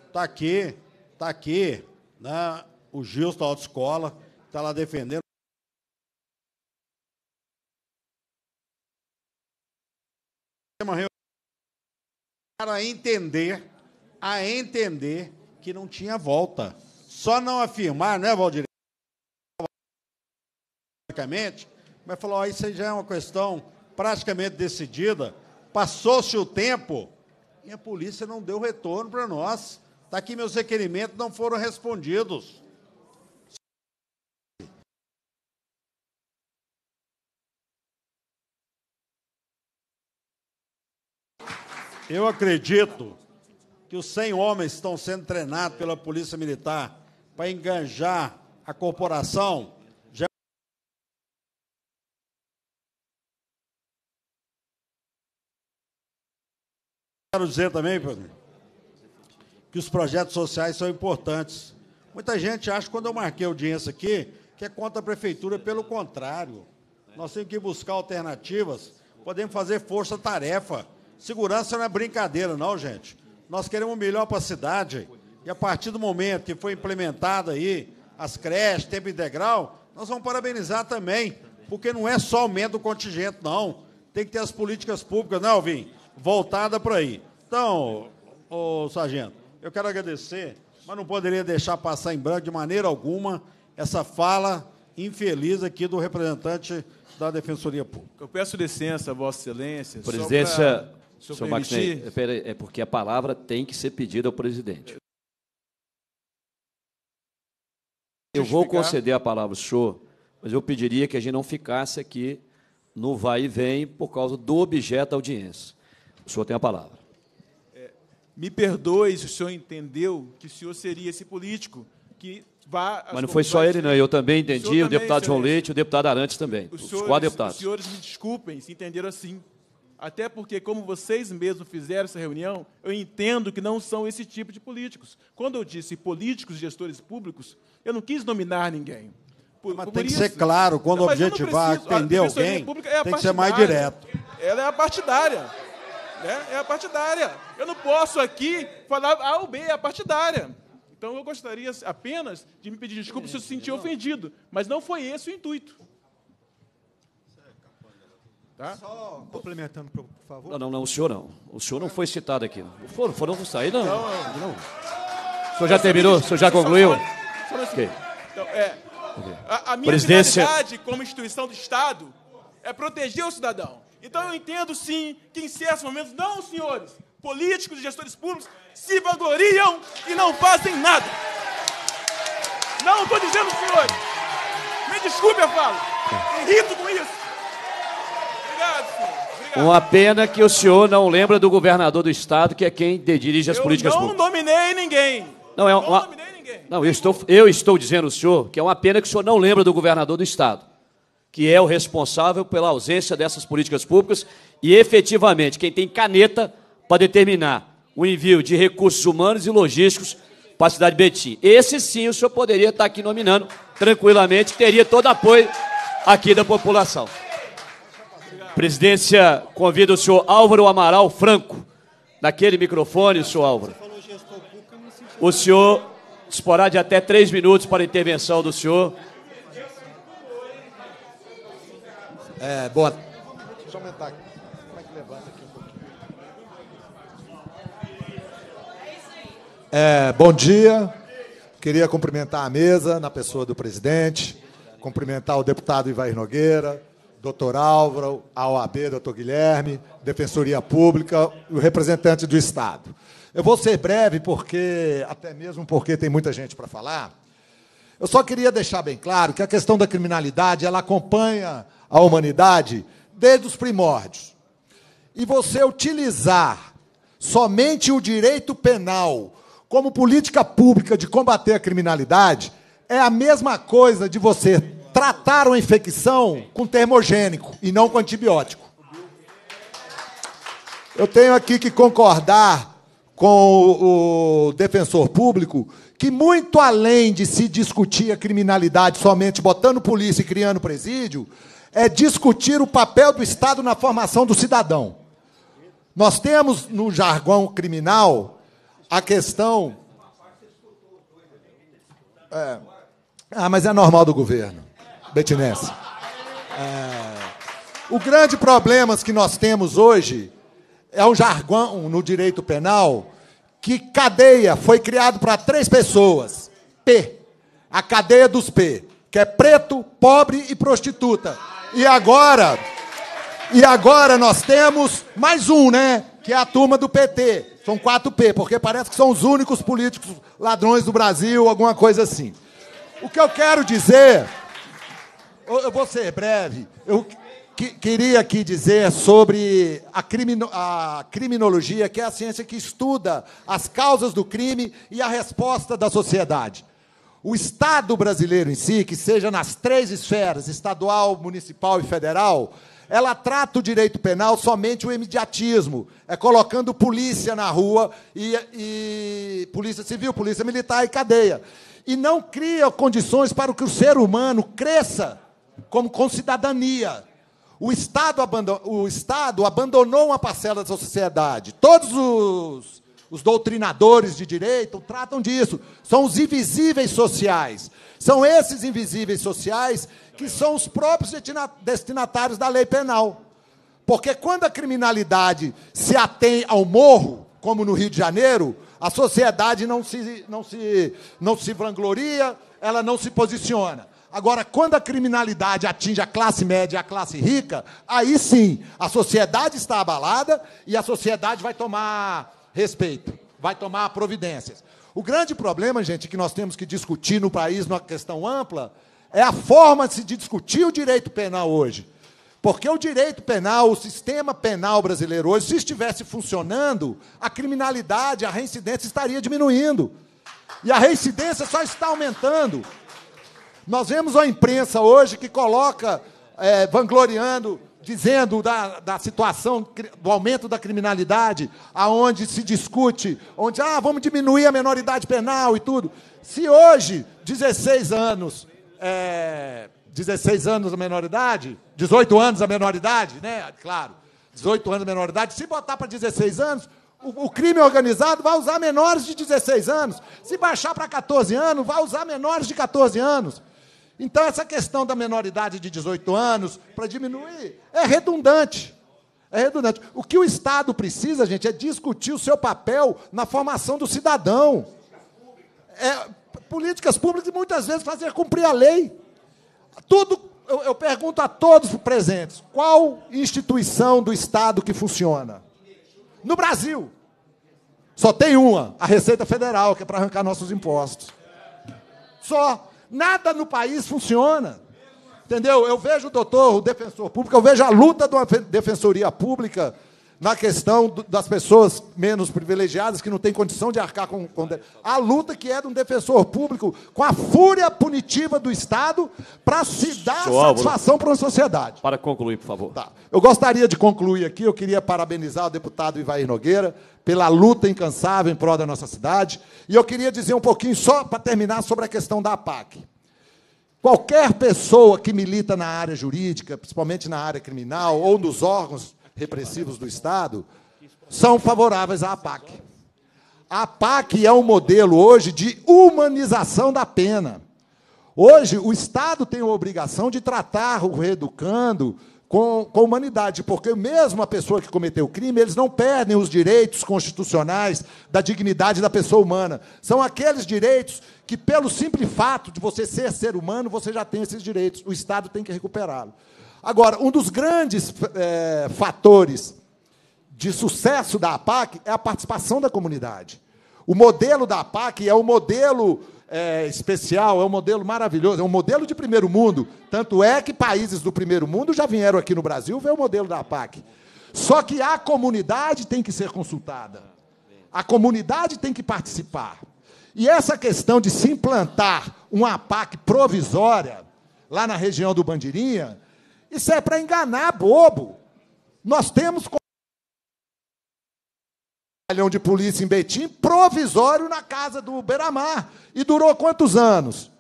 Está aqui, está aqui, né? o Gilson da autoescola, está lá defendendo. Para entender, a entender que não tinha volta. Só não afirmar, né, Valdir? mas falou: oh, isso já é uma questão praticamente decidida. Passou-se o tempo e a polícia não deu retorno para nós. Está aqui meus requerimentos não foram respondidos. Eu acredito que os 100 homens estão sendo treinados pela Polícia Militar para enganjar a corporação Quero dizer também, Pedro, que os projetos sociais são importantes. Muita gente acha, quando eu marquei audiência aqui, que é contra a prefeitura. Pelo contrário, nós temos que buscar alternativas, podemos fazer força-tarefa. Segurança não é brincadeira, não, gente. Nós queremos o melhor para a cidade. E a partir do momento que foi implementada aí as creches, tempo integral, nós vamos parabenizar também, porque não é só aumento do contingente, não. Tem que ter as políticas públicas, não, né, Alvim? voltada para aí. Então, ô, sargento, eu quero agradecer, mas não poderia deixar passar em branco de maneira alguma essa fala infeliz aqui do representante da Defensoria Pública. Eu peço licença, Vossa Excelência. Presidência, senhor, Maxney, é porque a palavra tem que ser pedida ao presidente. Eu vou conceder a palavra ao senhor, mas eu pediria que a gente não ficasse aqui no vai e vem por causa do objeto da audiência senhor tem a palavra. É, me perdoe se o senhor entendeu que o senhor seria esse político que vá. Mas não foi só ele, não. Eu também entendi, o, o deputado João Leite, o deputado Arantes também. Os, os senhores, quatro deputados. Os senhores me desculpem se entenderam assim. Até porque, como vocês mesmos fizeram essa reunião, eu entendo que não são esse tipo de políticos. Quando eu disse políticos, gestores públicos, eu não quis nominar ninguém. Por, mas por tem isso. que ser claro, quando o objetivar é atender alguém, é tem que ser mais direto. Ela é a partidária. Né? É a partidária. Eu não posso aqui falar A ou B, é a partidária. Então eu gostaria apenas de me pedir desculpa se eu se sentir ofendido, mas não foi esse o intuito. Tá? Só complementando, por favor. Não, não, não, o senhor não. O senhor não foi citado aqui. Foram, foram sair, não. Não, é. não. O senhor já terminou? O senhor já concluiu? Só, assim. Então, é, a, a minha Presidência... como instituição do Estado é proteger o cidadão. Então eu entendo sim que em certos momentos, não, senhores, políticos e gestores públicos se vangloriam e não fazem nada. Não estou dizendo, senhores. Me desculpe eu falo. Tá. Irrito com isso. Obrigado, senhor. Obrigado. Uma pena que o senhor não lembra do governador do estado, que é quem dirige as eu políticas públicas. Eu não nominei ninguém. Não, é uma... não nominei ninguém. Não, eu estou, eu estou dizendo ao senhor que é uma pena que o senhor não lembra do governador do estado que é o responsável pela ausência dessas políticas públicas e efetivamente quem tem caneta para determinar o envio de recursos humanos e logísticos para a cidade de Betim. Esse sim o senhor poderia estar aqui nominando tranquilamente, teria todo apoio aqui da população. Presidência, convida o senhor Álvaro Amaral Franco. Naquele microfone, senhor Álvaro. O senhor disporá de até três minutos para a intervenção do senhor. É, boa. Deixa eu aumentar aqui. Como é que levanta aqui um pouquinho? É, bom dia. Queria cumprimentar a mesa, na pessoa do presidente, cumprimentar o deputado Ivair Nogueira, doutor Álvaro, a OAB, doutor Guilherme, Defensoria Pública, o representante do Estado. Eu vou ser breve, porque até mesmo porque tem muita gente para falar, eu só queria deixar bem claro que a questão da criminalidade ela acompanha a humanidade desde os primórdios. E você utilizar somente o direito penal como política pública de combater a criminalidade é a mesma coisa de você tratar uma infecção com termogênico e não com antibiótico. Eu tenho aqui que concordar com o, defensor público, que muito além de se discutir a criminalidade somente botando polícia e criando presídio, é discutir o papel do Estado na formação do cidadão. Nós temos no jargão criminal a questão. É... ah, mas é normal do governo, Betinés É... o grande problema que nós temos hoje é um jargão no direito penal que cadeia foi criado para três pessoas. P. A cadeia dos P, que é preto, pobre e prostituta. E agora, e agora nós temos mais um, né? Que é a turma do PT. São quatro P, porque parece que são os únicos políticos ladrões do Brasil, alguma coisa assim. O que eu quero dizer, eu vou ser breve. Eu, que, queria aqui dizer sobre a, crimino, a, criminologia, que é a ciência que estuda as causas do crime e a resposta da sociedade. O Estado brasileiro em si, que seja nas três esferas, estadual, municipal e federal, ela trata o direito penal somente o imediatismo, é colocando polícia na rua, e, e polícia civil, polícia militar e cadeia. E não cria condições para que o ser humano cresça como com cidadania o Estado, o Estado abandonou uma parcela da sociedade. Todos os, os doutrinadores de direito tratam disso. São os invisíveis sociais. São esses invisíveis sociais que são os próprios destinatários da lei penal. Porque quando a criminalidade se atém ao morro, como no Rio de Janeiro, a sociedade não se, não se, não se vangloria, ela não se posiciona. Agora, quando a criminalidade atinge a classe média e a classe rica, aí sim, a sociedade está abalada e a sociedade vai tomar respeito, vai tomar providências. O grande problema, gente, que nós temos que discutir no país, numa questão ampla, é a forma de discutir o direito penal hoje. Porque o direito penal, o sistema penal brasileiro hoje, se estivesse funcionando, a criminalidade, a reincidência estaria diminuindo. E a reincidência só está aumentando. Nós vemos a imprensa hoje que coloca, é, vangloriando, dizendo da, da situação do aumento da criminalidade, aonde se discute, onde ah, vamos diminuir a menoridade penal e tudo. Se hoje, 16 anos, é, 16 anos a menoridade, 18 anos a menoridade, né? Claro, 18 anos a menoridade, se botar para 16 anos, o, o, crime organizado vai usar menores de 16 anos. Se baixar para 14 anos, vai usar menores de 14 anos. Então, essa questão da menoridade de 18 anos para diminuir é redundante. É redundante. O que o Estado precisa, gente, é discutir o seu papel na formação do cidadão. É, políticas públicas e muitas vezes fazer cumprir a lei. Tudo, eu, eu pergunto a todos presentes: qual instituição do Estado que funciona? No Brasil, só tem uma, a Receita Federal, que é para arrancar nossos impostos. Só. Nada no país funciona. Entendeu? Eu vejo o doutor, o defensor público, eu vejo a luta de uma defensoria pública na questão do, das pessoas menos privilegiadas que não têm condição de arcar com, com a luta que é de um defensor público com a fúria punitiva do Estado para se dar satisfação para a sociedade. Para concluir, por favor. Tá. Eu gostaria de concluir aqui. Eu queria parabenizar o deputado Ivair Nogueira pela luta incansável em prol da nossa cidade. E eu queria dizer um pouquinho só para terminar sobre a questão da APAC. Qualquer pessoa que milita na área jurídica, principalmente na área criminal ou nos órgãos repressivos do Estado são favoráveis à PAC. A PAC é um modelo hoje de humanização da pena. Hoje, o Estado tem a obrigação de tratar o reeducando com, com humanidade, porque mesmo a pessoa que cometeu o crime, eles não perdem os direitos constitucionais da dignidade da pessoa humana. São aqueles direitos que, pelo simples fato de você ser ser humano, você já tem esses direitos. O Estado tem que recuperá-los. Agora, um dos grandes é, fatores de sucesso da APAC é a participação da comunidade. O modelo da APAC é um modelo é, especial, é um modelo maravilhoso, é um modelo de primeiro mundo. Tanto é que países do primeiro mundo já vieram aqui no Brasil ver o modelo da APAC. Só que a comunidade tem que ser consultada. A comunidade tem que participar. E essa questão de se implantar uma APAC provisória lá na região do Bandirinha isso é para enganar bobo. Nós temos batalhão de polícia em Betim provisório na casa do Beramar. E durou quantos anos?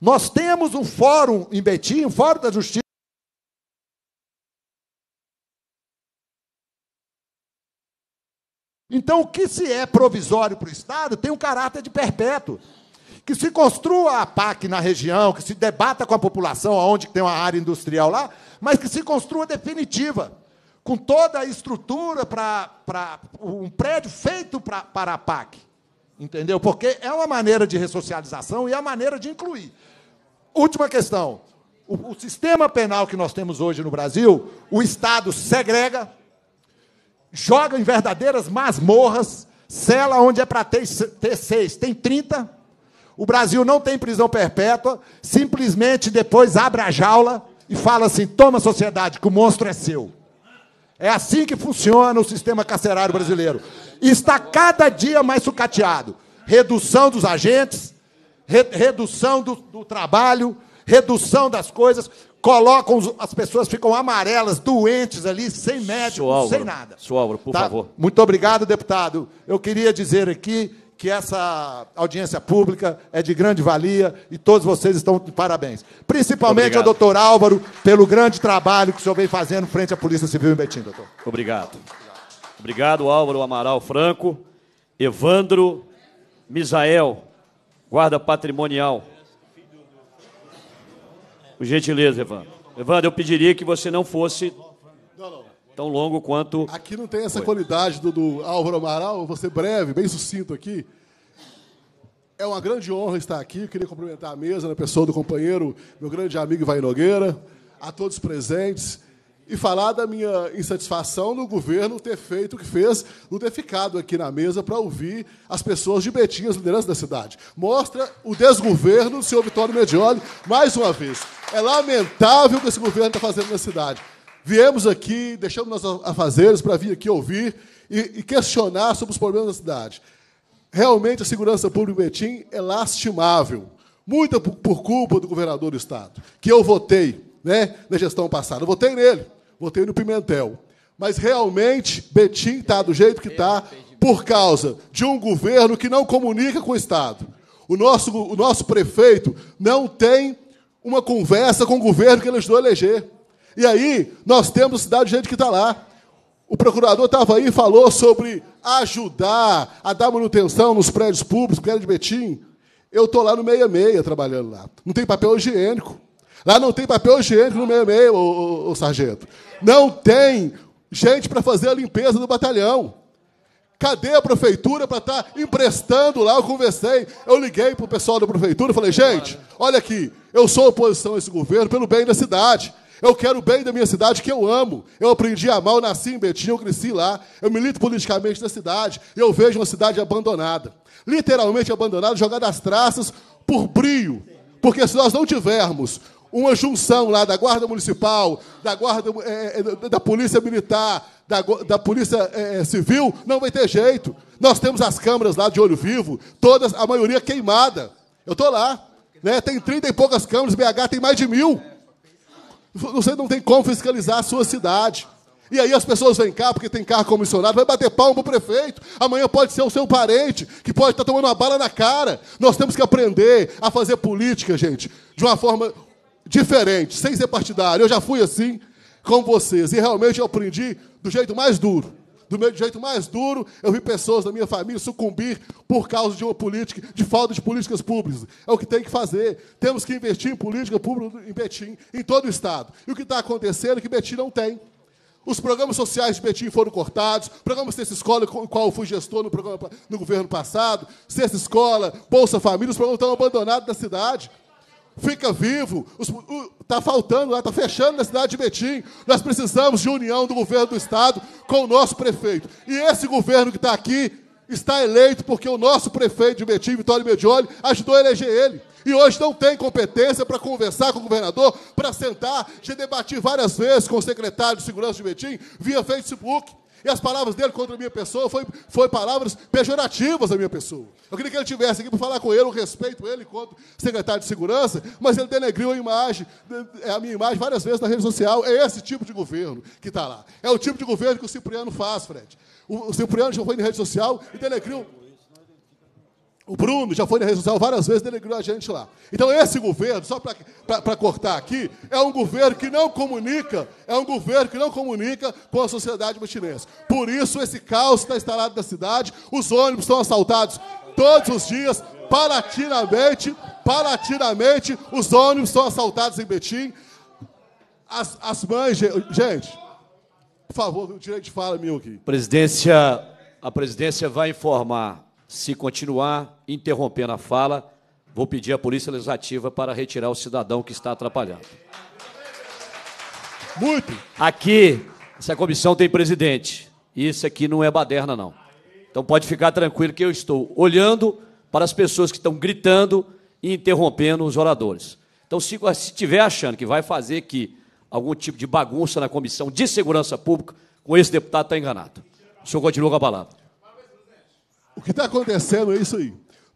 Nós temos um fórum em Betim, um fórum da justiça. Então, o que se é provisório para o Estado tem um caráter de perpétuo que se construa a PAC na região, que se debata com a população aonde tem uma área industrial lá, mas que se construa definitiva, com toda a estrutura para, um prédio feito para, para a PAC. Entendeu? Porque é uma maneira de ressocialização e é uma maneira de incluir. Última questão. O, o sistema penal que nós temos hoje no Brasil, o Estado segrega, joga em verdadeiras masmorras, cela onde é para ter, ter seis, tem 30, o Brasil não tem prisão perpétua, simplesmente depois abre a jaula e fala assim: toma sociedade, que o monstro é seu. É assim que funciona o sistema carcerário brasileiro. está cada dia mais sucateado. Redução dos agentes, re redução do, do trabalho, redução das coisas colocam as pessoas ficam amarelas, doentes ali, sem médico, sem nada. Senhor Álvaro, por tá? favor. Muito obrigado, deputado. Eu queria dizer aqui que essa audiência pública é de grande valia e todos vocês estão de parabéns. Principalmente Obrigado. ao doutor Álvaro, pelo grande trabalho que o senhor vem fazendo frente à Polícia Civil em Betim, doutor. Obrigado. Obrigado, Álvaro Amaral Franco, Evandro Misael, guarda patrimonial. Por gentileza, Evandro. Evandro, eu pediria que você não fosse tão longo quanto. Aqui não tem essa foi. qualidade do, do Álvaro Amaral, vou ser breve, bem sucinto aqui. É uma grande honra estar aqui. queria cumprimentar a mesa, na né, pessoa do companheiro, meu grande amigo Ivaí Nogueira, a todos presentes, e falar da minha insatisfação no governo ter feito o que fez, não ter ficado aqui na mesa para ouvir as pessoas de Betim, as lideranças da cidade. Mostra o desgoverno do senhor Vitório Medioli, mais uma vez. É lamentável o que esse governo está fazendo na cidade. Viemos aqui, deixamos nossos afazeres para vir aqui ouvir e, e questionar sobre os problemas da cidade. Realmente, a segurança pública em Betim é lastimável. Muita por, por culpa do governador do Estado, que eu votei né, na gestão passada. Eu votei nele, votei no Pimentel. Mas realmente, Betim está do jeito que está por causa de um governo que não comunica com o Estado. O nosso, o nosso prefeito não tem uma conversa com o governo que ele ajudou a eleger. E aí, nós temos cidade de gente que está lá. O procurador estava aí e falou sobre ajudar a dar manutenção nos prédios públicos, era de Betim. Eu estou lá no 66 trabalhando lá. Não tem papel higiênico. Lá não tem papel higiênico no 66, meia ô, sargento. Não tem gente para fazer a limpeza do batalhão. Cadê a prefeitura para estar tá emprestando lá? Eu conversei, eu liguei para o pessoal da prefeitura e falei, gente, olha aqui, eu sou oposição a esse governo pelo bem da cidade. Eu quero o bem da minha cidade que eu amo. Eu aprendi a amar, eu nasci em Betim, eu cresci lá. Eu milito politicamente na cidade. Eu vejo uma cidade abandonada. Literalmente abandonada, jogada às traças por brio. Porque se nós não tivermos uma junção lá da Guarda Municipal, da Guarda é, da Polícia Militar, da, da Polícia é, Civil, não vai ter jeito. Nós temos as câmaras lá de olho vivo, todas, a maioria queimada. Eu estou lá. Né? Tem 30 e poucas câmaras, BH tem mais de mil. Você não tem como fiscalizar a sua cidade. E aí as pessoas vêm cá porque tem carro comissionado, vai bater palmo para o prefeito. Amanhã pode ser o seu parente, que pode estar tá tomando uma bala na cara. Nós temos que aprender a fazer política, gente, de uma forma diferente, sem ser partidário. Eu já fui assim, com vocês. E realmente eu aprendi do jeito mais duro do meu jeito mais duro, eu vi pessoas da minha família sucumbir por causa de uma política, de falta de políticas públicas. É o que tem que fazer. Temos que investir em política pública em Betim, em todo o Estado. E o que está acontecendo é que Betim não tem. Os programas sociais de Betim foram cortados, programas Cesta Escola, com o qual eu fui gestor no, programa, no governo passado, Cesta Escola, Bolsa Família, os programas estão abandonados na cidade fica vivo. Está faltando lá, está fechando na cidade de Betim. Nós precisamos de união do governo do Estado com o nosso prefeito. E esse governo que está aqui está eleito porque o nosso prefeito de Betim, Vitório Medioli, ajudou a eleger ele. E hoje não tem competência para conversar com o governador, para sentar. Já debati várias vezes com o secretário de Segurança de Betim via Facebook. E as palavras dele contra a minha pessoa foi, foi palavras pejorativas da minha pessoa. Eu queria que ele tivesse aqui para falar com ele, eu respeito ele enquanto secretário de segurança, mas ele denegriu a imagem, é, a minha imagem várias vezes na rede social. É esse tipo de governo que está lá. É o tipo de governo que o Cipriano faz, Fred. O, o Cipriano já foi na rede social e denegriu o Bruno já foi na rede social várias vezes, delegou a gente lá. Então, esse governo, só para cortar aqui, é um governo que não comunica, é um governo que não comunica com a sociedade mutinense. Por isso, esse caos está instalado na cidade, os ônibus estão assaltados todos os dias, palatinamente, palatinamente, os ônibus são assaltados em Betim. As, as mães, gente, por favor, o direito de fala meu aqui. Presidência, a presidência vai informar se continuar interrompendo a fala, vou pedir à Polícia Legislativa para retirar o cidadão que está atrapalhando. Muito! Aqui, essa comissão tem presidente. Isso aqui não é baderna, não. Então pode ficar tranquilo que eu estou olhando para as pessoas que estão gritando e interrompendo os oradores. Então, se estiver achando que vai fazer aqui algum tipo de bagunça na comissão de segurança pública, com esse deputado está enganado. O senhor continua com a palavra. O que está acontecendo é isso aí.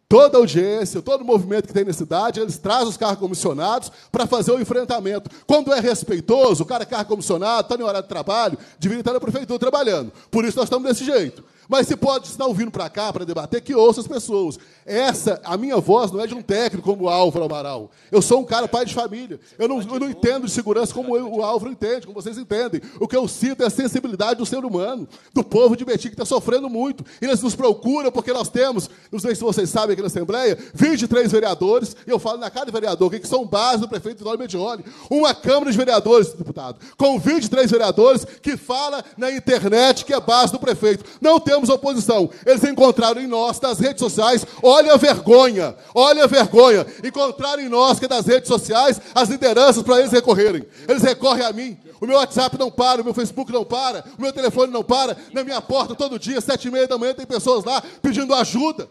Toda audiência, todo movimento que tem na cidade, eles trazem os carros comissionados para fazer o enfrentamento. Quando é respeitoso, o cara é carro comissionado, está em horário de trabalho, deveria estar na prefeitura trabalhando. Por isso nós estamos desse jeito. Mas se pode estar ouvindo para cá para debater, que ouça as pessoas. Essa, a minha voz não é de um técnico como o Álvaro Amaral. Eu sou um cara pai de família. Eu não, eu não entendo de segurança como eu, o Álvaro entende, como vocês entendem. O que eu sinto é a sensibilidade do ser humano, do povo de Betim que está sofrendo muito. E eles nos procuram porque nós temos, não sei se vocês sabem aqui na Assembleia, 23 vereadores, e eu falo na cada vereador, que são base do prefeito Dória Medioli. Uma Câmara de Vereadores, deputado, com 23 vereadores que fala na internet que é base do prefeito. Não tem tivemos oposição. Eles encontraram em nós, das redes sociais, olha a vergonha, olha a vergonha. Encontraram em nós, que é das redes sociais, as lideranças para eles recorrerem. Eles recorrem a mim. O meu WhatsApp não para, o meu Facebook não para, o meu telefone não para. Na minha porta, todo dia, sete e meia da manhã, tem pessoas lá pedindo ajuda.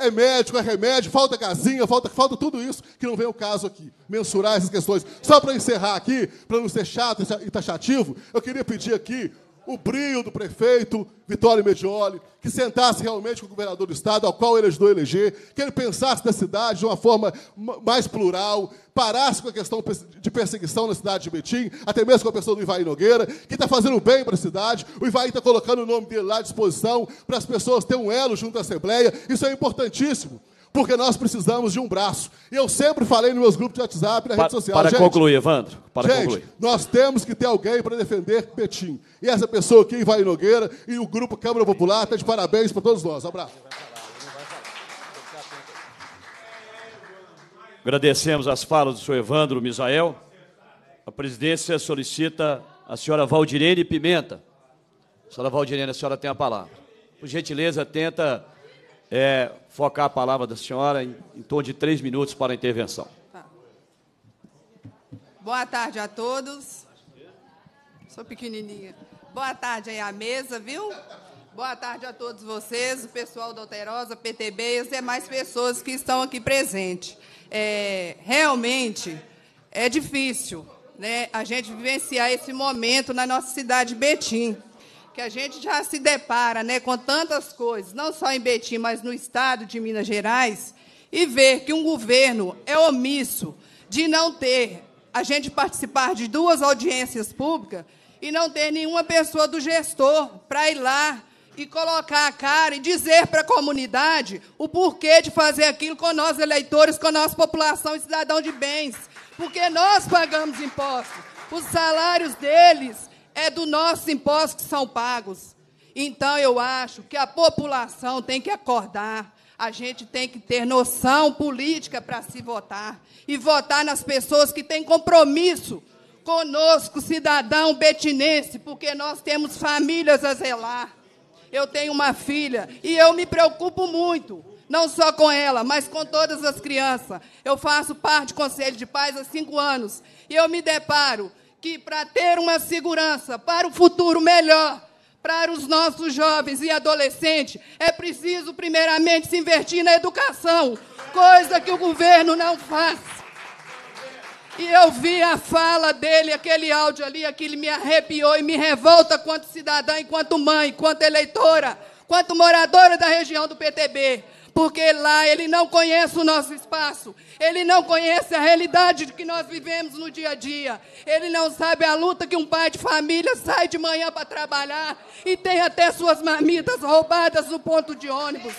É médico, é remédio, falta casinha, falta, falta tudo isso, que não vem o caso aqui, mensurar essas questões. Só para encerrar aqui, para não ser chato e taxativo, eu queria pedir aqui o brilho do prefeito Vitório Medioli, que sentasse realmente com o governador do Estado, ao qual ele ajudou a eleger, que ele pensasse da cidade de uma forma mais plural, parasse com a questão de perseguição na cidade de Betim, até mesmo com a pessoa do Ivaí Nogueira, que está fazendo bem para a cidade. O Ivaí está colocando o nome dele lá à disposição para as pessoas terem um elo junto à Assembleia. Isso é importantíssimo porque nós precisamos de um braço. Eu sempre falei nos meus grupos de WhatsApp, na para, rede social. Para gente, concluir, Evandro, para gente, concluir. Nós temos que ter alguém para defender Betim. E essa pessoa aqui, Vai Nogueira, e o grupo Câmara Popular, está de parabéns para todos nós. Um abraço. Agradecemos as falas do senhor Evandro Misael. A presidência solicita a senhora Valdirene Pimenta. A senhora Valdirene, a senhora tem a palavra. Por gentileza, tenta é, focar a palavra da senhora em, em torno de três minutos para a intervenção. Tá. Boa tarde a todos. Sou pequenininha. Boa tarde aí à mesa, viu? Boa tarde a todos vocês, o pessoal da Alterosa, PTB e as demais pessoas que estão aqui presentes. É, realmente é difícil né, a gente vivenciar esse momento na nossa cidade Betim que a gente já se depara né, com tantas coisas, não só em Betim, mas no estado de Minas Gerais, e ver que um governo é omisso de não ter a gente participar de duas audiências públicas e não ter nenhuma pessoa do gestor para ir lá e colocar a cara e dizer para a comunidade o porquê de fazer aquilo com nós eleitores, com a nossa população e cidadão de bens. Porque nós pagamos impostos. Os salários deles é do nosso imposto que são pagos. Então eu acho que a população tem que acordar. A gente tem que ter noção política para se votar e votar nas pessoas que têm compromisso conosco, cidadão betinense, porque nós temos famílias a zelar. Eu tenho uma filha e eu me preocupo muito, não só com ela, mas com todas as crianças. Eu faço parte do Conselho de Paz há cinco anos e eu me deparo que, para ter uma segurança para o futuro melhor, para os nossos jovens e adolescentes, é preciso, primeiramente, se investir na educação, coisa que o governo não faz. E eu vi a fala dele, aquele áudio ali, aquele me arrepiou e me revolta quanto cidadã, quanto mãe, quanto eleitora, quanto moradora da região do PTB porque lá ele não conhece o nosso espaço, ele não conhece a realidade que nós vivemos no dia a dia, ele não sabe a luta que um pai de família sai de manhã para trabalhar e tem até suas marmitas roubadas no ponto de ônibus.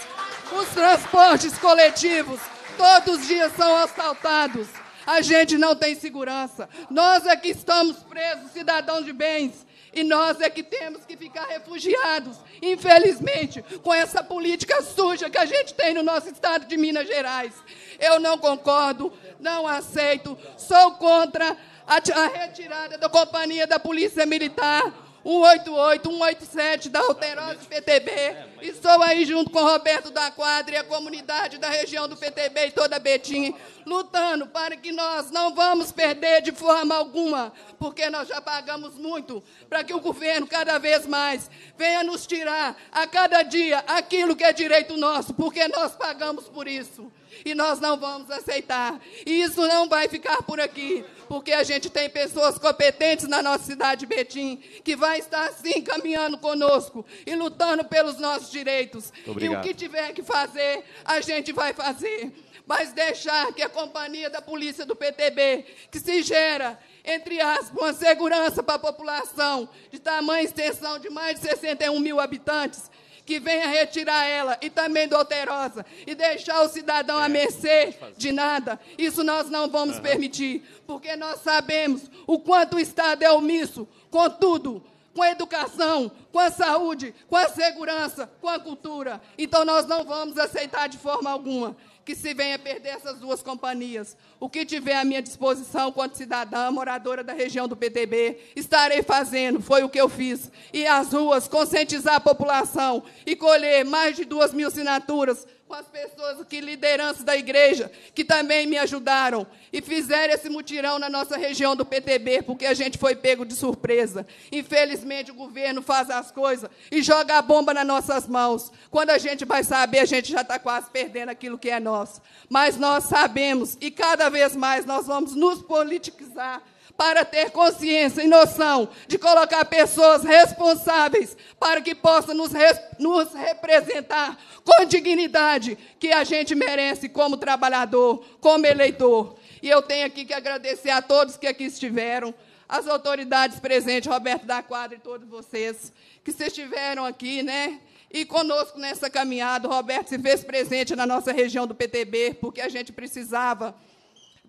Os transportes coletivos todos os dias são assaltados. A gente não tem segurança. Nós aqui é estamos presos, cidadãos de bens, e nós é que temos que ficar refugiados, infelizmente, com essa política suja que a gente tem no nosso estado de Minas Gerais. Eu não concordo, não aceito, sou contra a, retirada da companhia da Polícia Militar 188, 187 da Alterosa é, PTB. É, mas... Estou aí junto com Roberto da Quadra e a comunidade da região do PTB e toda Betim, lutando para que nós não vamos perder de forma alguma, porque nós já pagamos muito para que o governo cada vez mais venha nos tirar a cada dia aquilo que é direito nosso, porque nós pagamos por isso. E nós não vamos aceitar. E isso não vai ficar por aqui porque a gente tem pessoas competentes na nossa cidade de Betim, que vai estar assim caminhando conosco e lutando pelos nossos direitos. E o que tiver que fazer, a gente vai fazer. Mas deixar que a companhia da polícia do PTB, que se gera entre aspas, uma segurança para a população de tamanha extensão de mais de 61 mil habitantes, que venha retirar ela e também do Alterosa e deixar o cidadão é, à mercê de nada. Isso nós não vamos uhum. permitir, porque nós sabemos o quanto o Estado é omisso, com tudo, com a educação, com a saúde, com a segurança, com a cultura. Então nós não vamos aceitar de forma alguma que se venha perder essas duas companhias. O que tiver à minha disposição quanto cidadã, moradora da região do PTB, estarei fazendo, foi o que eu fiz. E as ruas, conscientizar a população e colher mais de duas mil assinaturas com as pessoas que lideranças da igreja, que também me ajudaram e fizeram esse mutirão na nossa região do PTB, porque a gente foi pego de surpresa. Infelizmente, o governo faz as coisas e joga a bomba nas nossas mãos. Quando a gente vai saber, a gente já está quase perdendo aquilo que é nosso. Mas nós sabemos, e cada vez mais nós vamos nos politizar para ter consciência e noção de colocar pessoas responsáveis para que possam nos, nos representar com dignidade que a gente merece como trabalhador, como eleitor. E eu tenho aqui que agradecer a todos que aqui estiveram, as autoridades presentes, Roberto da Quadra e todos vocês que se estiveram aqui, né? E conosco nessa caminhada, o Roberto se fez presente na nossa região do PTB, porque a gente precisava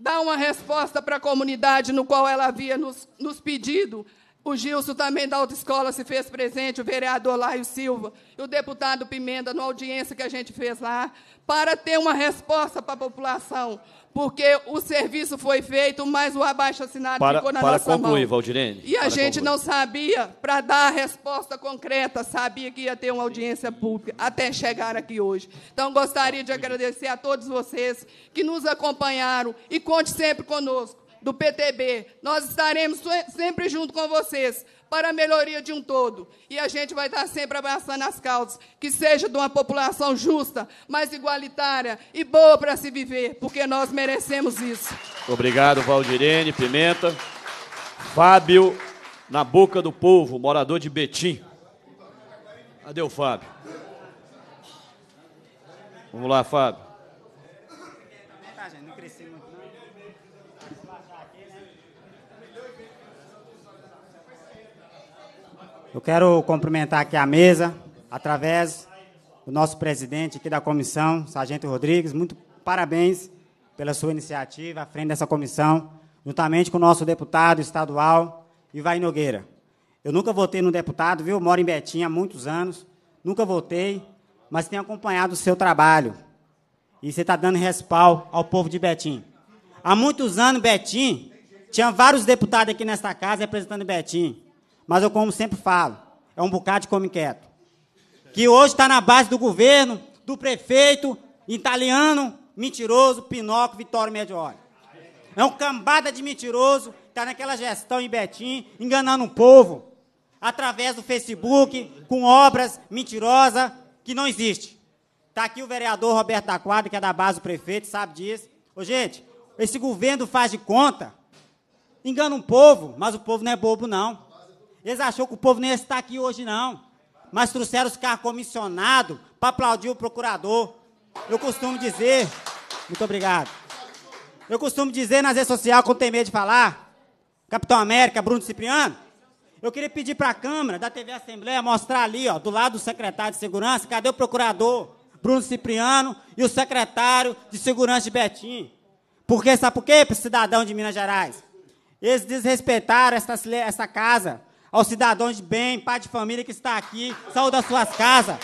dar uma resposta para a comunidade no qual ela havia nos, nos pedido. O Gilson também da autoescola se fez presente, o vereador Laio Silva e o deputado Pimenta, na audiência que a gente fez lá, para ter uma resposta para a população porque o serviço foi feito, mas o abaixo-assinado ficou na para nossa concluir, mão. Valdirene, e a gente concluir. não sabia para dar a resposta concreta, sabia que ia ter uma audiência pública até chegar aqui hoje. Então, gostaria de agradecer a todos vocês que nos acompanharam e conte sempre conosco, do PTB. Nós estaremos sempre junto com vocês para a melhoria de um todo. E a gente vai estar sempre abraçando as causas, que seja de uma população justa, mais igualitária e boa para se viver, porque nós merecemos isso. Obrigado, Valdirene Pimenta. Fábio, na boca do povo, morador de Betim. Cadê o Fábio? Vamos lá, Fábio. Eu quero cumprimentar aqui a mesa, através do nosso presidente aqui da comissão, Sargento Rodrigues. Muito parabéns pela sua iniciativa à frente dessa comissão, juntamente com o nosso deputado estadual, Ivaí Nogueira. Eu nunca votei no deputado, viu? Moro em Betim há muitos anos, nunca votei, mas tenho acompanhado o seu trabalho. E você está dando respaldo ao povo de Betim. Há muitos anos, Betim, tinha vários deputados aqui nesta casa representando Betim. Mas eu, como sempre falo, é um bocado de come quieto. Que hoje está na base do governo, do prefeito, italiano, mentiroso, Pinóquio, Vitório Medioli. É um cambada de mentiroso, está naquela gestão em Betim, enganando o povo, através do Facebook, com obras mentirosas que não existem. Está aqui o vereador Roberto da Quadra, que é da base do prefeito, sabe disso. Ô, gente, esse governo faz de conta, engana o povo, mas o povo não é bobo, não. Eles achou que o povo nem ia estar aqui hoje, não. Mas trouxeram os carros comissionados para aplaudir o procurador. Eu costumo dizer. Muito obrigado. Eu costumo dizer nas redes sociais, quando tem medo de falar, Capitão América, Bruno Cipriano, eu queria pedir para a Câmara da TV Assembleia mostrar ali, ó, do lado do secretário de Segurança, cadê o procurador Bruno Cipriano e o secretário de Segurança de Betim. Porque, sabe por quê, cidadão de Minas Gerais? Eles desrespeitaram essa, essa casa aos cidadãos de bem, pai de família que está aqui, saúde das suas casas.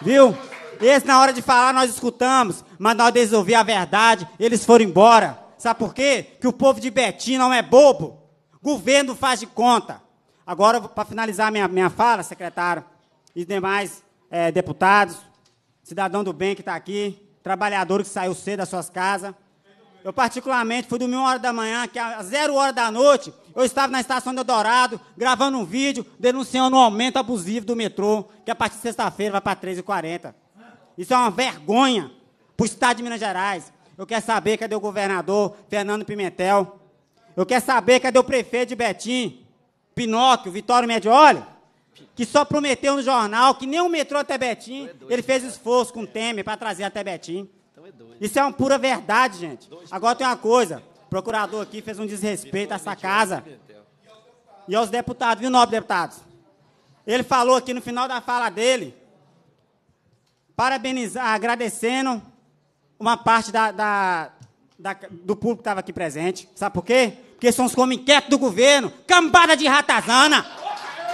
Viu? Esse, na hora de falar, nós escutamos, mas na hora de a verdade, eles foram embora. Sabe por quê? Que o povo de Betim não é bobo. Governo faz de conta. Agora, para finalizar minha, minha fala, secretário, e demais é, deputados, cidadão do bem que está aqui, trabalhador que saiu cedo das suas casas, eu, particularmente, fui dormir uma hora da manhã, que às zero hora da noite, eu estava na estação do Dourado, gravando um vídeo, denunciando o um aumento abusivo do metrô, que a partir de sexta-feira vai para 13h40. Isso é uma vergonha para o Estado de Minas Gerais. Eu quero saber cadê o governador Fernando Pimentel. Eu quero saber cadê o prefeito de Betim, Pinóquio, Vitório Medioli, que só prometeu no jornal que nem o metrô até Betim, ele fez esforço com o Temer para trazer até Betim. É Isso é uma pura verdade, gente. Agora tem uma coisa. O procurador aqui fez um desrespeito a essa casa. E aos deputados, viu, nobre deputados? Ele falou aqui no final da fala dele, parabenizar, agradecendo uma parte da, da, da, do público que estava aqui presente. Sabe por quê? Porque são os cominquetos do governo, cambada de ratazana.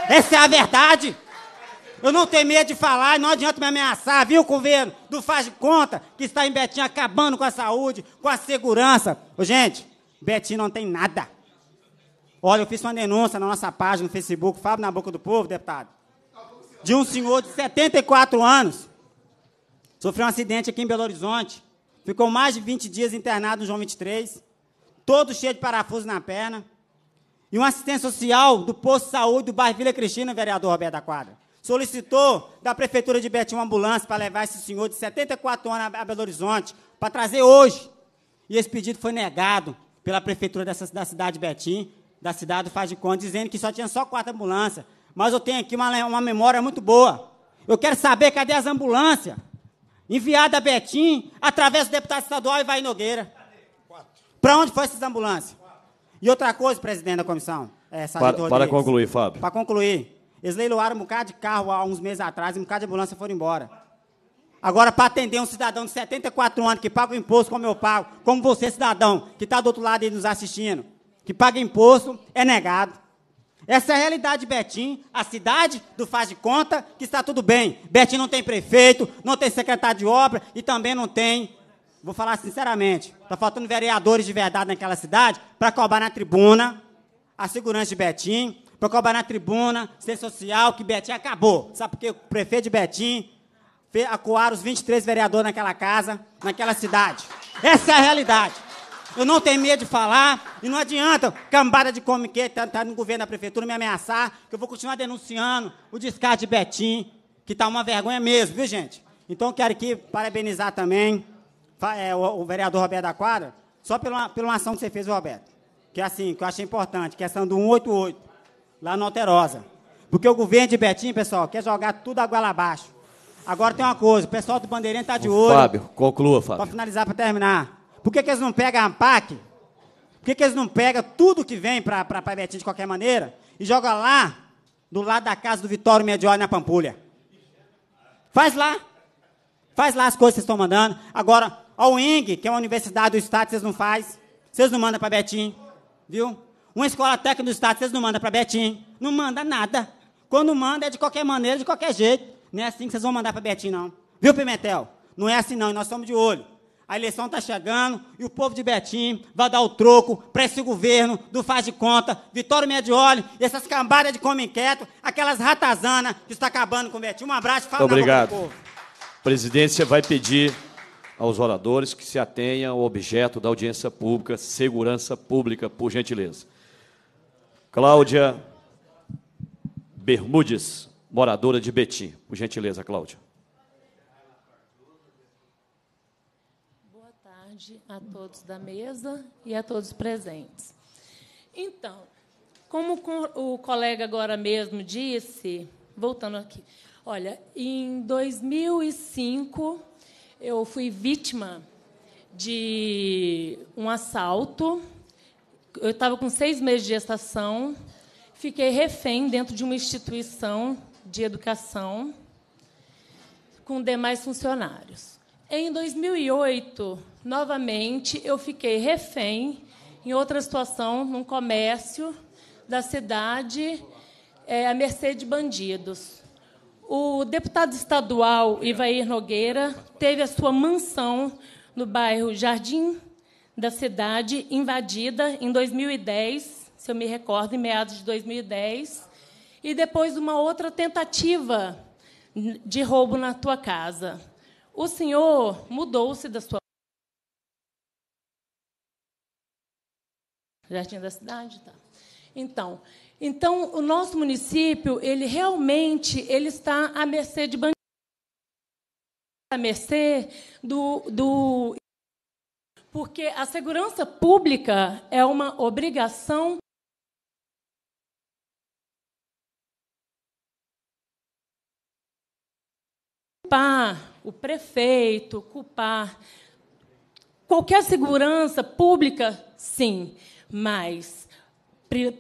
Essa é a verdade. Eu não tenho medo de falar, não adianta me ameaçar, viu, governo? Do faz de conta que está em Betim acabando com a saúde, com a segurança. Ô, gente, Betim não tem nada. Olha, eu fiz uma denúncia na nossa página no Facebook, Fábio na Boca do Povo, deputado, de um senhor de 74 anos. Sofreu um acidente aqui em Belo Horizonte. Ficou mais de 20 dias internado no João 23, todo cheio de parafuso na perna. E um assistente social do posto de saúde do bairro Vila Cristina, vereador Roberto da Quadra solicitou da Prefeitura de Betim uma ambulância para levar esse senhor de 74 anos a Belo Horizonte, para trazer hoje. E esse pedido foi negado pela Prefeitura dessa, da cidade de Betim, da cidade Faz de Conta, dizendo que só tinha só quatro ambulâncias. Mas eu tenho aqui uma, uma memória muito boa. Eu quero saber cadê as ambulâncias enviadas a Betim através do deputado estadual Ivaí Nogueira. Para onde foram essas ambulâncias? E outra coisa, presidente da comissão. É, para, para concluir, Fábio. Para concluir. Eles leiloaram um bocado de carro há uns meses atrás e um bocado de ambulância foram embora. Agora, para atender um cidadão de 74 anos que paga o imposto como eu pago, como você, cidadão, que está do outro lado aí nos assistindo, que paga imposto, é negado. Essa é a realidade de Betim, a cidade do faz de conta que está tudo bem. Betim não tem prefeito, não tem secretário de obra e também não tem, vou falar sinceramente, está faltando vereadores de verdade naquela cidade para cobrar na tribuna a segurança de Betim, Proclamar na tribuna, ser social, que Betim acabou. Sabe por quê? O prefeito de Betim acuar os 23 vereadores naquela casa, naquela cidade. Essa é a realidade. Eu não tenho medo de falar e não adianta cambada de como tá, tá no governo da prefeitura me ameaçar, que eu vou continuar denunciando o descarte de Betim, que está uma vergonha mesmo, viu, gente? Então quero aqui parabenizar também é, o, o, vereador Roberto da Quadra, só pela, pela uma ação que você fez, Roberto, que é assim, que eu achei importante, que é do 188 lá no Alterosa. Porque o governo de Betim, pessoal, quer jogar tudo a goela abaixo. Agora tem uma coisa, o pessoal do Bandeirinha está de olho. Fábio, conclua, Fábio. Para finalizar, para terminar. Por que, que eles não pegam a PAC? Por que, que eles não pegam tudo que vem para Betim de qualquer maneira e joga lá, do lado da casa do Vitório Medioli, na Pampulha? Faz lá. Faz lá as coisas que vocês estão mandando. Agora, a UING, que é uma universidade do Estado, vocês não fazem. Vocês não mandam para Betim. Viu? Uma escola técnica do Estado, vocês não mandam para Betim. Não manda nada. Quando manda, é de qualquer maneira, de qualquer jeito. Não é assim que vocês vão mandar para Betim, não. Viu, Pimentel? Não é assim, não. E nós estamos de olho. A eleição está chegando e o povo de Betim vai dar o troco para esse governo do faz de conta, Vitório Medioli, essas cambadas de como inquieto, aquelas ratazanas que está acabando com Betim. Um abraço, fala obrigado. Boca do povo. A presidência vai pedir aos oradores que se atenham ao objeto da audiência pública, segurança pública, por gentileza. Cláudia Bermudes, moradora de Betim. Por gentileza, Cláudia. Boa tarde a todos da mesa e a todos presentes. Então, como o colega agora mesmo disse, voltando aqui, olha, em 2005 eu fui vítima de um assalto eu estava com seis meses de gestação, fiquei refém dentro de uma instituição de educação com demais funcionários. Em 2008, novamente, eu fiquei refém em outra situação, num comércio da cidade, é, à mercê de bandidos. O deputado estadual Ivair Nogueira teve a sua mansão no bairro Jardim da cidade invadida em 2010, se eu me recordo, em meados de 2010, e depois uma outra tentativa de roubo na tua casa. O senhor mudou-se da sua Jardim da cidade, tá. Então, então o nosso município, ele realmente, ele está à mercê de bandidos, à mercê do, do porque a segurança pública é uma obrigação culpar o prefeito, culpar qualquer segurança pública, sim, mas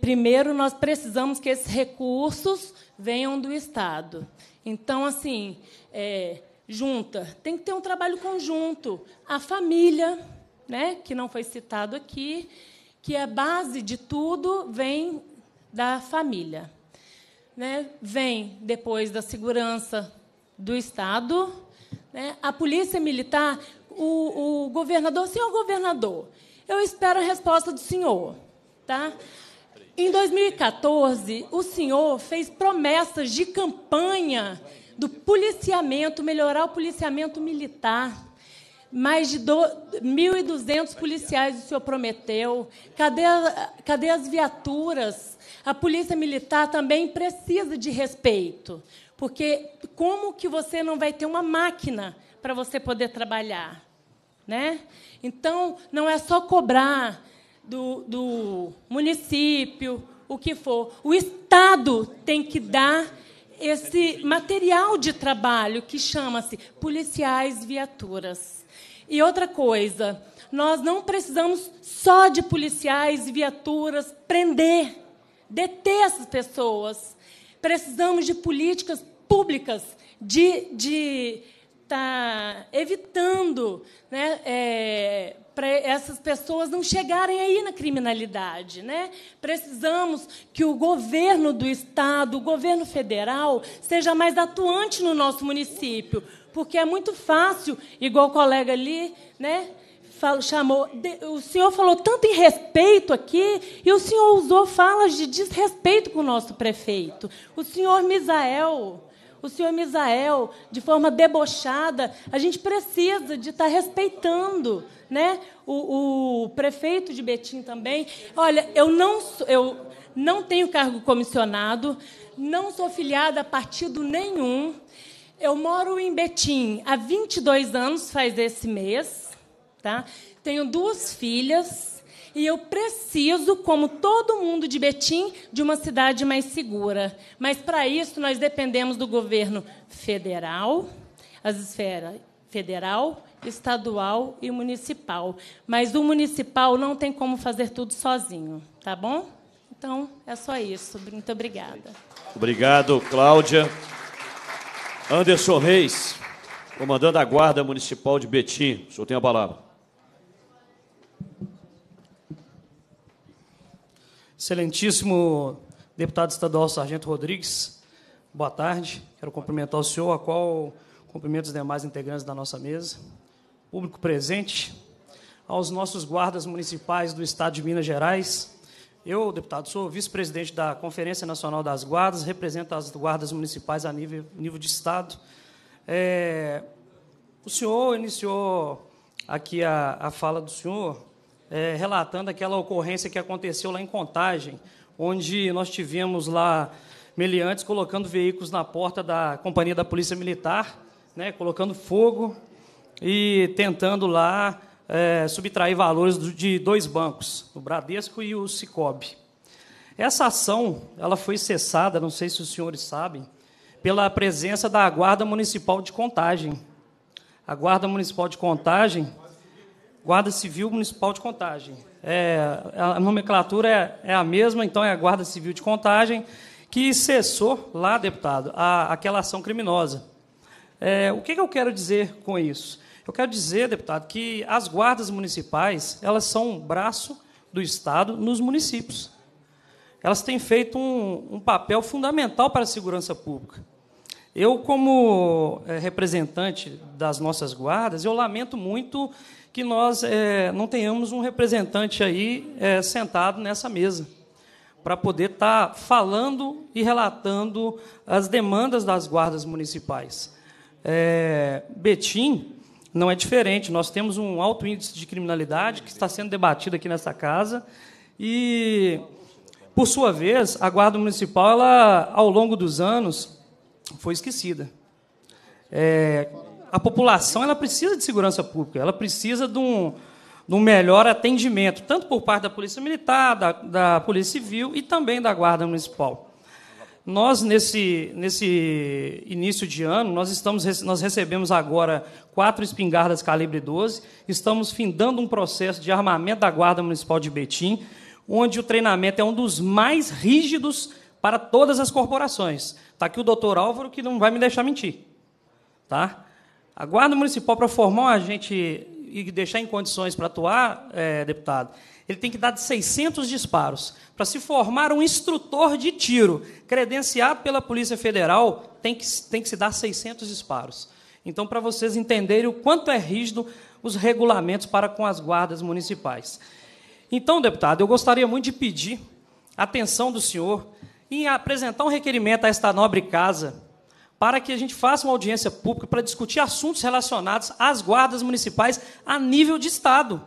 primeiro nós precisamos que esses recursos venham do Estado. Então, assim, é, junta, tem que ter um trabalho conjunto, a família né, que não foi citado aqui, que a base de tudo vem da família. Né? Vem depois da segurança do Estado, né? a polícia militar, o, o governador, senhor governador, eu espero a resposta do senhor. Tá? Em 2014, o senhor fez promessas de campanha do policiamento, melhorar o policiamento militar mais de 1.200 policiais o senhor prometeu. Cadê, cadê as viaturas? A polícia militar também precisa de respeito, porque como que você não vai ter uma máquina para você poder trabalhar? Né? Então, não é só cobrar do, do município, o que for. O Estado tem que dar esse material de trabalho que chama-se policiais viaturas. E outra coisa, nós não precisamos só de policiais e viaturas prender, deter essas pessoas. Precisamos de políticas públicas de estar tá evitando né, é, para essas pessoas não chegarem aí na criminalidade. Né? Precisamos que o governo do Estado, o governo federal, seja mais atuante no nosso município, porque é muito fácil, igual o colega ali, né? chamou. o senhor falou tanto em respeito aqui e o senhor usou falas de desrespeito com o nosso prefeito. O senhor Misael o senhor Misael, de forma debochada. A gente precisa de estar tá respeitando, né? O, o prefeito de Betim também. Olha, eu não, eu não tenho cargo comissionado, não sou filiada a partido nenhum. Eu moro em Betim há 22 anos, faz esse mês, tá? Tenho duas filhas e eu preciso, como todo mundo de Betim, de uma cidade mais segura. Mas para isso nós dependemos do governo federal, as esferas federal, estadual e municipal. Mas o municipal não tem como fazer tudo sozinho, tá bom? Então, é só isso. Muito obrigada. Obrigado, Cláudia. Anderson Reis, comandante da Guarda Municipal de Betim. O senhor tem a palavra. Excelentíssimo deputado estadual Sargento Rodrigues, boa tarde. Quero cumprimentar o senhor, a qual cumprimento os demais integrantes da nossa mesa, público presente, aos nossos guardas municipais do Estado de Minas Gerais. Eu, deputado, sou vice-presidente da Conferência Nacional das Guardas, represento as guardas municipais a nível, nível de Estado. É, o senhor iniciou aqui a, a fala do senhor é, relatando aquela ocorrência que aconteceu lá em Contagem, onde nós tivemos lá meliantes colocando veículos na porta da companhia da Polícia Militar, né, colocando fogo e tentando lá é, subtrair valores de dois bancos, o Bradesco e o Cicobi. Essa ação ela foi cessada, não sei se os senhores sabem, pela presença da Guarda Municipal de Contagem. A Guarda Municipal de Contagem Guarda Civil Municipal de Contagem. É, a nomenclatura é, é, a mesma, então é a Guarda Civil de Contagem, que cessou lá, deputado, a, aquela ação criminosa. É, o que, que eu quero dizer com isso? Eu quero dizer, deputado, que as guardas municipais elas são um braço do Estado nos municípios. Elas têm feito um, um papel fundamental para a segurança pública. Eu, como é, representante das nossas guardas, eu lamento muito que nós é, não tenhamos um representante aí é, sentado nessa mesa para poder estar tá falando e relatando as demandas das guardas municipais. É, Betim não é diferente. Nós temos um alto índice de criminalidade que está sendo debatido aqui nessa casa e, por sua vez, a guarda municipal, ela, ao longo dos anos, foi esquecida. É, a população ela precisa de segurança pública, ela precisa de um, de um melhor atendimento, tanto por parte da Polícia Militar, da, da Polícia Civil e também da Guarda Municipal. Nós, nesse, nesse início de ano, nós, estamos, nós recebemos agora quatro espingardas calibre 12, estamos findando um processo de armamento da Guarda Municipal de Betim, onde o treinamento é um dos mais rígidos para todas as corporações. Está aqui o doutor Álvaro, que não vai me deixar mentir. Tá? A Guarda Municipal, para formar um agente e deixar em condições para atuar, é, deputado, ele tem que dar de 600 disparos. Para se formar um instrutor de tiro credenciado pela Polícia Federal, tem que, tem que se dar 600 disparos. Então, para vocês entenderem o quanto é rígido os regulamentos para com as guardas municipais. Então, deputado, eu gostaria muito de pedir a atenção do senhor em apresentar um requerimento a esta nobre casa para que a gente faça uma audiência pública para discutir assuntos relacionados às guardas municipais a nível de Estado.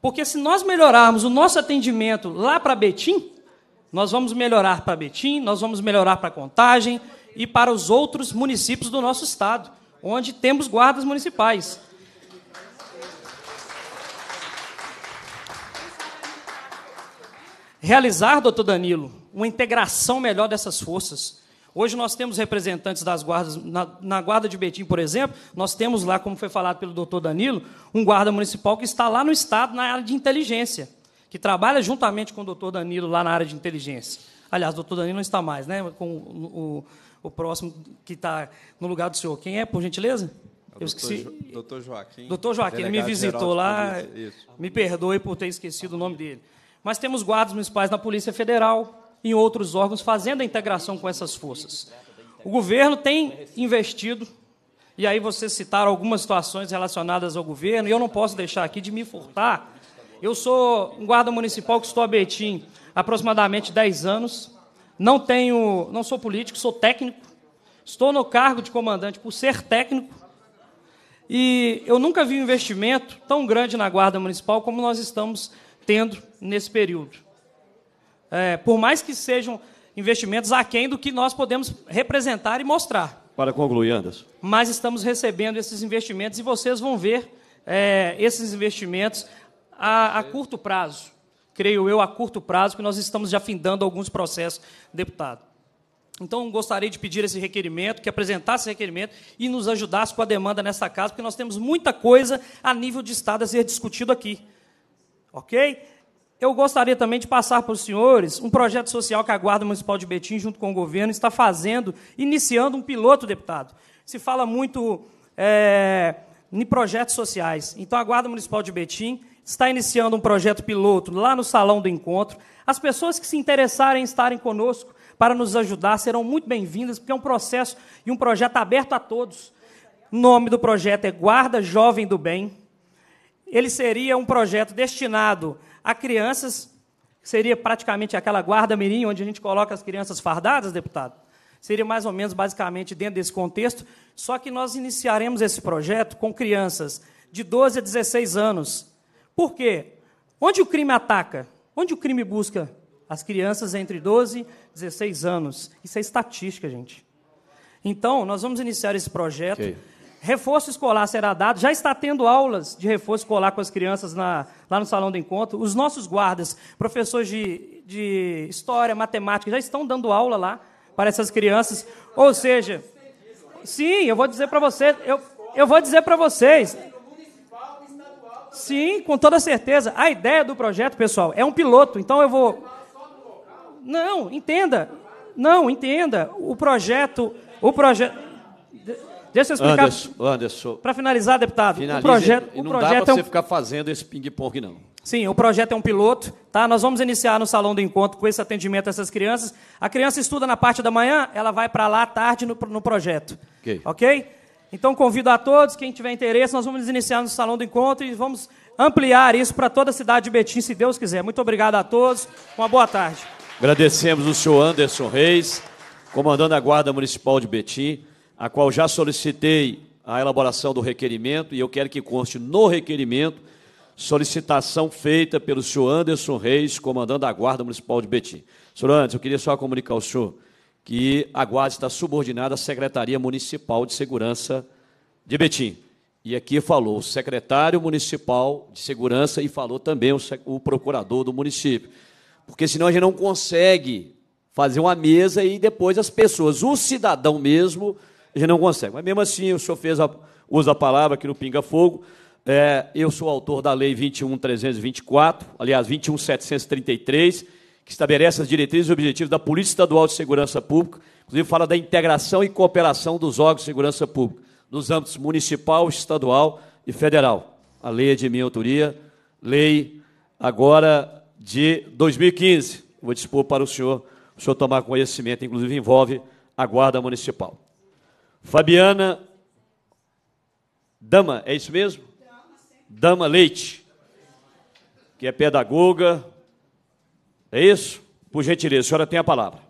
Porque se nós melhorarmos o nosso atendimento lá para Betim, nós vamos melhorar para Betim, nós vamos melhorar para Contagem e para os outros municípios do nosso Estado, onde temos guardas municipais. Realizar, doutor Danilo, uma integração melhor dessas forças Hoje nós temos representantes das guardas, na, na, guarda de Betim, por exemplo, nós temos lá, como foi falado pelo doutor Danilo, um guarda municipal que está lá no Estado, na área de inteligência, que trabalha juntamente com o doutor Danilo lá na área de inteligência. Aliás, o doutor Danilo não está mais, né? Com o, o, o próximo que está no lugar do senhor. Quem é, por gentileza? É Eu esqueci. Doutor Joaquim. Doutor Joaquim, ele me visitou lá. Me perdoe por ter esquecido o nome dele. Mas temos guardas municipais na Polícia Federal, em outros órgãos, fazendo a integração com essas forças. O governo tem investido, e aí vocês citaram algumas situações relacionadas ao governo, e eu não posso deixar aqui de me furtar. Eu sou um guarda municipal que estou a Betim há aproximadamente 10 anos, não tenho, não sou político, sou técnico, estou no cargo de comandante por ser técnico, e eu nunca vi um investimento tão grande na Guarda Municipal como nós estamos tendo nesse período é, por mais que sejam investimentos aquém do que nós podemos representar e mostrar. Para concluir, Anderson. Mas estamos recebendo esses investimentos e vocês vão ver é, esses investimentos a, a curto prazo. Creio eu, a curto prazo, que nós estamos já findando alguns processos, deputado. Então, gostaria de pedir esse requerimento, que apresentasse esse requerimento e nos ajudasse com a demanda nessa casa, porque nós temos muita coisa a nível de Estado a ser discutido aqui. Ok? Eu gostaria também de passar para os senhores um projeto social que a Guarda Municipal de Betim, junto com o governo, está fazendo, iniciando um piloto, deputado. Se fala muito é, em projetos sociais. Então, a Guarda Municipal de Betim está iniciando um projeto piloto lá no Salão do Encontro. As pessoas que se interessarem em estarem conosco para nos ajudar serão muito bem-vindas, porque é um processo e um projeto aberto a todos. O nome do projeto é Guarda Jovem do Bem. Ele seria um projeto destinado a crianças, seria praticamente aquela guarda mirim onde a gente coloca as crianças fardadas, deputado. Seria mais ou menos basicamente dentro desse contexto, só que nós iniciaremos esse projeto com crianças de 12 a 16 anos. Por quê? Onde o crime ataca? Onde o crime busca? As crianças entre 12 e 16 anos. Isso é estatística, gente. Então, nós vamos iniciar esse projeto. Okay reforço escolar será dado, já está tendo aulas de reforço escolar com as crianças na, lá no salão do encontro. Os nossos guardas, professores de, de história, matemática, já estão dando aula lá para essas crianças. Ou seja, sim, eu vou dizer para você, eu, eu vou dizer para vocês. Sim, com toda certeza. A ideia do projeto, pessoal, é um piloto. Então eu vou. Não, entenda. Não, entenda. O projeto, o projeto Deixa eu explicar. Anderson, Anderson. Para finalizar, deputado, Finalize, o projeto. O não projeto dá para é um... você ficar fazendo esse ping-pong, não. Sim, o projeto é um piloto, tá? Nós vamos iniciar no salão do encontro com esse atendimento a essas crianças. A criança estuda na parte da manhã, ela vai para lá à tarde no, no projeto. Ok. Ok? Então convido a todos, quem tiver interesse, nós vamos iniciar no salão do encontro e vamos ampliar isso para toda a cidade de Betim, se Deus quiser. Muito obrigado a todos, uma boa tarde. Agradecemos o senhor Anderson Reis, comandante da Guarda Municipal de Betim a qual já solicitei a elaboração do requerimento, e eu quero que conste no requerimento solicitação feita pelo senhor Anderson Reis, comandante da Guarda Municipal de Betim. Senhor Anderson, eu queria só comunicar ao senhor que a Guarda está subordinada à Secretaria Municipal de Segurança de Betim. E aqui falou o secretário municipal de segurança e falou também o, o procurador do município. Porque senão a gente não consegue fazer uma mesa e depois as pessoas, o cidadão mesmo, a gente não consegue. Mas mesmo assim, o senhor fez a, usa a palavra aqui no Pinga Fogo. É, eu sou autor da Lei 21.324, aliás, 21.733, que estabelece as diretrizes e objetivos da Polícia Estadual de Segurança Pública, inclusive fala da integração e cooperação dos órgãos de segurança pública, nos âmbitos municipal, estadual e federal. A lei é de minha autoria, lei agora de 2015. Vou dispor para o senhor, o senhor tomar conhecimento, inclusive envolve a Guarda Municipal. Fabiana Dama, é isso mesmo? Dama Leite, que é pedagoga. É isso? Por gentileza, a senhora tem a palavra.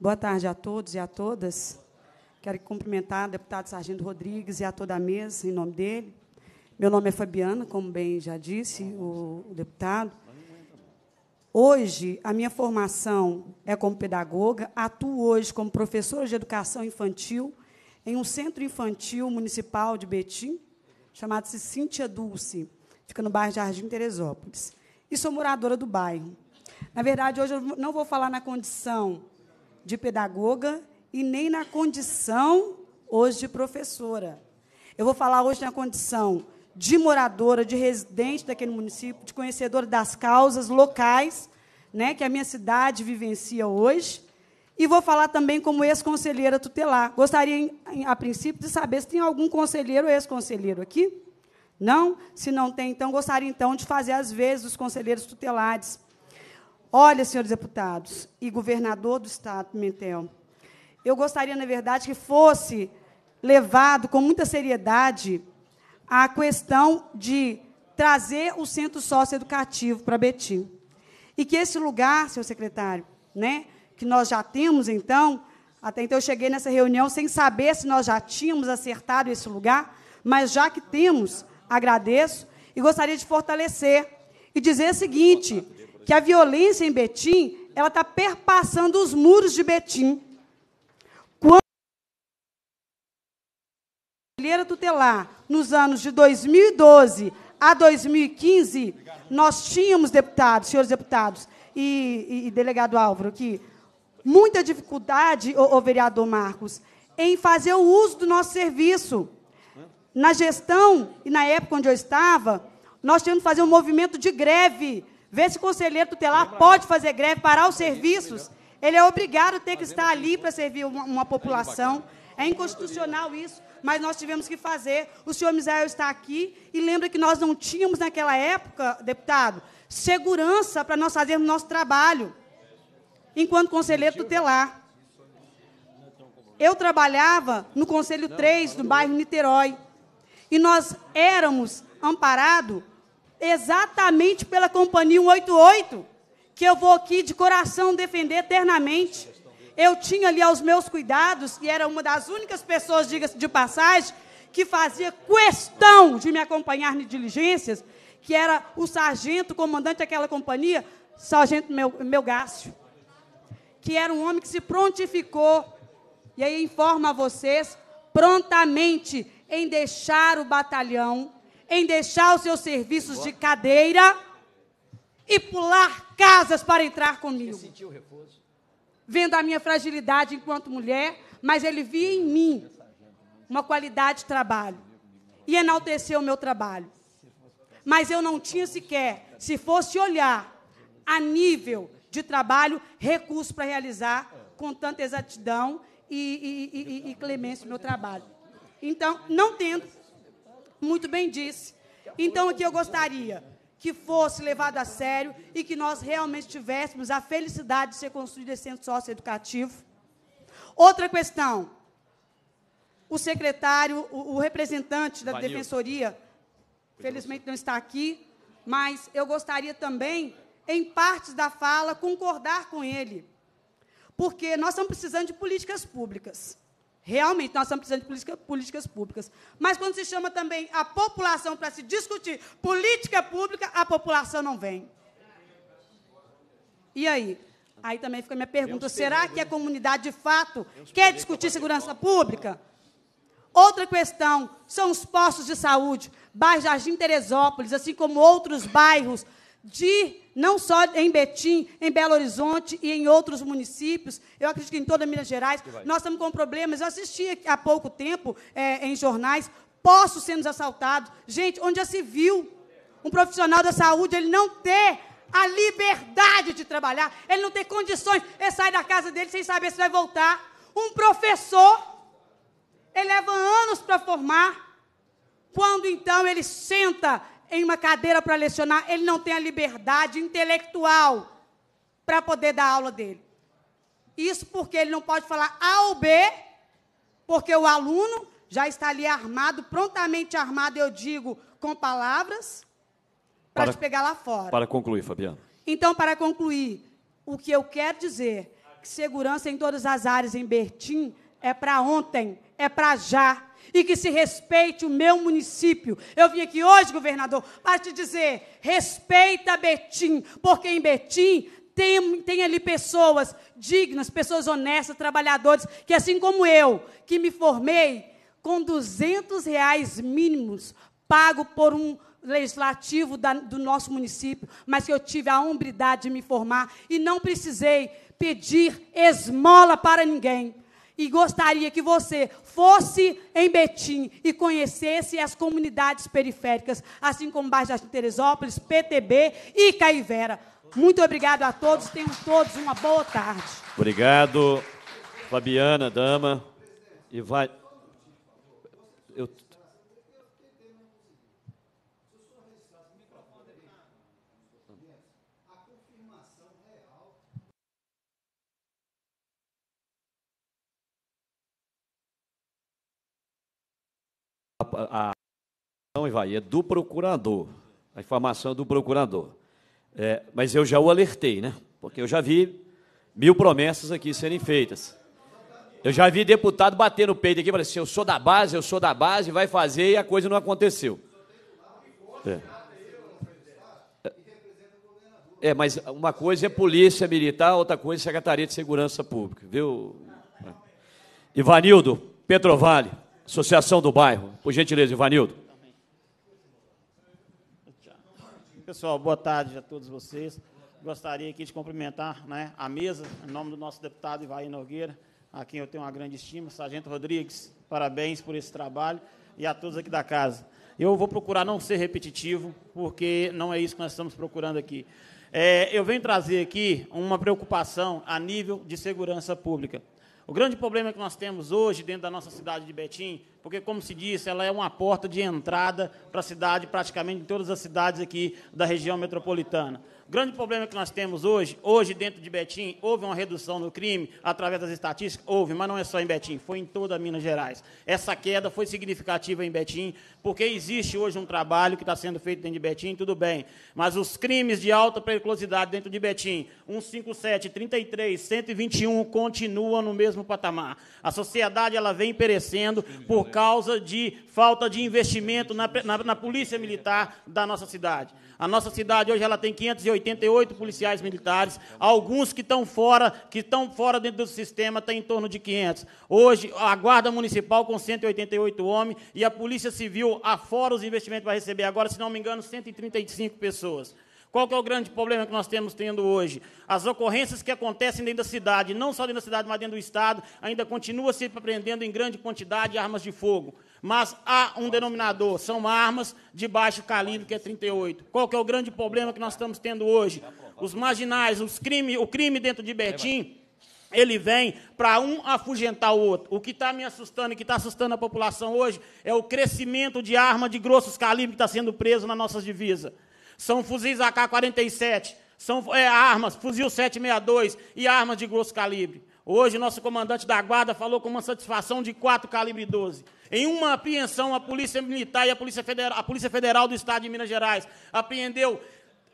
Boa tarde a todos e a todas. Quero cumprimentar o deputado Sargento Rodrigues e a toda a mesa, em nome dele. Meu nome é Fabiana, como bem já disse o deputado. Hoje, a minha formação é como pedagoga, atuo hoje como professora de educação infantil em um centro infantil municipal de Betim, chamado Cíntia Dulce, fica no bairro Jardim Teresópolis. E sou moradora do bairro. Na verdade, hoje eu não vou falar na condição de pedagoga e nem na condição hoje de professora. Eu vou falar hoje na condição de moradora, de residente daquele município, de conhecedora das causas locais né, que a minha cidade vivencia hoje. E vou falar também como ex-conselheira tutelar. Gostaria, a princípio, de saber se tem algum conselheiro ou ex-conselheiro aqui. Não? Se não tem, então, gostaria, então, de fazer as vezes dos conselheiros tutelares. Olha, senhores deputados e governador do Estado, Pimentel, eu gostaria, na verdade, que fosse levado com muita seriedade a questão de trazer o centro socioeducativo para Betim. E que esse lugar, senhor secretário, né, que nós já temos, então, até então eu cheguei nessa reunião sem saber se nós já tínhamos acertado esse lugar, mas já que temos, agradeço e gostaria de fortalecer e dizer o seguinte, que a violência em Betim, ela está perpassando os muros de Betim. Conselheira Tutelar, nos anos de 2012 a 2015, nós tínhamos deputados, senhores deputados e, e, e delegado Álvaro, que muita dificuldade, o, o vereador Marcos, em fazer o uso do nosso serviço. Na gestão, e na época onde eu estava, nós tivemos que fazer um movimento de greve, ver se o conselheiro tutelar pode fazer greve, parar os serviços. Ele é obrigado a ter que estar ali para servir uma, uma população. É inconstitucional isso mas nós tivemos que fazer. O senhor Misael está aqui e lembra que nós não tínhamos naquela época, deputado, segurança para nós fazermos nosso trabalho enquanto conselheiro tutelar. Eu trabalhava no Conselho 3, do bairro Niterói, e nós éramos amparados exatamente pela Companhia 188, que eu vou aqui de coração defender eternamente. Eu tinha ali aos meus cuidados, e era uma das únicas pessoas, diga-se de passagem, que fazia questão de me acompanhar em diligências, que era o sargento, comandante daquela companhia, sargento meu, meu Gácio, que era um homem que se prontificou, e aí informa a vocês, prontamente, em deixar o batalhão, em deixar os seus serviços de cadeira e pular casas para entrar comigo. Você sentiu o repouso vendo a minha fragilidade enquanto mulher, mas ele via em mim uma qualidade de trabalho e enalteceu o meu trabalho. Mas eu não tinha sequer, se fosse olhar a nível de trabalho, recurso para realizar com tanta exatidão e, e, e, e clemência o meu trabalho. Então, não tendo, muito bem disse. Então, aqui eu gostaria que fosse levado a sério e que nós realmente tivéssemos a felicidade de ser construído esse centro socioeducativo. Outra questão, o secretário, o, o representante da Vanil. Defensoria, felizmente não está aqui, mas eu gostaria também, em partes da fala, concordar com ele, porque nós estamos precisando de políticas públicas. Realmente, nós estamos precisando de política, políticas públicas. Mas quando se chama também a população para se discutir política pública, a população não vem. E aí? Aí também fica a minha pergunta: será que a né? comunidade, de fato, quer discutir segurança pública? Outra questão são os postos de saúde. Bairro Jardim Teresópolis, assim como outros bairros de não só em Betim, em Belo Horizonte e em outros municípios, eu acredito que em toda Minas Gerais, nós estamos com problemas. Eu assisti há pouco tempo é, em jornais, posso sendo assaltados. Gente, onde já se viu um profissional da saúde ele não ter a liberdade de trabalhar, ele não ter condições, ele sai da casa dele sem saber se vai voltar. Um professor, ele leva anos para formar, quando então ele senta em uma cadeira para lecionar, ele não tem a liberdade intelectual para poder dar aula dele. Isso porque ele não pode falar A ou B, porque o aluno já está ali armado, prontamente armado, eu digo, com palavras, para te pegar lá fora. Para concluir, Fabiana. Então, para concluir, o que eu quero dizer, que segurança em todas as áreas em Bertim é para ontem, é para já e que se respeite o meu município. Eu vim aqui hoje, governador, para te dizer: respeita Betim, porque em Betim tem, tem ali pessoas dignas, pessoas honestas, trabalhadores, que assim como eu, que me formei com 200 reais mínimos, pago por um legislativo da, do nosso município, mas que eu tive a hombridade de me formar e não precisei pedir esmola para ninguém e gostaria que você fosse em Betim e conhecesse as comunidades periféricas, assim como Baixa de Teresópolis, PTB e Caivera. Muito obrigado a todos, tenham todos uma boa tarde. Obrigado, Fabiana, dama. E vai. Eu a, informação, vai, é do procurador, a informação é do procurador. É, mas eu já o alertei, né? Porque eu já vi mil promessas aqui serem feitas. Eu já vi deputado bater no peito aqui e falar assim: eu sou da base, eu sou da base, vai fazer e a coisa não aconteceu. É. é mas uma coisa é polícia militar, outra coisa é Secretaria de Segurança Pública, viu? É. Ivanildo, Petrovale. Associação do Bairro. Por gentileza, Ivanildo. Pessoal, boa tarde a todos vocês. Gostaria aqui de cumprimentar né, a mesa, em nome do nosso deputado Ivaí Nogueira, a quem eu tenho uma grande estima. Sargento Rodrigues, parabéns por esse trabalho e a todos aqui da casa. Eu vou procurar não ser repetitivo, porque não é isso que nós estamos procurando aqui. É, eu venho trazer aqui uma preocupação a nível de segurança pública. O grande problema que nós temos hoje dentro da nossa cidade de Betim, porque, como se disse, ela é uma porta de entrada para a cidade, praticamente em todas as cidades aqui da região metropolitana grande problema que nós temos hoje, hoje dentro de Betim, houve uma redução no crime através das estatísticas? Houve, mas não é só em Betim, foi em toda Minas Gerais. Essa queda foi significativa em Betim, porque existe hoje um trabalho que está sendo feito dentro de Betim, tudo bem. Mas os crimes de alta periculosidade dentro de Betim, 157, 33, 121, continuam no mesmo patamar. A sociedade ela vem perecendo por causa de falta de investimento na, na, na polícia militar da nossa cidade. A nossa cidade hoje ela tem 588 policiais militares, alguns que estão fora, que estão fora dentro do sistema, tem em torno de 500. Hoje a Guarda Municipal com 188 homens e a Polícia Civil afora os investimentos vai receber agora, se não me engano, 135 pessoas. Qual que é o grande problema que nós temos tendo hoje? As ocorrências que acontecem dentro da cidade, não só dentro da cidade, mas dentro do Estado, ainda continua se prendendo em grande quantidade armas de fogo. Mas há um denominador, são armas de baixo calibre, que é 38. Qual que é o grande problema que nós estamos tendo hoje? Os marginais, os crime, o crime dentro de Betim, ele vem para um afugentar o outro. O que está me assustando e que está assustando a população hoje é o crescimento de arma de grossos calibres que está sendo preso nas nossas divisas. São fuzis AK-47, são é, armas, fuzil 762 e armas de grosso calibre. Hoje, nosso comandante da guarda falou com uma satisfação de 4 calibre 12. Em uma apreensão, a Polícia Militar e a Polícia Federal, a Polícia Federal do Estado de Minas Gerais apreendeu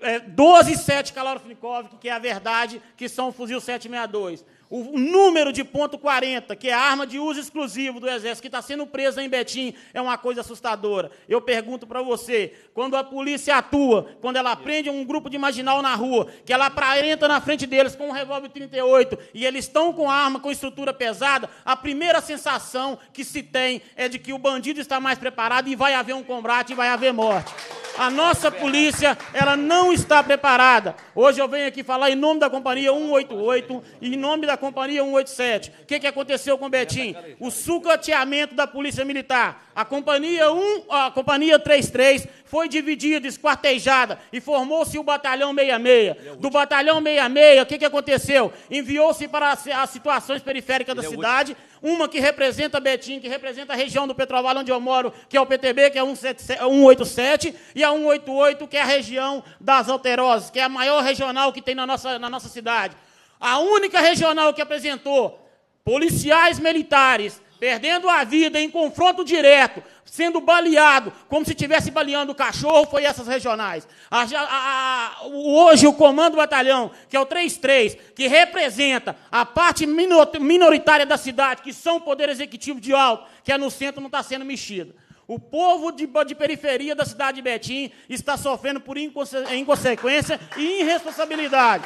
é, 12 7 Kalashnikov, que é a verdade, que são o fuzil 762 o número de ponto 40, que é a arma de uso exclusivo do Exército, que está sendo presa em Betim, é uma coisa assustadora. Eu pergunto para você, quando a polícia atua, quando ela prende um grupo de marginal na rua, que ela aparenta na frente deles com um revólver 38 e eles estão com arma, com estrutura pesada, a primeira sensação que se tem é de que o bandido está mais preparado e vai haver um combate e vai haver morte. A nossa polícia, ela não está preparada. Hoje eu venho aqui falar em nome da companhia 188, em nome da Companhia 187. O que, que aconteceu com o Betim? O sucateamento da Polícia Militar. A Companhia 1, a Companhia 33 foi dividida, esquartejada e formou-se o Batalhão 66. É do Batalhão 66, o que, que aconteceu? Enviou-se para as situações periféricas da é cidade uma que representa Betim, que representa a região do Petroval onde eu moro, que é o PTB, que é 187, é e a 188, que é a região das Alterosas, que é a maior regional que tem na nossa, na nossa cidade. A única regional que apresentou policiais militares perdendo a vida em confronto direto, sendo baleado, como se estivesse baleando o cachorro, foi essas regionais. A, a, a, hoje, o Comando Batalhão, que é o 33, que representa a parte minoritária da cidade, que são o Poder Executivo de alto, que é no centro, não está sendo mexido. O povo de, de periferia da cidade de Betim está sofrendo por inconse, inconsequência e irresponsabilidade.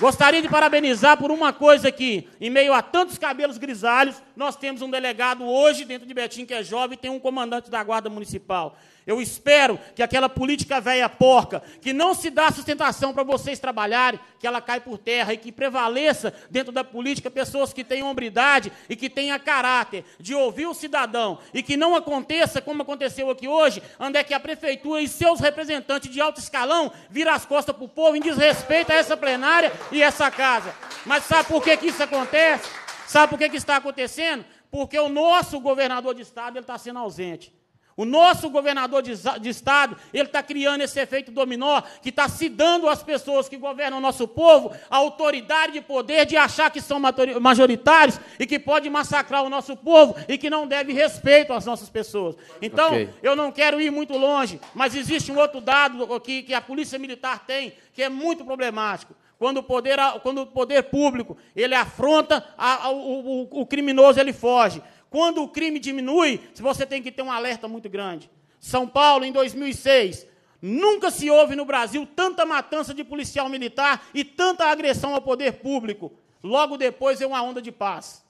Gostaria de parabenizar por uma coisa aqui. Em meio a tantos cabelos grisalhos, nós temos um delegado hoje dentro de Betim que é jovem e tem um comandante da Guarda Municipal. Eu espero que aquela política velha porca, que não se dá sustentação para vocês trabalharem, que ela cai por terra e que prevaleça dentro da política pessoas que tenham hombridade e que tenham caráter de ouvir o cidadão e que não aconteça como aconteceu aqui hoje, onde é que a prefeitura e seus representantes de alto escalão viram as costas para o povo em desrespeito a essa plenária e essa casa. Mas sabe por que, que isso acontece? Sabe por que, que está acontecendo? Porque o nosso governador de estado ele está sendo ausente. O nosso governador de, de Estado, ele está criando esse efeito dominó que está se dando às pessoas que governam o nosso povo a autoridade e poder de achar que são majoritários e que pode massacrar o nosso povo e que não deve respeito às nossas pessoas. Então, okay. eu não quero ir muito longe, mas existe um outro dado que, que a Polícia Militar tem que é muito problemático quando o poder, quando o poder público ele afronta, a, a, o, o, criminoso ele foge. Quando o crime diminui, você tem que ter um alerta muito grande. São Paulo, em 2006, nunca se houve no Brasil tanta matança de policial militar e tanta agressão ao poder público. Logo depois é uma onda de paz.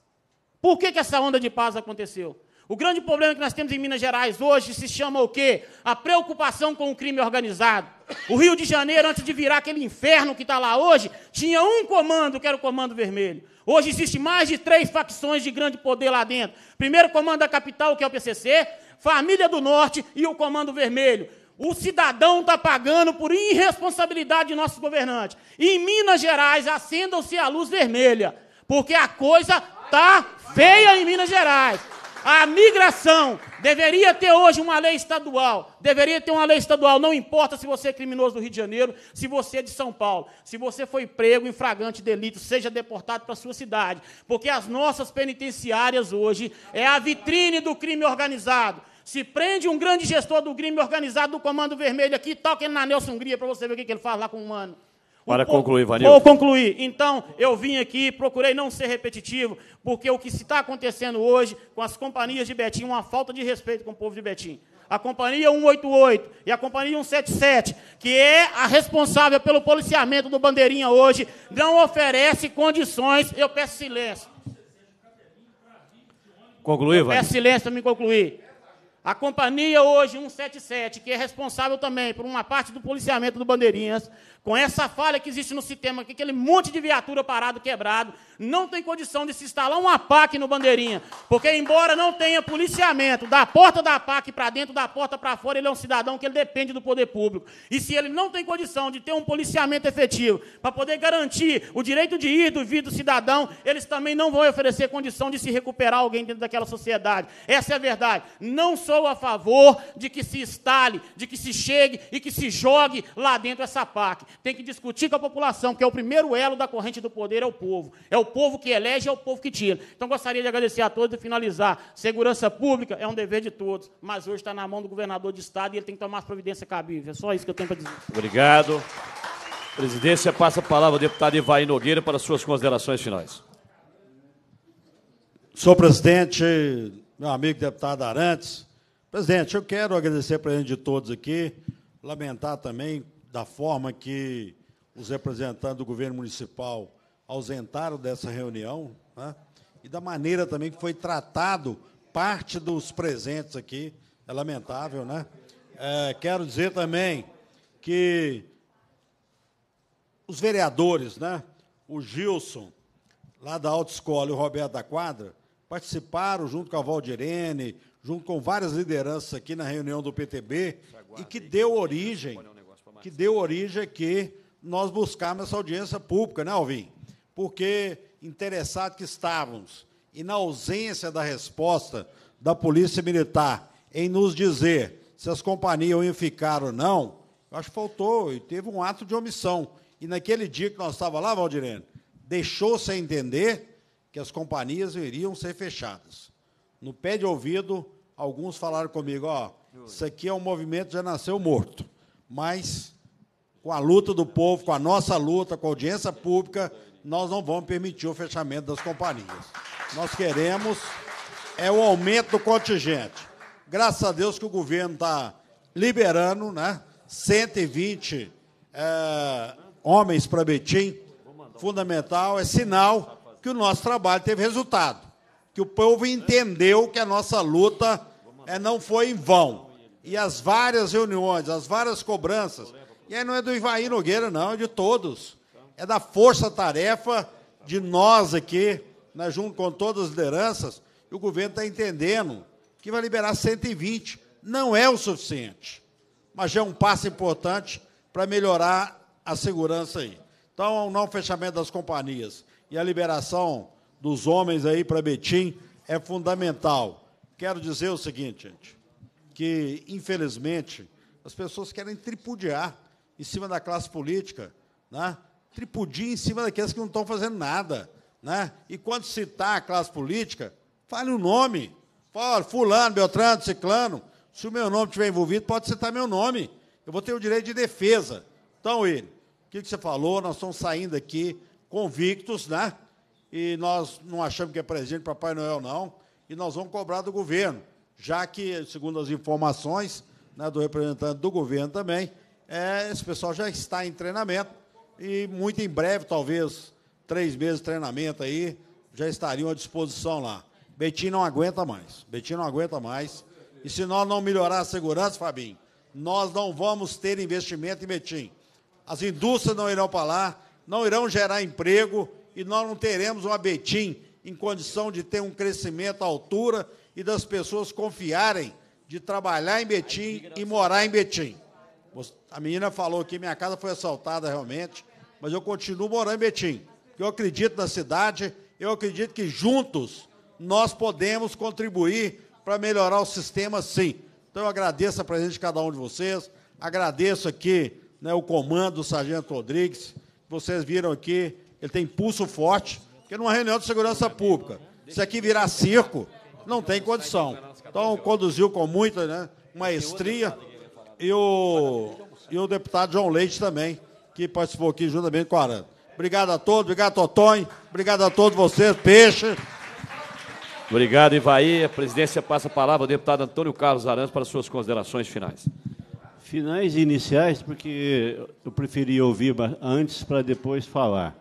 Por que, que essa onda de paz aconteceu? O grande problema que nós temos em Minas Gerais hoje se chama o quê? A preocupação com o crime organizado. O Rio de Janeiro, antes de virar aquele inferno que está lá hoje, tinha um comando, que era o Comando Vermelho. Hoje existe mais de três facções de grande poder lá dentro. Primeiro o Comando da Capital, que é o PCC, Família do Norte e o Comando Vermelho. O cidadão está pagando por irresponsabilidade de nossos governantes. E em Minas Gerais, acendam-se a luz vermelha, porque a coisa tá feia em Minas Gerais. A migração deveria ter hoje uma lei estadual. Deveria ter uma lei estadual. Não importa se você é criminoso do Rio de Janeiro, se você é de São Paulo, se você foi prego em flagrante delito, seja deportado para sua cidade. Porque as nossas penitenciárias hoje é a vitrine do crime organizado. Se prende um grande gestor do crime organizado do Comando Vermelho aqui, toca ele na Nelson Hungria para você ver o que ele faz lá com o humano. Para concluir, Vanil. Vou concluir. Então, eu vim aqui, procurei não ser repetitivo, porque o que está acontecendo hoje com as companhias de Betim, uma falta de respeito com o povo de Betim. A companhia 188 e a companhia 177, que é a responsável pelo policiamento do Bandeirinha hoje, não oferece condições. Eu peço silêncio. Concluir, Vanil? Peço silêncio para me concluir. A companhia hoje 177, que é responsável também por uma parte do policiamento do Bandeirinhas, com essa falha que existe no sistema, aquele monte de viatura parado, quebrado, não tem condição de se instalar uma PAC no Bandeirinha, porque embora não tenha policiamento da porta da PAC para dentro, da porta para fora, ele é um cidadão que ele depende do poder público. E se ele não tem condição de ter um policiamento efetivo para poder garantir o direito de ir do vir do cidadão, eles também não vão oferecer condição de se recuperar alguém dentro daquela sociedade. Essa é a verdade. Não sou a favor de que se instale, de que se chegue e que se jogue lá dentro essa PAC tem que discutir com a população, que é o primeiro elo da corrente do poder, é o povo. É o povo que elege, é o povo que tira. Então, gostaria de agradecer a todos e finalizar. Segurança pública é um dever de todos, mas hoje está na mão do governador de Estado e ele tem que tomar as providências cabíveis. É só isso que eu tenho para dizer. Obrigado. Presidência, passa a palavra ao deputado Ivaí Nogueira para suas considerações finais. Senhor presidente, meu amigo deputado Arantes, presidente, eu quero agradecer para a gente de todos aqui, lamentar também da forma que os representantes do governo municipal ausentaram dessa reunião, né? e da maneira também que foi tratado parte dos presentes aqui. É lamentável, né? É, quero dizer também que os vereadores, né? O Gilson, lá da autoescola, e o Roberto da Quadra, participaram junto com a Valdirene, junto com várias lideranças aqui na reunião do PTB, e que deu origem que deu origem a que nós buscarmos essa audiência pública, né, Alvim? Porque interessado que estávamos, e na ausência da resposta da Polícia Militar em nos dizer se as companhias iam ficar ou não, eu acho que faltou, e teve um ato de omissão. E naquele dia que nós estávamos lá, Valdirene, deixou-se a entender que as companhias iriam ser fechadas. No pé de ouvido, alguns falaram comigo, ó, oh, isso aqui é um movimento que já nasceu morto. Mas com a luta do povo, com a nossa luta, com a audiência pública, nós não vamos permitir o fechamento das companhias. Nós queremos é o aumento do contingente. Graças a Deus que o governo está liberando né, 120 é, eh, homens para Betim. Fundamental, é sinal que o nosso trabalho teve resultado, que o povo entendeu que a nossa luta é, não foi em vão. E as várias reuniões, as várias cobranças, e aí não é do Ivaí Nogueira, não, é de todos. É da força-tarefa de nós aqui, né, junto com todas as lideranças, e o governo está entendendo que vai liberar 120. Não é o suficiente, mas já é um passo importante para melhorar a segurança aí. Então, o não fechamento das companhias e a liberação dos homens aí para Betim é fundamental. Quero dizer o seguinte, gente, que, infelizmente, as pessoas querem tripudiar em cima da classe política, né? tripudia em cima daqueles que não estão fazendo nada. Né? E quando citar a classe política, fale o nome. Fala, fulano, Beltrano, Ciclano. Se o meu nome estiver envolvido, pode citar meu nome. Eu vou ter o direito de defesa. Então, ele, o que, você falou? Nós estamos saindo aqui convictos, né? E nós não achamos que é presidente para Papai Noel, não. E nós vamos cobrar do governo, já que, segundo as informações né, do representante do governo também, é, esse pessoal já está em treinamento e muito em breve, talvez três meses de treinamento aí, já estariam à disposição lá. Betim não aguenta mais. Betim não aguenta mais. E se nós não melhorar a segurança, Fabinho, nós não vamos ter investimento em Betim. As indústrias não irão para lá, não irão gerar emprego e nós não teremos uma Betim em condição de ter um crescimento à altura e das pessoas confiarem de trabalhar em Betim e morar em Betim. A menina falou que minha casa foi assaltada realmente, mas eu continuo morando em Betim. Eu acredito na cidade, eu acredito que juntos nós podemos contribuir para melhorar o sistema, sim. Então eu agradeço a presença de cada um de vocês, agradeço aqui né, o comando do Sargento Rodrigues, vocês viram aqui, ele tem pulso forte, porque numa reunião de segurança pública, se aqui virar circo, não tem condição. Então conduziu com muita né, maestria e o, e o deputado João Leite também, que participou aqui juntamente com a Aranda. Obrigado a todos, obrigado, Totói, obrigado a todos vocês, Peixe. Obrigado, Ivaí. A presidência passa a palavra ao deputado Antônio Carlos Arantes para suas considerações finais. Finais e iniciais, porque eu preferia ouvir antes para depois falar.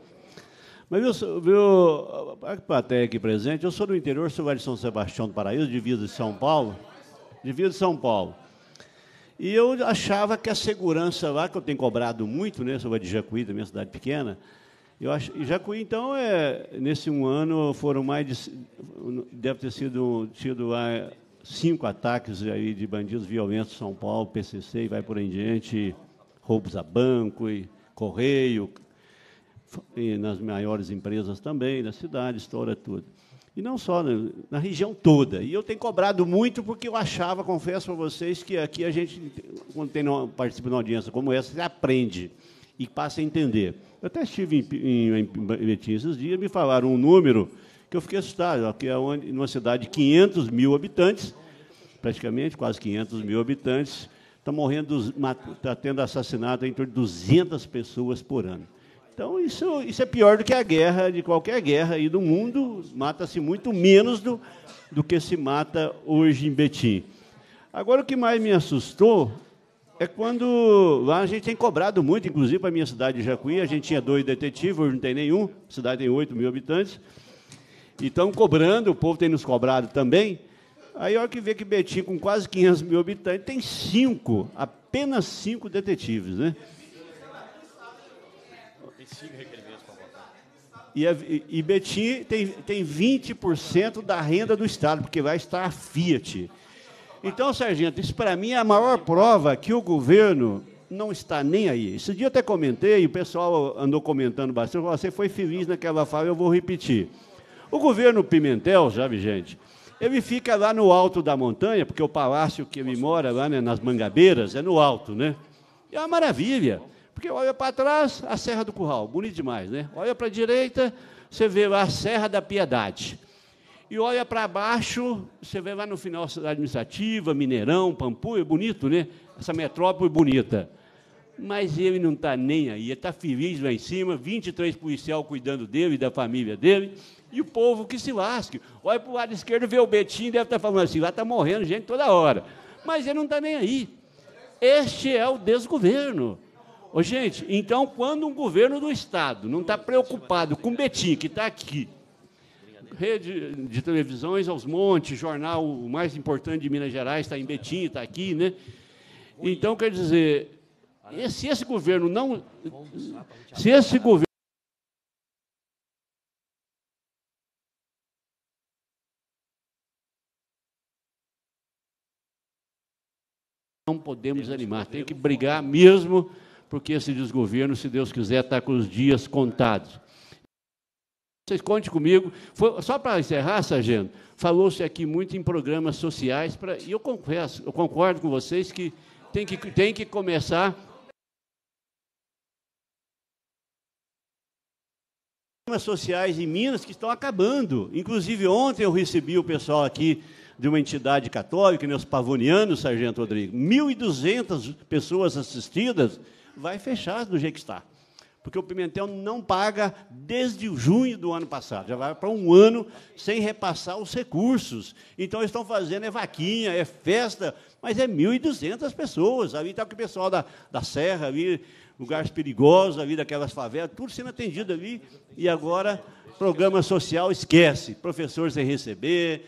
Mas, viu, viu a plateia aqui presente, eu sou do interior, sou de São Sebastião do Paraíso, divisa de São Paulo. Divisa de São Paulo. E eu achava que a segurança lá, que eu tenho cobrado muito, né? Sou de Jacuí, da minha cidade pequena. Eu acho, Jacuí, então, é, nesse um ano foram mais de. Deve ter sido tido lá ah, cinco ataques aí de bandidos violentos São Paulo, PCC e vai por em diante, roubos a banco e correio, e nas maiores empresas também, na cidade, estoura tudo. E não só, né, na região toda. E eu tenho cobrado muito porque eu achava, confesso para vocês, que aqui a gente, quando tem uma, participa de uma audiência como essa, você aprende e passa a entender. Eu até estive em, em, em Betim esses dias, me falaram um número que eu fiquei assustado, que é onde, numa cidade de 500 mil habitantes, praticamente quase 500 mil habitantes, está morrendo, está tendo assassinato em torno de 200 pessoas por ano. Então, isso, isso é pior do que a guerra, de qualquer guerra aí do mundo. Mata-se muito menos do, do que se mata hoje em Betim. Agora, o que mais me assustou é quando lá a gente tem cobrado muito, inclusive para a minha cidade de Jacuí, a gente tinha dois detetives, hoje não tem nenhum, a cidade tem 8 mil habitantes, e estão cobrando, o povo tem nos cobrado também. Aí olha que vê que Betim, com quase 500 mil habitantes, tem cinco, apenas cinco detetives, né? E, e Betim tem, tem 20% da renda do Estado, porque vai estar a Fiat. Então, sargento, isso para mim é a maior prova que o governo não está nem aí. Esse dia eu até comentei, e o pessoal andou comentando bastante, você foi feliz naquela fala, eu vou repetir. O governo Pimentel, sabe, gente, ele fica lá no alto da montanha, porque o palácio que ele mora lá né, nas Mangabeiras é no alto, né? É uma maravilha. Porque olha para trás, a Serra do Curral, bonito demais, né? Olha para a direita, você vê a Serra da Piedade. E olha para baixo, você vê lá no final a cidade administrativa, Mineirão, Pampulha, bonito, né? Essa metrópole bonita. Mas ele não está nem aí, ele está feliz lá em cima, 23 policial cuidando dele e da família dele, e o povo que se lasque. Olha para o lado esquerdo, vê o Betinho, deve estar tá falando assim, lá está morrendo gente toda hora. Mas ele não está nem aí. Este é o desgoverno. Ô, gente, então quando um governo do Estado não está preocupado com o Betim, que está aqui, rede de televisões aos montes, jornal o mais importante de Minas Gerais está em Betim, está aqui, né? Então, quer dizer, se esse governo não. Se esse governo. Não podemos animar, tem que brigar mesmo porque esse desgoverno, se Deus quiser, está com os dias contados. Vocês contem comigo. Foi, só para encerrar, sargento, falou-se aqui muito em programas sociais, pra, e eu confesso, eu concordo com vocês que tem que, tem que começar. Programas sociais em Minas que estão acabando. Inclusive, ontem eu recebi o pessoal aqui de uma entidade católica, né, os pavonianos, sargento Rodrigo, 1.200 pessoas assistidas vai fechar do jeito que está. Porque o Pimentel não paga desde junho do ano passado, já vai para um ano sem repassar os recursos. Então, eles estão fazendo é vaquinha, é festa, mas é 1.200 pessoas. Ali está o pessoal da, da Serra, ali, lugares perigosos, ali daquelas favelas, tudo sendo atendido ali. E agora, programa social esquece. professores sem receber,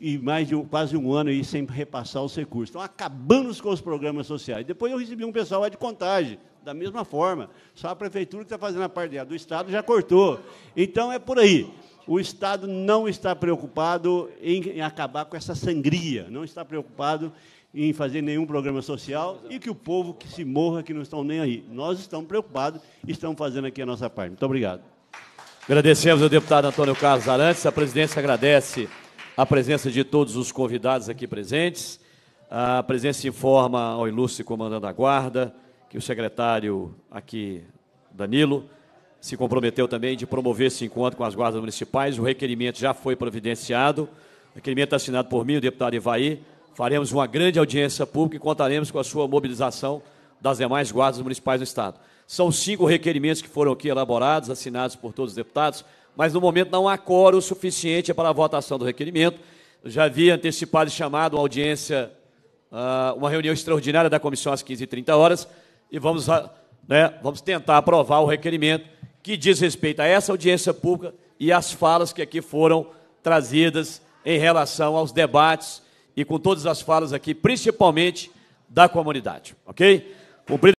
e, mais de um, quase um ano aí sem repassar os recursos. então acabando com os programas sociais. Depois eu recebi um pessoal lá de contagem, da mesma forma. Só a prefeitura que está fazendo a parte dela, do Estado já cortou. Então é por aí. O Estado não está preocupado em, em acabar com essa sangria, não está preocupado em fazer nenhum programa social e que o povo que se morra, que não estão nem aí. Nós estamos preocupados e estamos fazendo aqui a nossa parte. Muito obrigado. Agradecemos ao deputado Antônio Carlos Arantes. A presidência agradece a presença de todos os convidados aqui presentes. A presença informa ao ilustre comandante da Guarda que o secretário aqui, Danilo, se comprometeu também de promover esse encontro com as guardas municipais. O requerimento já foi providenciado. O requerimento é assinado por mim, o deputado Ivaí. Faremos uma grande audiência pública e contaremos com a sua mobilização das demais guardas municipais do Estado. São cinco requerimentos que foram aqui elaborados, assinados por todos os deputados mas no momento não há quórum suficiente para a votação do requerimento. Eu já havia antecipado e chamado uma audiência, ah, uma reunião extraordinária da comissão às 15h30 horas, e vamos, né, vamos tentar aprovar o requerimento que diz respeito a essa audiência pública e às falas que aqui foram trazidas em relação aos debates e com todas as falas aqui, principalmente da comunidade. Ok? Cumprido